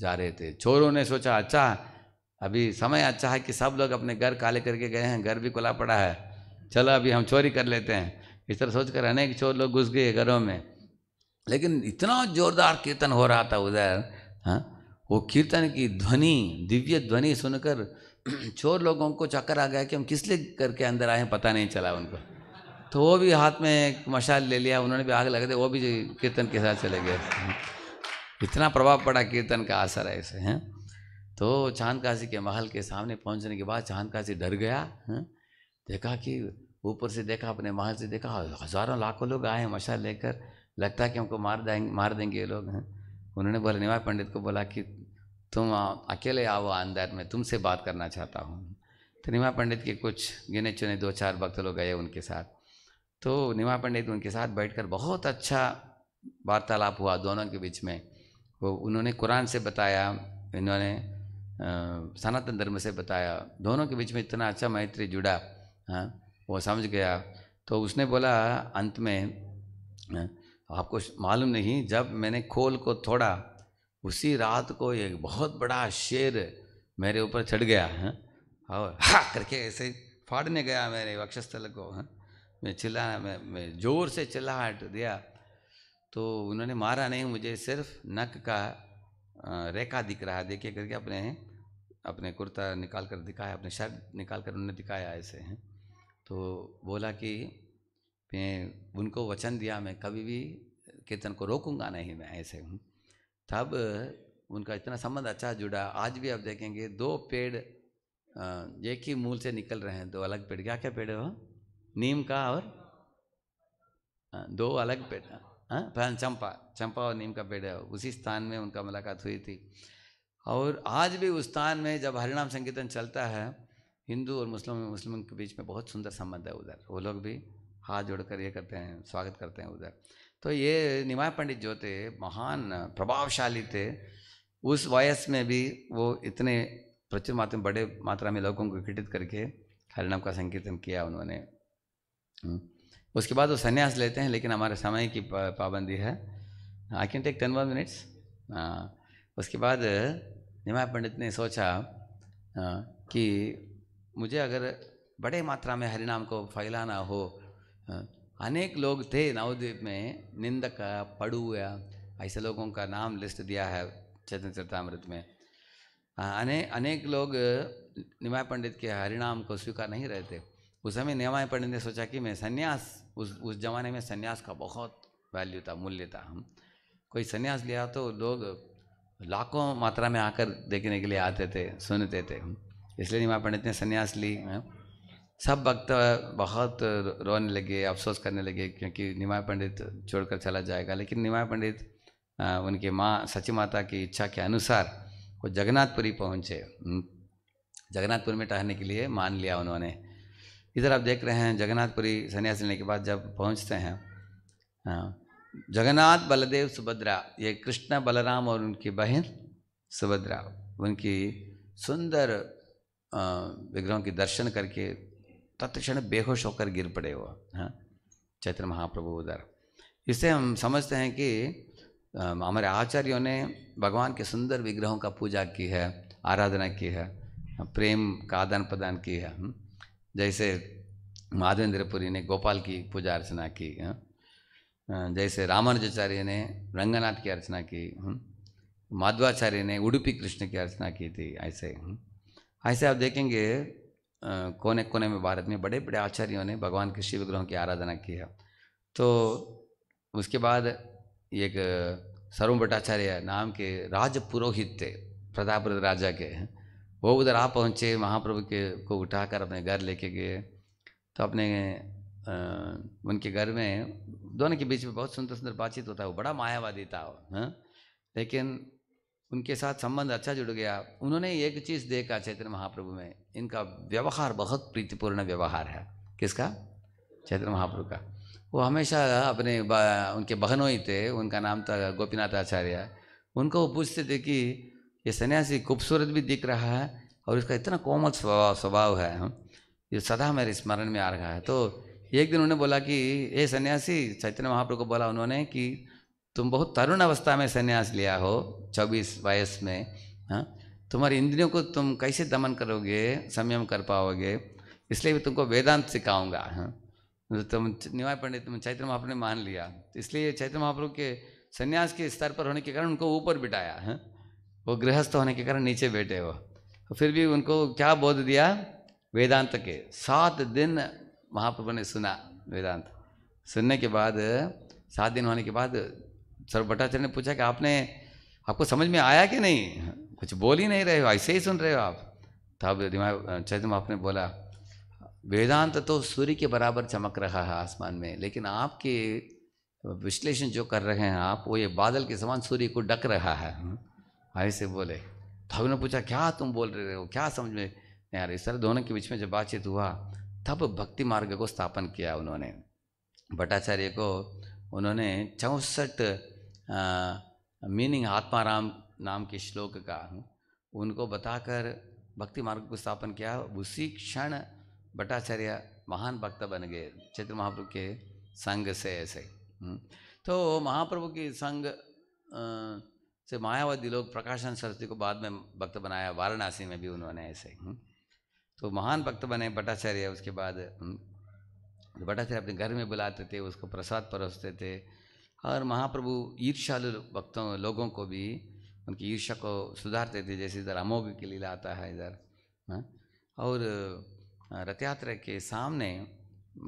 जा रहे थे चोरों ने सोचा अच्छा अभी समय अच्छा है कि सब लोग अपने घर काले करके गए हैं घर भी खुला पड़ा है चलो अभी हम चोरी कर लेते हैं इस तरह सोचकर अनेक चोर लोग घुस गए घरों में लेकिन इतना जोरदार कीर्तन हो रहा था उधर हाँ वो कीर्तन की ध्वनि दिव्य ध्वनि सुनकर चोर लोगों को चक्कर आ गया कि हम किस लिए करके अंदर आए हैं पता नहीं चला उनको तो वो भी हाथ में एक मशाल ले लिया उन्होंने भी आग लगा दी वो भी कीर्तन के साथ चले गए इतना प्रभाव पड़ा कीर्तन का असर है ऐसे हैं तो चांद काशी के महल के सामने पहुंचने के बाद चांद काशी डर गया हैं देखा कि ऊपर से देखा अपने महल से देखा हज़ारों लाखों लोग आए मशाल लेकर लगता है कि हमको मार देंगे मार देंगे ये लोग हैं उन्होंने बोला निवाय पंडित को बोला कि तुम अकेले आओ अंदर मैं तुमसे बात करना चाहता हूँ तो निमा पंडित के कुछ गिने चुने दो चार भक्त लोग गए उनके साथ तो निमा पंडित उनके साथ बैठकर बहुत अच्छा वार्तालाप हुआ दोनों के बीच में वो उन्होंने कुरान से बताया इन्होंने सनातन धर्म से बताया दोनों के बीच में इतना अच्छा मैत्री जुड़ा हाँ वो समझ गया तो उसने बोला अंत में आपको मालूम नहीं जब मैंने खोल को थोड़ा उसी रात को एक बहुत बड़ा शेर मेरे ऊपर चढ़ गया है और हा करके ऐसे फाड़ने गया मेरे वक्षस्थल को है मैं चिल्ला मैं, मैं जोर से चिल्लाहट दिया तो उन्होंने मारा नहीं मुझे सिर्फ नक का रेखा दिख रहा है देखे करके अपने अपने कुर्ता निकाल कर दिखाया अपने शर्ट निकाल कर उन्होंने दिखाया ऐसे हैं तो बोला कि मैं उनको वचन दिया मैं कभी भी कीर्तन को रोकूंगा नहीं मैं ऐसे हूँ तब उनका इतना संबंध अच्छा जुड़ा आज भी आप देखेंगे दो पेड़ एक ही मूल से निकल रहे हैं दो अलग पेड़ क्या क्या पेड़ है वो नीम का और दो अलग पेड़ हाँ चंपा चंपा और नीम का पेड़ है उसी स्थान में उनका मुलाकात हुई थी और आज भी उस स्थान में जब हरिणाम संकीर्तन चलता है हिंदू और मुस्लिम मुस्लिम के बीच में बहुत सुंदर संबंध है उधर वो लोग भी हाथ जोड़कर ये करते हैं स्वागत करते हैं उधर तो ये निमाय पंडित जो थे महान प्रभावशाली थे उस वायस में भी वो इतने प्रचुर मात्रा में बड़े मात्रा में लोगों को घटित करके हरिनाम का संकीर्तन किया उन्होंने हम्म। उसके बाद वो संन्यास लेते हैं लेकिन हमारे समय की पाबंदी है I can take ten one minutes उसके बाद निमाय पंडित ने सोचा कि मुझे अगर बड़े मात्रा में हरिनाम को फैलाना हो अनेक लोग थे नवद्वीप में निंदक पड़ुआ ऐसे लोगों का नाम लिस्ट दिया है चैतन्य चरतामृत में अने अनेक लोग निमाय पंडित के हरिणाम को स्वीकार नहीं रहे थे उस समय निमाय पंडित ने सोचा कि मैं सन्यास उस उस जमाने में सन्यास का बहुत वैल्यू था मूल्य था हम कोई सन्यास लिया तो लोग लाखों मात्रा में आकर देखने के लिए आते थे सुनते थे इसलिए निमाय पंडित ने सन्यास ली सब भक्त बहुत रोने लगे अफसोस करने लगे क्योंकि निमाय पंडित छोड़कर चला जाएगा लेकिन निमाय पंडित उनके माँ सची माता की इच्छा के अनुसार वो जगन्नाथपुरी पहुँचे जगन्नाथपुर में टहने के लिए मान लिया उन्होंने इधर आप देख रहे हैं जगन्नाथपुरी संन्यास लेने के बाद जब पहुँचते हैं जगन्नाथ बलदेव सुभद्रा ये कृष्ण बलराम और उनकी बहन सुभद्रा उनकी सुंदर विग्रहों के दर्शन करके तत्क्षण बेहोश होकर गिर पड़े वो हाँ चैत्र महाप्रभु उधर इससे हम समझते हैं कि हमारे आचार्यों ने भगवान के सुंदर विग्रहों का पूजा की है आराधना की है प्रेम का आदान प्रदान की है हाँ। जैसे माधवेंद्रपुरी ने गोपाल की पूजा अर्चना की हाँ। जैसे रामानुजाचार्य ने रंगनाथ की अर्चना की हाँ। माधवाचार्य ने उडुपी कृष्ण की अर्चना की थी ऐसे ऐसे आप देखेंगे कोने कोने में भारत में बड़े बड़े आचार्यों ने भगवान के शिव ग्रहों की आराधना की है तो उसके बाद एक सर्व भट्टाचार्य नाम के राज पुरोहित थे प्रतापरत राजा के वो उधर आ पहुँचे महाप्रभु के को उठाकर अपने घर लेके गए तो अपने आ, उनके घर में दोनों के बीच में बहुत सुंदर सुंदर बातचीत होता है वो बड़ा मायावादी था वो हाँ। लेकिन उनके साथ संबंध अच्छा जुड़ गया उन्होंने एक चीज़ देखा चैतन्य महाप्रभु में इनका व्यवहार बहुत प्रीतिपूर्ण व्यवहार है किसका चैतन्य महाप्रभु का वो हमेशा अपने उनके बहनों ही थे उनका नाम था गोपीनाथ आचार्य उनको वो पूछते थे कि ये सन्यासी खूबसूरत भी दिख रहा है और इसका इतना कोमल स्वभाव स्वभाव है हाँ? ये सदा मेरे स्मरण में आ रहा है तो एक दिन उन्होंने बोला कि ये सन्यासी चैतन्य महाप्रभु को बोला उन्होंने कि तुम बहुत तरुण अवस्था में सन्यास लिया हो चौबीस वयस में हाँ तुम्हारी इंद्रियों को तुम कैसे दमन करोगे संयम कर पाओगे इसलिए भी तुमको वेदांत सिखाऊंगा हाँ तो तुम निवाय पंडित तुम चैत्र महाप्रभु ने मान लिया तो इसलिए चैत्र महाप्रभु के सन्यास के स्तर पर होने के कारण उनको ऊपर बिठाया है हाँ? वो गृहस्थ होने के कारण नीचे बैठे हो तो फिर भी उनको क्या बोध दिया वेदांत के सात दिन महाप्रभु ने सुना वेदांत सुनने के बाद सात दिन होने के बाद सर भट्टाचार्य ने पूछा कि आपने आपको समझ में आया कि नहीं कुछ बोल ही नहीं रहे हो ऐसे ही सुन रहे हो आप तब चैतन्य महाप आपने बोला वेदांत तो सूर्य के बराबर चमक रहा है आसमान में लेकिन आपके विश्लेषण जो कर रहे हैं आप वो ये बादल के समान सूर्य को डक रहा है ऐसे बोले तब ने पूछा क्या तुम बोल रहे हो क्या समझ में नहीं आ रही सर दोनों के बीच में जब बातचीत हुआ तब भक्ति मार्ग को स्थापन किया उन्होंने भट्टाचार्य को उन्होंने चौंसठ मीनिंग आत्माराम नाम के श्लोक का उनको बताकर भक्ति मार्ग को स्थापन किया उसी क्षण भट्टाचार्य महान भक्त बन गए चैत्र महाप्रभु के संग से ऐसे हम्म, तो महाप्रभु के संग से मायावती लोग प्रकाशन सरस्वती को बाद में भक्त बनाया वाराणसी में भी उन्होंने ऐसे हम्म, तो महान भक्त बने भट्टाचार्य उसके बाद हम्म, भट्टाचार्य अपने घर में बुलाते थे उसको प्रसाद परोसते थे और महाप्रभु ईर्षालु भक्तों लोगों को भी उनकी ईर्षा को सुधारते थे जैसे इधर अमोघ की लीला आता है इधर हाँ। और रथ यात्रा के सामने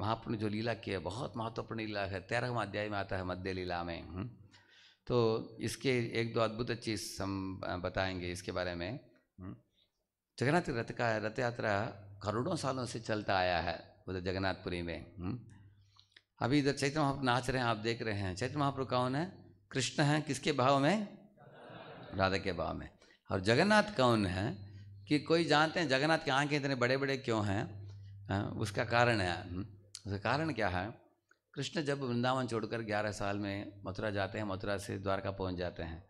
महाप्रभु जो लीला की है बहुत महत्वपूर्ण लीला है तेरहवा अध्याय में आता है मध्य लीला में हाँ। तो इसके एक दो अद्भुत चीज़ हम बताएंगे इसके बारे में हाँ। जगन्नाथ रथ का रथ यात्रा करोड़ों सालों से चलता आया है उधर जगन्नाथपुरी में हुँ? अभी इधर चैत्र महाप्रभु नाच रहे हैं आप देख रहे हैं चैत्र महाप्रभु कौन है कृष्ण हैं किसके भाव में राधा के भाव में और जगन्नाथ कौन है कि कोई जानते हैं जगन्नाथ के आँखें इतने बड़े बड़े क्यों हैं हाँ, उसका कारण है हम्म, उसका कारण क्या है कृष्ण जब वृंदावन छोड़कर 11 साल में मथुरा जाते हैं मथुरा से द्वारका पहुंच जाते हैं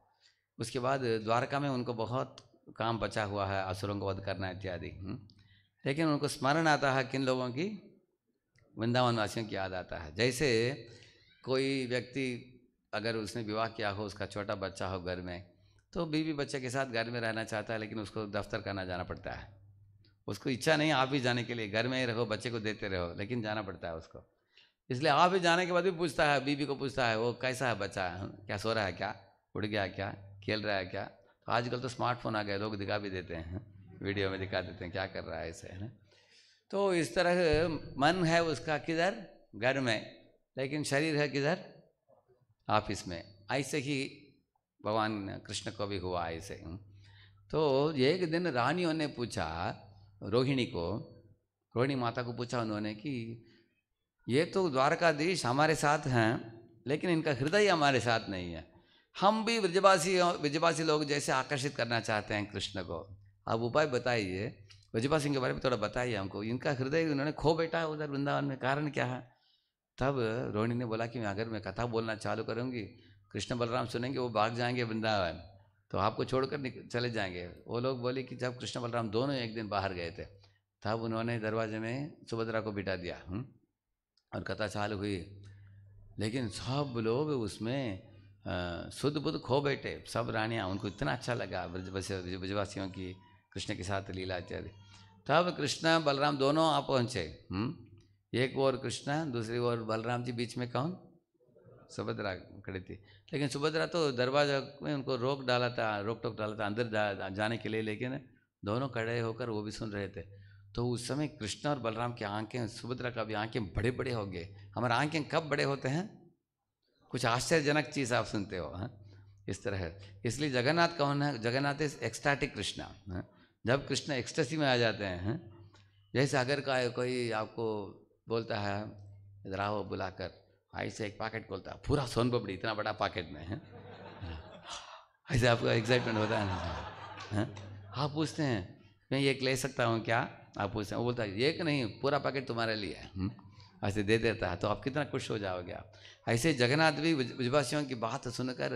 उसके बाद द्वारका में उनको बहुत काम बचा हुआ है असुरों को वध करना इत्यादि हम्म, लेकिन उनको स्मरण आता है किन लोगों की वृंदावन वासियों की याद आता है जैसे कोई व्यक्ति अगर उसने विवाह किया हो उसका छोटा बच्चा हो घर में तो बीवी बच्चे के साथ घर में रहना चाहता है लेकिन उसको दफ्तर करना जाना पड़ता है उसको इच्छा नहीं आप भी जाने के लिए घर में ही रहो बच्चे को देते रहो लेकिन जाना पड़ता है उसको इसलिए आप भी जाने के बाद भी पूछता है बीवी को पूछता है वो कैसा है बच्चा क्या सो रहा है क्या उड़ गया क्या खेल रहा है क्या तो आजकल तो स्मार्टफोन आ गए लोग दिखा भी देते हैं वीडियो में दिखा देते हैं क्या कर रहा है ऐसे है ना तो इस तरह मन है उसका किधर घर में लेकिन शरीर है किधर ऑफिस में ऐसे ही भगवान कृष्ण को भी हुआ ऐसे तो एक दिन रानियों ने पूछा रोहिणी को रोहिणी माता को पूछा उन्होंने कि ये तो द्वारकाधीश हमारे साथ हैं लेकिन इनका हृदय हमारे साथ नहीं है हम भी ब्रजवासी ब्रजवासी लोग जैसे आकर्षित करना चाहते हैं कृष्ण को अब उपाय बताइए वजीफा सिंह के बारे में थोड़ा बताइए हमको इनका हृदय उन्होंने खो बैठा है उधर वृंदावन में कारण क्या है तब रोहिणी ने बोला कि मैं अगर मैं कथा बोलना चालू करूँगी कृष्ण बलराम सुनेंगे वो भाग जाएंगे वृंदावन तो आपको छोड़कर चले जाएंगे वो लोग बोले कि जब कृष्ण बलराम दोनों एक दिन बाहर गए थे तब उन्होंने दरवाजे में सुभद्रा को बिठा दिया हुँ? और कथा चालू हुई लेकिन सब लोग उसमें शुद्ध बुद्ध खो बैठे सब रानियाँ उनको इतना अच्छा लगा ब्रजवासियों की कृष्ण के साथ लीला इत्यादि तब कृष्णा बलराम दोनों आ पहुँचे हम्म? एक और कृष्ण दूसरी ओर बलराम जी बीच में कौन सुभद्रा खड़ी थी लेकिन सुभद्रा तो दरवाजा में उनको रोक डाला था रोक टोक डाला था अंदर जाने के लिए लेकिन दोनों खड़े होकर वो भी सुन रहे थे तो उस समय कृष्ण और बलराम की आंखें सुभद्रा का भी आंखें बड़े बड़े हो गए हमारे आंखें कब बड़े होते हैं कुछ आश्चर्यजनक चीज़ आप सुनते हो हा? इस तरह इसलिए जगन्नाथ कौन है जगन्नाथ इज एक्स्टैटिक कृष्णा जब कृष्ण एक्सटेसी में आ जाते हैं जैसे अगर का कोई आपको बोलता है इधर आओ बुलाकर ऐसे एक पैकेट खोलता है पूरा सोन पपड़ी इतना बड़ा पैकेट में है ऐसे आपका एक्साइटमेंट होता है ना आप पूछते हैं मैं एक ले सकता हूँ क्या आप पूछते हैं वो बोलता है एक नहीं पूरा पैकेट तुम्हारे लिए है हम्म? ऐसे दे देता है तो आप कितना खुश हो जाओगे आप ऐसे जगन्नाथ भी विजवासियों की बात सुनकर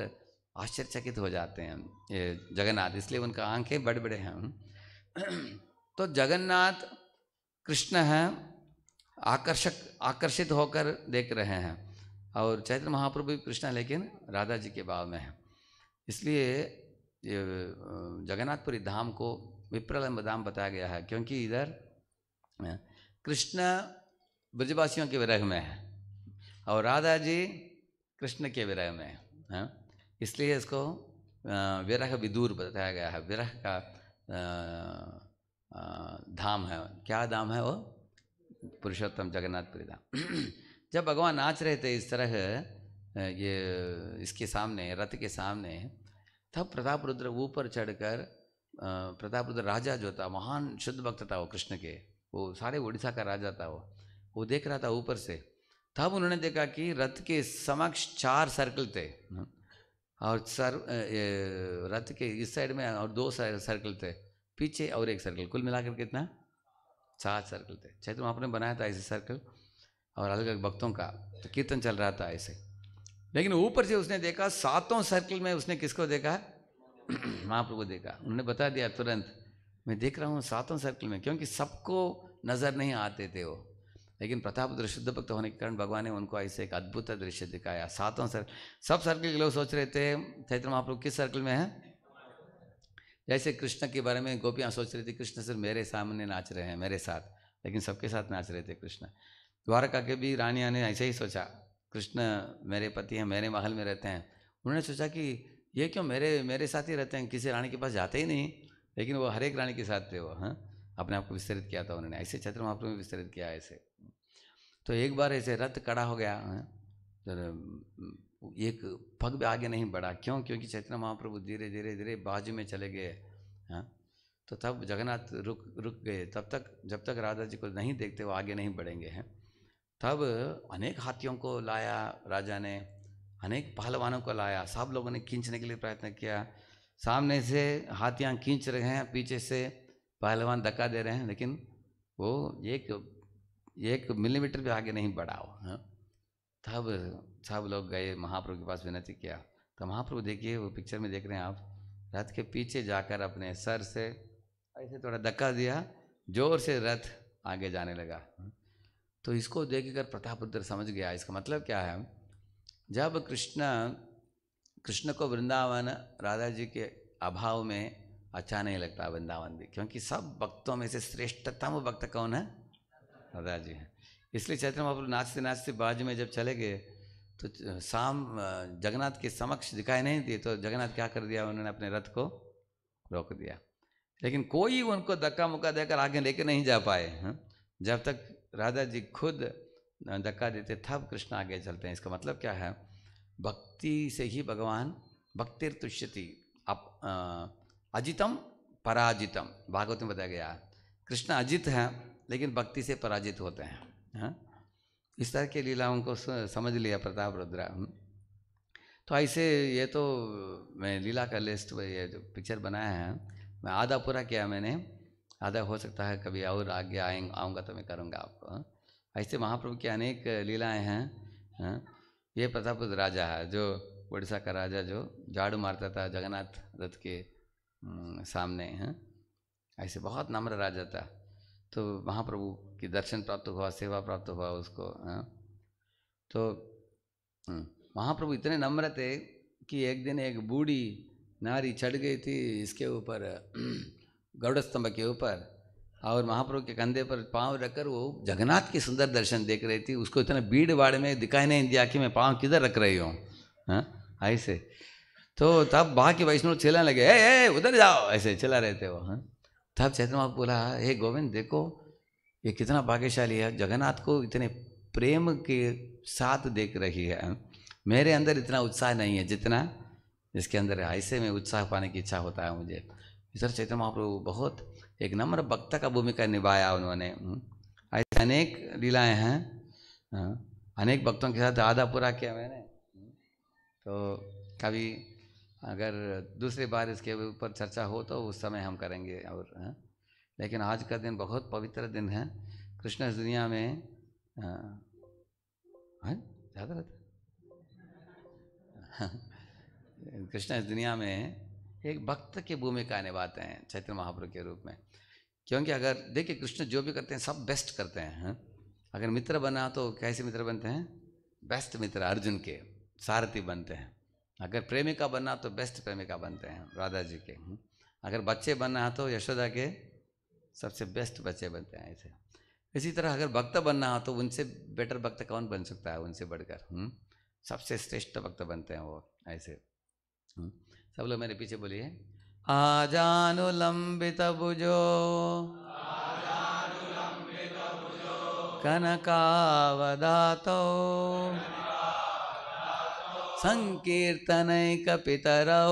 आश्चर्यचकित हो जाते हैं ये जगन्नाथ इसलिए उनका आंखें बड़े बड़े हैं हम्म? तो जगन्नाथ कृष्ण हैं आकर्षक आकर्षित होकर देख रहे हैं और चैत्र महाप्रभु भी कृष्ण लेकिन राधा जी के भाव में है इसलिए ये जगन्नाथपुरी धाम को विप्रलम्ब धाम बताया गया है क्योंकि इधर कृष्ण ब्रजवासियों के विरह में है और राधा जी कृष्ण के विरह में है इसलिए इसको विरह विदूर बताया गया है विरह का धाम है क्या धाम है वो पुरुषोत्तम जगन्नाथपुरी धाम जब भगवान नाच रहे थे इस तरह ये इसके सामने रथ के सामने तब प्रताप रुद्र ऊपर चढ़कर प्रताप रुद्र राजा जो था महान शुद्ध भक्त था वो कृष्ण के वो सारे उड़ीसा का राजा था वो वो देख रहा था ऊपर से तब उन्होंने देखा कि रथ के समक्ष चार सर्कल थे और सर रथ के इस साइड में और दो सर्कल थे पीछे और एक सर्कल कुल मिलाकर कितना सात सर्कल थे क्षेत्र आपने बनाया था ऐसे सर्कल और अलग अलग भक्तों का तो कीर्तन चल रहा था ऐसे लेकिन ऊपर से उसने देखा सातों सर्कल में उसने किसको देखा महाप्रभु देखा उन्होंने बता दिया तुरंत मैं देख रहा हूँ सातों सर्कल में क्योंकि सबको नज़र नहीं आते थे वो लेकिन प्रताप तो शुद्ध भक्त होने के कारण भगवान ने उनको ऐसे एक अद्भुत दृश्य दिखाया सातों सर्कल सब सर्कल के लोग सोच रहे थे चैत्र महाप्रभु किस सर्कल में है जैसे कृष्ण के बारे में गोपियाँ सोच रही थी कृष्ण सर मेरे सामने नाच रहे हैं मेरे साथ लेकिन सबके साथ नाच रहे थे कृष्ण द्वारका के भी रानिया ने ऐसे ही सोचा कृष्ण मेरे पति हैं मेरे महल में रहते हैं उन्होंने सोचा कि ये क्यों मेरे मेरे साथ ही रहते हैं किसी रानी के पास जाते ही नहीं लेकिन वो हर एक रानी के साथ थे वो हाँ अपने आप को विस्तृत किया था उन्होंने ऐसे क्षेत्र महाप्रभु में विस्तृत किया ऐसे तो एक बार ऐसे रथ कड़ा हो गया तो एक पग भी आगे नहीं बढ़ा क्यों क्योंकि चैतन्य महाप्रभु धीरे धीरे धीरे बाजू में चले गए हैं तो तब जगन्नाथ रुक रुक गए तब तक जब तक राधा जी को नहीं देखते वो आगे नहीं बढ़ेंगे हैं तब अनेक हाथियों को लाया राजा ने अनेक पहलवानों को लाया सब लोगों ने खींचने के लिए प्रयत्न किया सामने से हाथियाँ खींच रहे हैं पीछे से पहलवान धक्का दे रहे हैं लेकिन वो एक एक मिलीमीटर भी आगे नहीं बढ़ाओ हाँ। तब सब लोग गए महाप्रभु के पास विनती किया तो महाप्रभु देखिए वो पिक्चर में देख रहे हैं आप रथ के पीछे जाकर अपने सर से ऐसे थोड़ा धक्का दिया जोर से रथ आगे जाने लगा हाँ। तो इसको देखकर प्रतापुत्र समझ गया इसका मतलब क्या है जब कृष्ण कृष्ण को वृंदावन राधा जी के अभाव में अच्छा नहीं लगता वृंदावन भी क्योंकि सब भक्तों में से श्रेष्ठतम भक्त कौन है राधा जी हैं इसलिए चैत्र महाप्रभु नाचते नाचते बाजू में जब चले गए तो शाम जगन्नाथ के समक्ष दिखाई नहीं दिए तो जगन्नाथ क्या कर दिया उन्होंने अपने रथ को रोक दिया लेकिन कोई उनको धक्का मुक्का देकर आगे लेके नहीं जा पाए हैं जब तक राधा जी खुद धक्का देते तब कृष्ण आगे चलते हैं इसका मतलब क्या है भक्ति से ही भगवान भक्तिर तुष्यति आप अजितम पराजितम भागवत में बताया गया कृष्ण अजित हैं लेकिन भक्ति से पराजित होते हैं हाँ? इस तरह की लीलाओं को समझ लिया प्रताप रुद्रा हम्म? तो ऐसे ये तो मैं लीला का लिस्ट ये जो पिक्चर बनाया है मैं आधा पूरा किया मैंने आधा हो सकता है कभी और आगे आए आऊँगा तो मैं करूँगा आपको ऐसे महाप्रभु की अनेक लीलाएँ हैं हाँ? ये प्रताप राजा है जो उड़ीसा का राजा जो झाड़ू मारता था जगन्नाथ रथ के हम्म, सामने हैं ऐसे बहुत नम्र राजा था तो महाप्रभु की दर्शन प्राप्त हुआ सेवा प्राप्त हुआ उसको है हाँ। तो महाप्रभु हम्म, इतने नम्र थे कि एक दिन एक बूढ़ी नारी चढ़ गई थी इसके ऊपर गौड़ स्तंभ के ऊपर और महाप्रभु के कंधे पर पांव रखकर वो जगन्नाथ की सुंदर दर्शन देख रही थी उसको इतना भीड़ भाड़ में दिखाई नहीं दिया कि मैं पांव किधर रख रही हूँ हाँ। ऐसे तो तब वहाँ के वैष्णव चिल्लाने लगे ए, ए उधर जाओ ऐसे चिल्ला रहे थे वो हाँ तब चैतन महाप्रभु बोला हे गोविंद देखो ये कितना भाग्यशाली है जगन्नाथ को इतने प्रेम के साथ देख रही है मेरे अंदर इतना उत्साह नहीं है जितना इसके अंदर ऐसे में उत्साह पाने की इच्छा होता है मुझे इधर चैतन महाप्रभु बहुत एक नम्र भक्त का भूमिका निभाया उन्होंने ऐसे अनेक लीलाएँ हैं हाँ। अनेक भक्तों के साथ आधा पूरा किया मैंने तो कभी अगर दूसरी बार इसके ऊपर चर्चा हो तो उस समय हम करेंगे और हाँ। लेकिन आज का दिन बहुत पवित्र दिन है कृष्ण इस दुनिया में हाँ। हाँ, याद ज़्यादा रहता कृष्ण इस दुनिया में एक भक्त की भूमिका निभाते हैं चैत्र महाप्रभु के रूप में क्योंकि अगर देखिए कृष्ण जो भी करते हैं सब बेस्ट करते हैं अगर मित्र बना तो कैसे मित्र बनते हैं बेस्ट मित्र अर्जुन के सारथी बनते हैं अगर प्रेमिका बनना तो बेस्ट प्रेमिका बनते हैं राधा जी के हम्म। अगर बच्चे बनना है तो यशोदा के सबसे बेस्ट बच्चे बनते हैं ऐसे इसी तरह अगर भक्त बनना हो तो उनसे बेटर भक्त कौन बन सकता है उनसे बढ़कर हम्म। सबसे श्रेष्ठ भक्त बनते हैं वो ऐसे हम्म। सब लोग मेरे पीछे बोलिए लंबित भुजो कनकावदातो कनका सङ्कीर्तनैकपितरौ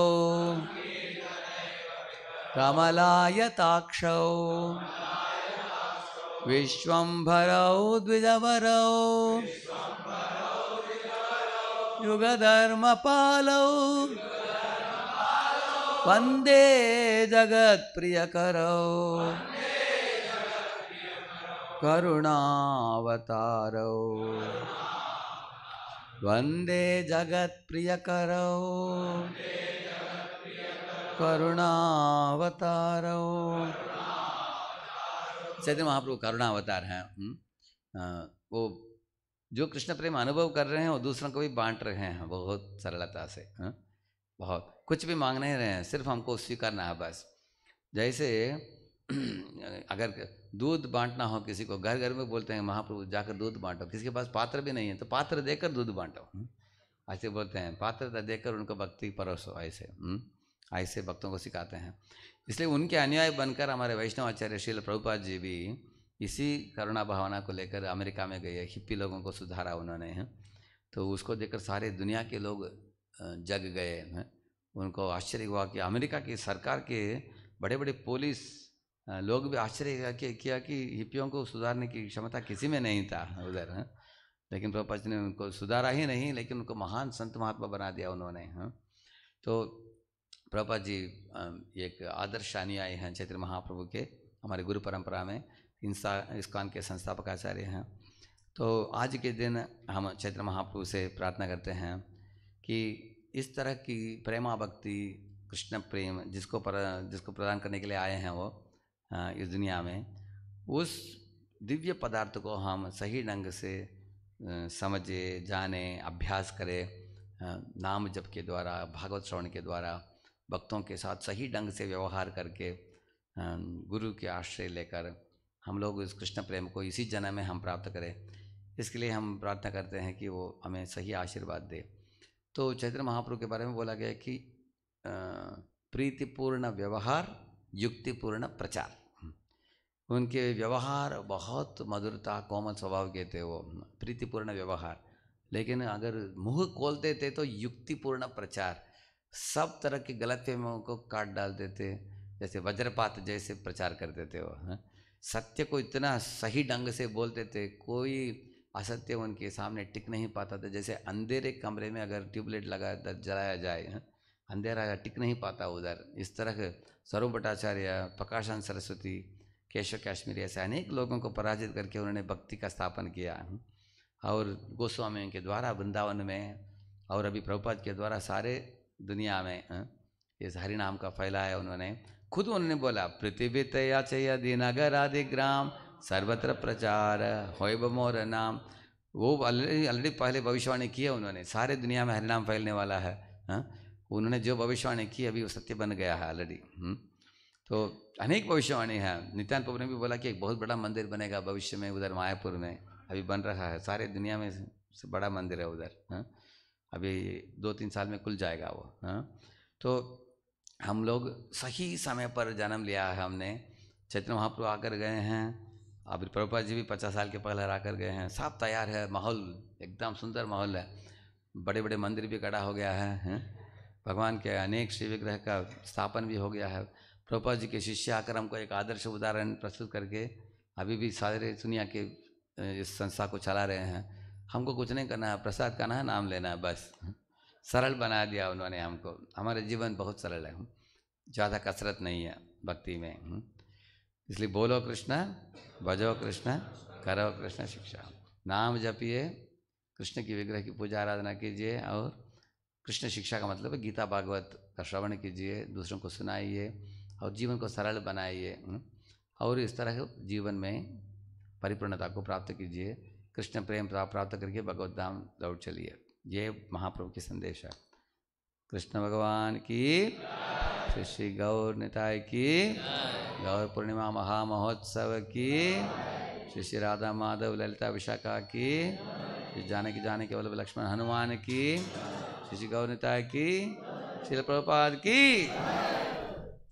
कमलायताक्षौ विश्वम्भरौ द्विजवरौ युगधर्मपालौ वन्दे जगत्प्रियकरौ करुणावतारौ प्रिय करो करुणावतारौ चैतन्य महाप्रभु करुणावतार हैं हम्म? वो जो कृष्ण प्रेम अनुभव कर रहे हैं वो दूसरों को भी बांट रहे हैं बहुत सरलता से हम्म? बहुत कुछ भी मांग नहीं रहे हैं सिर्फ हमको स्वीकारना है बस जैसे अगर दूध बांटना हो किसी को घर घर में बोलते हैं महाप्रभु जाकर दूध बांटो किसी के पास पात्र भी नहीं है तो पात्र देकर दूध बांटो हम्म? ऐसे बोलते हैं पात्र देकर उनको भक्ति परोसो ऐसे हम्म? ऐसे भक्तों को सिखाते हैं इसलिए उनके अनुयायी बनकर हमारे वैष्णव आचार्य शील प्रभुपाद जी भी इसी करुणा भावना को लेकर अमेरिका में गए हिप्पी लोगों को सुधारा उन्होंने तो उसको देखकर सारे दुनिया के लोग जग गए हैं उनको आश्चर्य हुआ कि अमेरिका की सरकार के बड़े बड़े पुलिस लोग भी आश्चर्य किया कि हिप्पियों को सुधारने की क्षमता किसी में नहीं था उधर हाँ। लेकिन प्रभुपा जी ने उनको सुधारा ही नहीं लेकिन उनको महान संत महात्मा बना दिया उन्होंने हाँ। तो प्रभुपा जी एक आदर्श अनुयायी हैं चैत्र महाप्रभु के हमारे गुरु परंपरा में इंसा इस्कान के संस्थापक आचार्य हैं तो आज के दिन हम चैत्र महाप्रभु से प्रार्थना करते हैं कि इस तरह की प्रेमा भक्ति कृष्ण प्रेम जिसको पर जिसको प्रदान करने के लिए आए हैं वो इस दुनिया में उस दिव्य पदार्थ को हम सही ढंग से समझे जाने अभ्यास करें नाम जप के द्वारा भागवत श्रवण के द्वारा भक्तों के साथ सही ढंग से व्यवहार करके गुरु के आश्रय लेकर हम लोग इस कृष्ण प्रेम को इसी जन्म में हम प्राप्त करें इसके लिए हम प्रार्थना करते हैं कि वो हमें सही आशीर्वाद दे तो चैत्र महाप्रभु के बारे में बोला गया कि प्रीतिपूर्ण व्यवहार युक्तिपूर्ण प्रचार उनके व्यवहार बहुत मधुरता कोमल स्वभाव के थे वो प्रीतिपूर्ण व्यवहार लेकिन अगर मुँह खोलते थे तो युक्तिपूर्ण प्रचार सब तरह के गलत फेमों को काट डालते थे जैसे वज्रपात जैसे प्रचार करते थे वो है? हाँ। सत्य को इतना सही ढंग से बोलते थे कोई असत्य उनके सामने टिक नहीं पाता था जैसे अंधेरे कमरे में अगर ट्यूबलाइट लगा जलाया जाए है? हाँ, अंधेरा टिक नहीं पाता उधर इस तरह के भट्टाचार्य प्रकाशन सरस्वती केशव कश्मीरी ऐसे अनेक लोगों को पराजित करके उन्होंने भक्ति का स्थापन किया और गोस्वामी के द्वारा वृंदावन में और अभी प्रभुपाद के द्वारा सारे दुनिया में हाँ, इस नाम का फैलाया उन्होंने खुद उन्होंने बोला पृथ्वी तया चय नगर आदि ग्राम सर्वत्र प्रचार होबमोर नाम वो ऑलरेडी ऑलरेडी पहले भविष्यवाणी किया उन्होंने सारे दुनिया में हरिनाम फैलने वाला है हाँ। उन्होंने जो भविष्यवाणी की अभी वो सत्य बन गया है ऑलरेडी तो अनेक भविष्यवाणी है नित्यान प्रभु ने भी बोला कि एक बहुत बड़ा मंदिर बनेगा भविष्य में उधर मायापुर में अभी बन रहा है सारे दुनिया में से बड़ा मंदिर है उधर हाँ अभी दो तीन साल में खुल जाएगा वो हाँ तो हम लोग सही समय पर जन्म लिया है हमने चैतन्य महाप्रभु आकर गए हैं अभी प्रभुपा जी भी पचास साल के पहले आकर गए हैं साफ तैयार है माहौल एकदम सुंदर माहौल है बड़े बड़े मंदिर भी खड़ा हो गया है, है? हाँ। भगवान के अनेक शिव विग्रह का स्थापन भी हो गया है प्रभुपा जी के शिष्य आकर हमको एक आदर्श उदाहरण प्रस्तुत करके अभी भी सारे दुनिया के इस संस्था को चला रहे हैं हमको कुछ नहीं करना है प्रसाद करना है नाम लेना है बस सरल बना दिया उन्होंने हमको हमारे जीवन बहुत सरल है ज़्यादा कसरत नहीं है भक्ति में इसलिए बोलो कृष्ण भजो कृष्ण करो कृष्ण शिक्षा नाम जपिए कृष्ण की विग्रह की पूजा आराधना कीजिए और कृष्ण शिक्षा का मतलब है गीता भागवत का श्रवण कीजिए दूसरों को सुनाइए और जीवन को सरल बनाइए और इस तरह जीवन में परिपूर्णता को प्राप्त कीजिए कृष्ण प्रेम प्राप्त करके भगवत धाम दौड़ चलिए ये महाप्रभु की संदेश है कृष्ण भगवान की श्री श्री गौर निताय की गौर पूर्णिमा महामहोत्सव की श्री श्री राधा माधव ललिता विशाखा की श्री जानकी जानकी वल्लभ लक्ष्मण हनुमान की श्री श्री गौर निताय की शिल प्रपाद की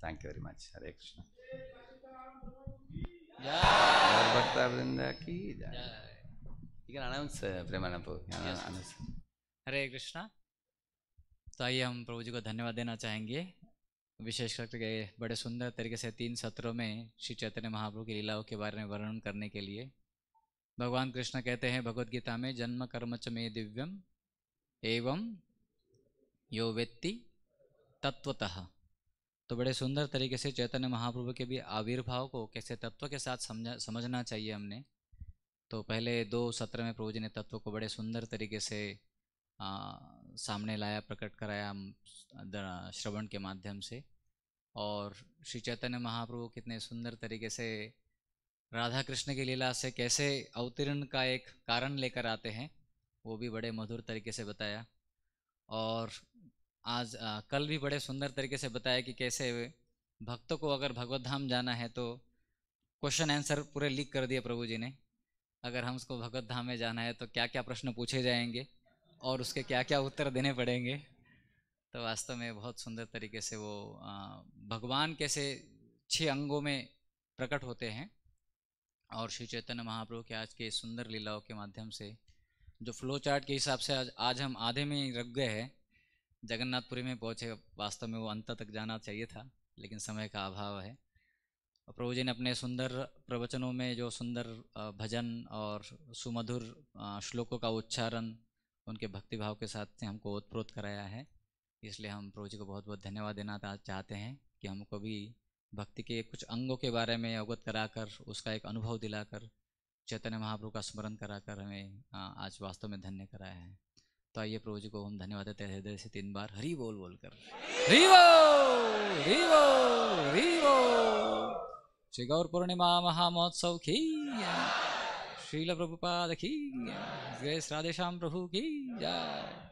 Thank you very much. Hare Krishna. Hare Krishna uh, तो आइए हम प्रभु जी को धन्यवाद देना चाहेंगे विशेष करके बड़े सुंदर तरीके से तीन सत्रों में श्री चैतन्य महाप्रभु की लीलाओं के बारे में वर्णन करने के लिए भगवान कृष्ण कहते हैं भगवत गीता में जन्म कर्म च मे दिव्यम एवं यो व्यक्ति तत्वतः तो बड़े सुंदर तरीके से चैतन्य महाप्रभु के भी आविर्भाव को कैसे तत्व के साथ समझा समझना चाहिए हमने तो पहले दो सत्र में प्रभु जी ने तत्व को बड़े सुंदर तरीके से आ, सामने लाया प्रकट कराया श्रवण के माध्यम से और श्री चैतन्य महाप्रभु कितने सुंदर तरीके से राधा कृष्ण की लीला से कैसे अवतीर्ण का एक कारण लेकर आते हैं वो भी बड़े मधुर तरीके से बताया और आज आ, कल भी बड़े सुंदर तरीके से बताया कि कैसे भक्तों को अगर भगवत धाम जाना है तो क्वेश्चन आंसर पूरे लीक कर दिया प्रभु जी ने अगर हम उसको भगवत धाम में जाना है तो क्या क्या प्रश्न पूछे जाएंगे और उसके क्या क्या उत्तर देने पड़ेंगे तो वास्तव में बहुत सुंदर तरीके से वो भगवान कैसे छः अंगों में प्रकट होते हैं और श्री चैतन्य महाप्रभु के आज के सुंदर लीलाओं के माध्यम से जो फ्लो चार्ट के हिसाब से आज आज हम आधे में रख गए हैं जगन्नाथपुरी में पहुँचे वास्तव में वो अंत तक जाना चाहिए था लेकिन समय का अभाव है प्रभु जी ने अपने सुंदर प्रवचनों में जो सुंदर भजन और सुमधुर श्लोकों का उच्चारण उनके भक्तिभाव के साथ से हमको ओतप्रोत कराया है इसलिए हम प्रभु जी को बहुत बहुत धन्यवाद देना चाहते हैं कि हमको भी भक्ति के कुछ अंगों के बारे में अवगत कराकर उसका एक अनुभव दिलाकर चैतन्य महाप्रभु का स्मरण कराकर हमें आज वास्तव में धन्य कराया है तो आइए प्रभु जी को हम धन्यवाद देते हृदय से तीन बार हरी बोल बोल कर रिवो रिवो रिवो श्री गौर पूर्णिमा महामहोत्सव की श्रील प्रभुपाद की जय श्रादेशाम प्रभु की जय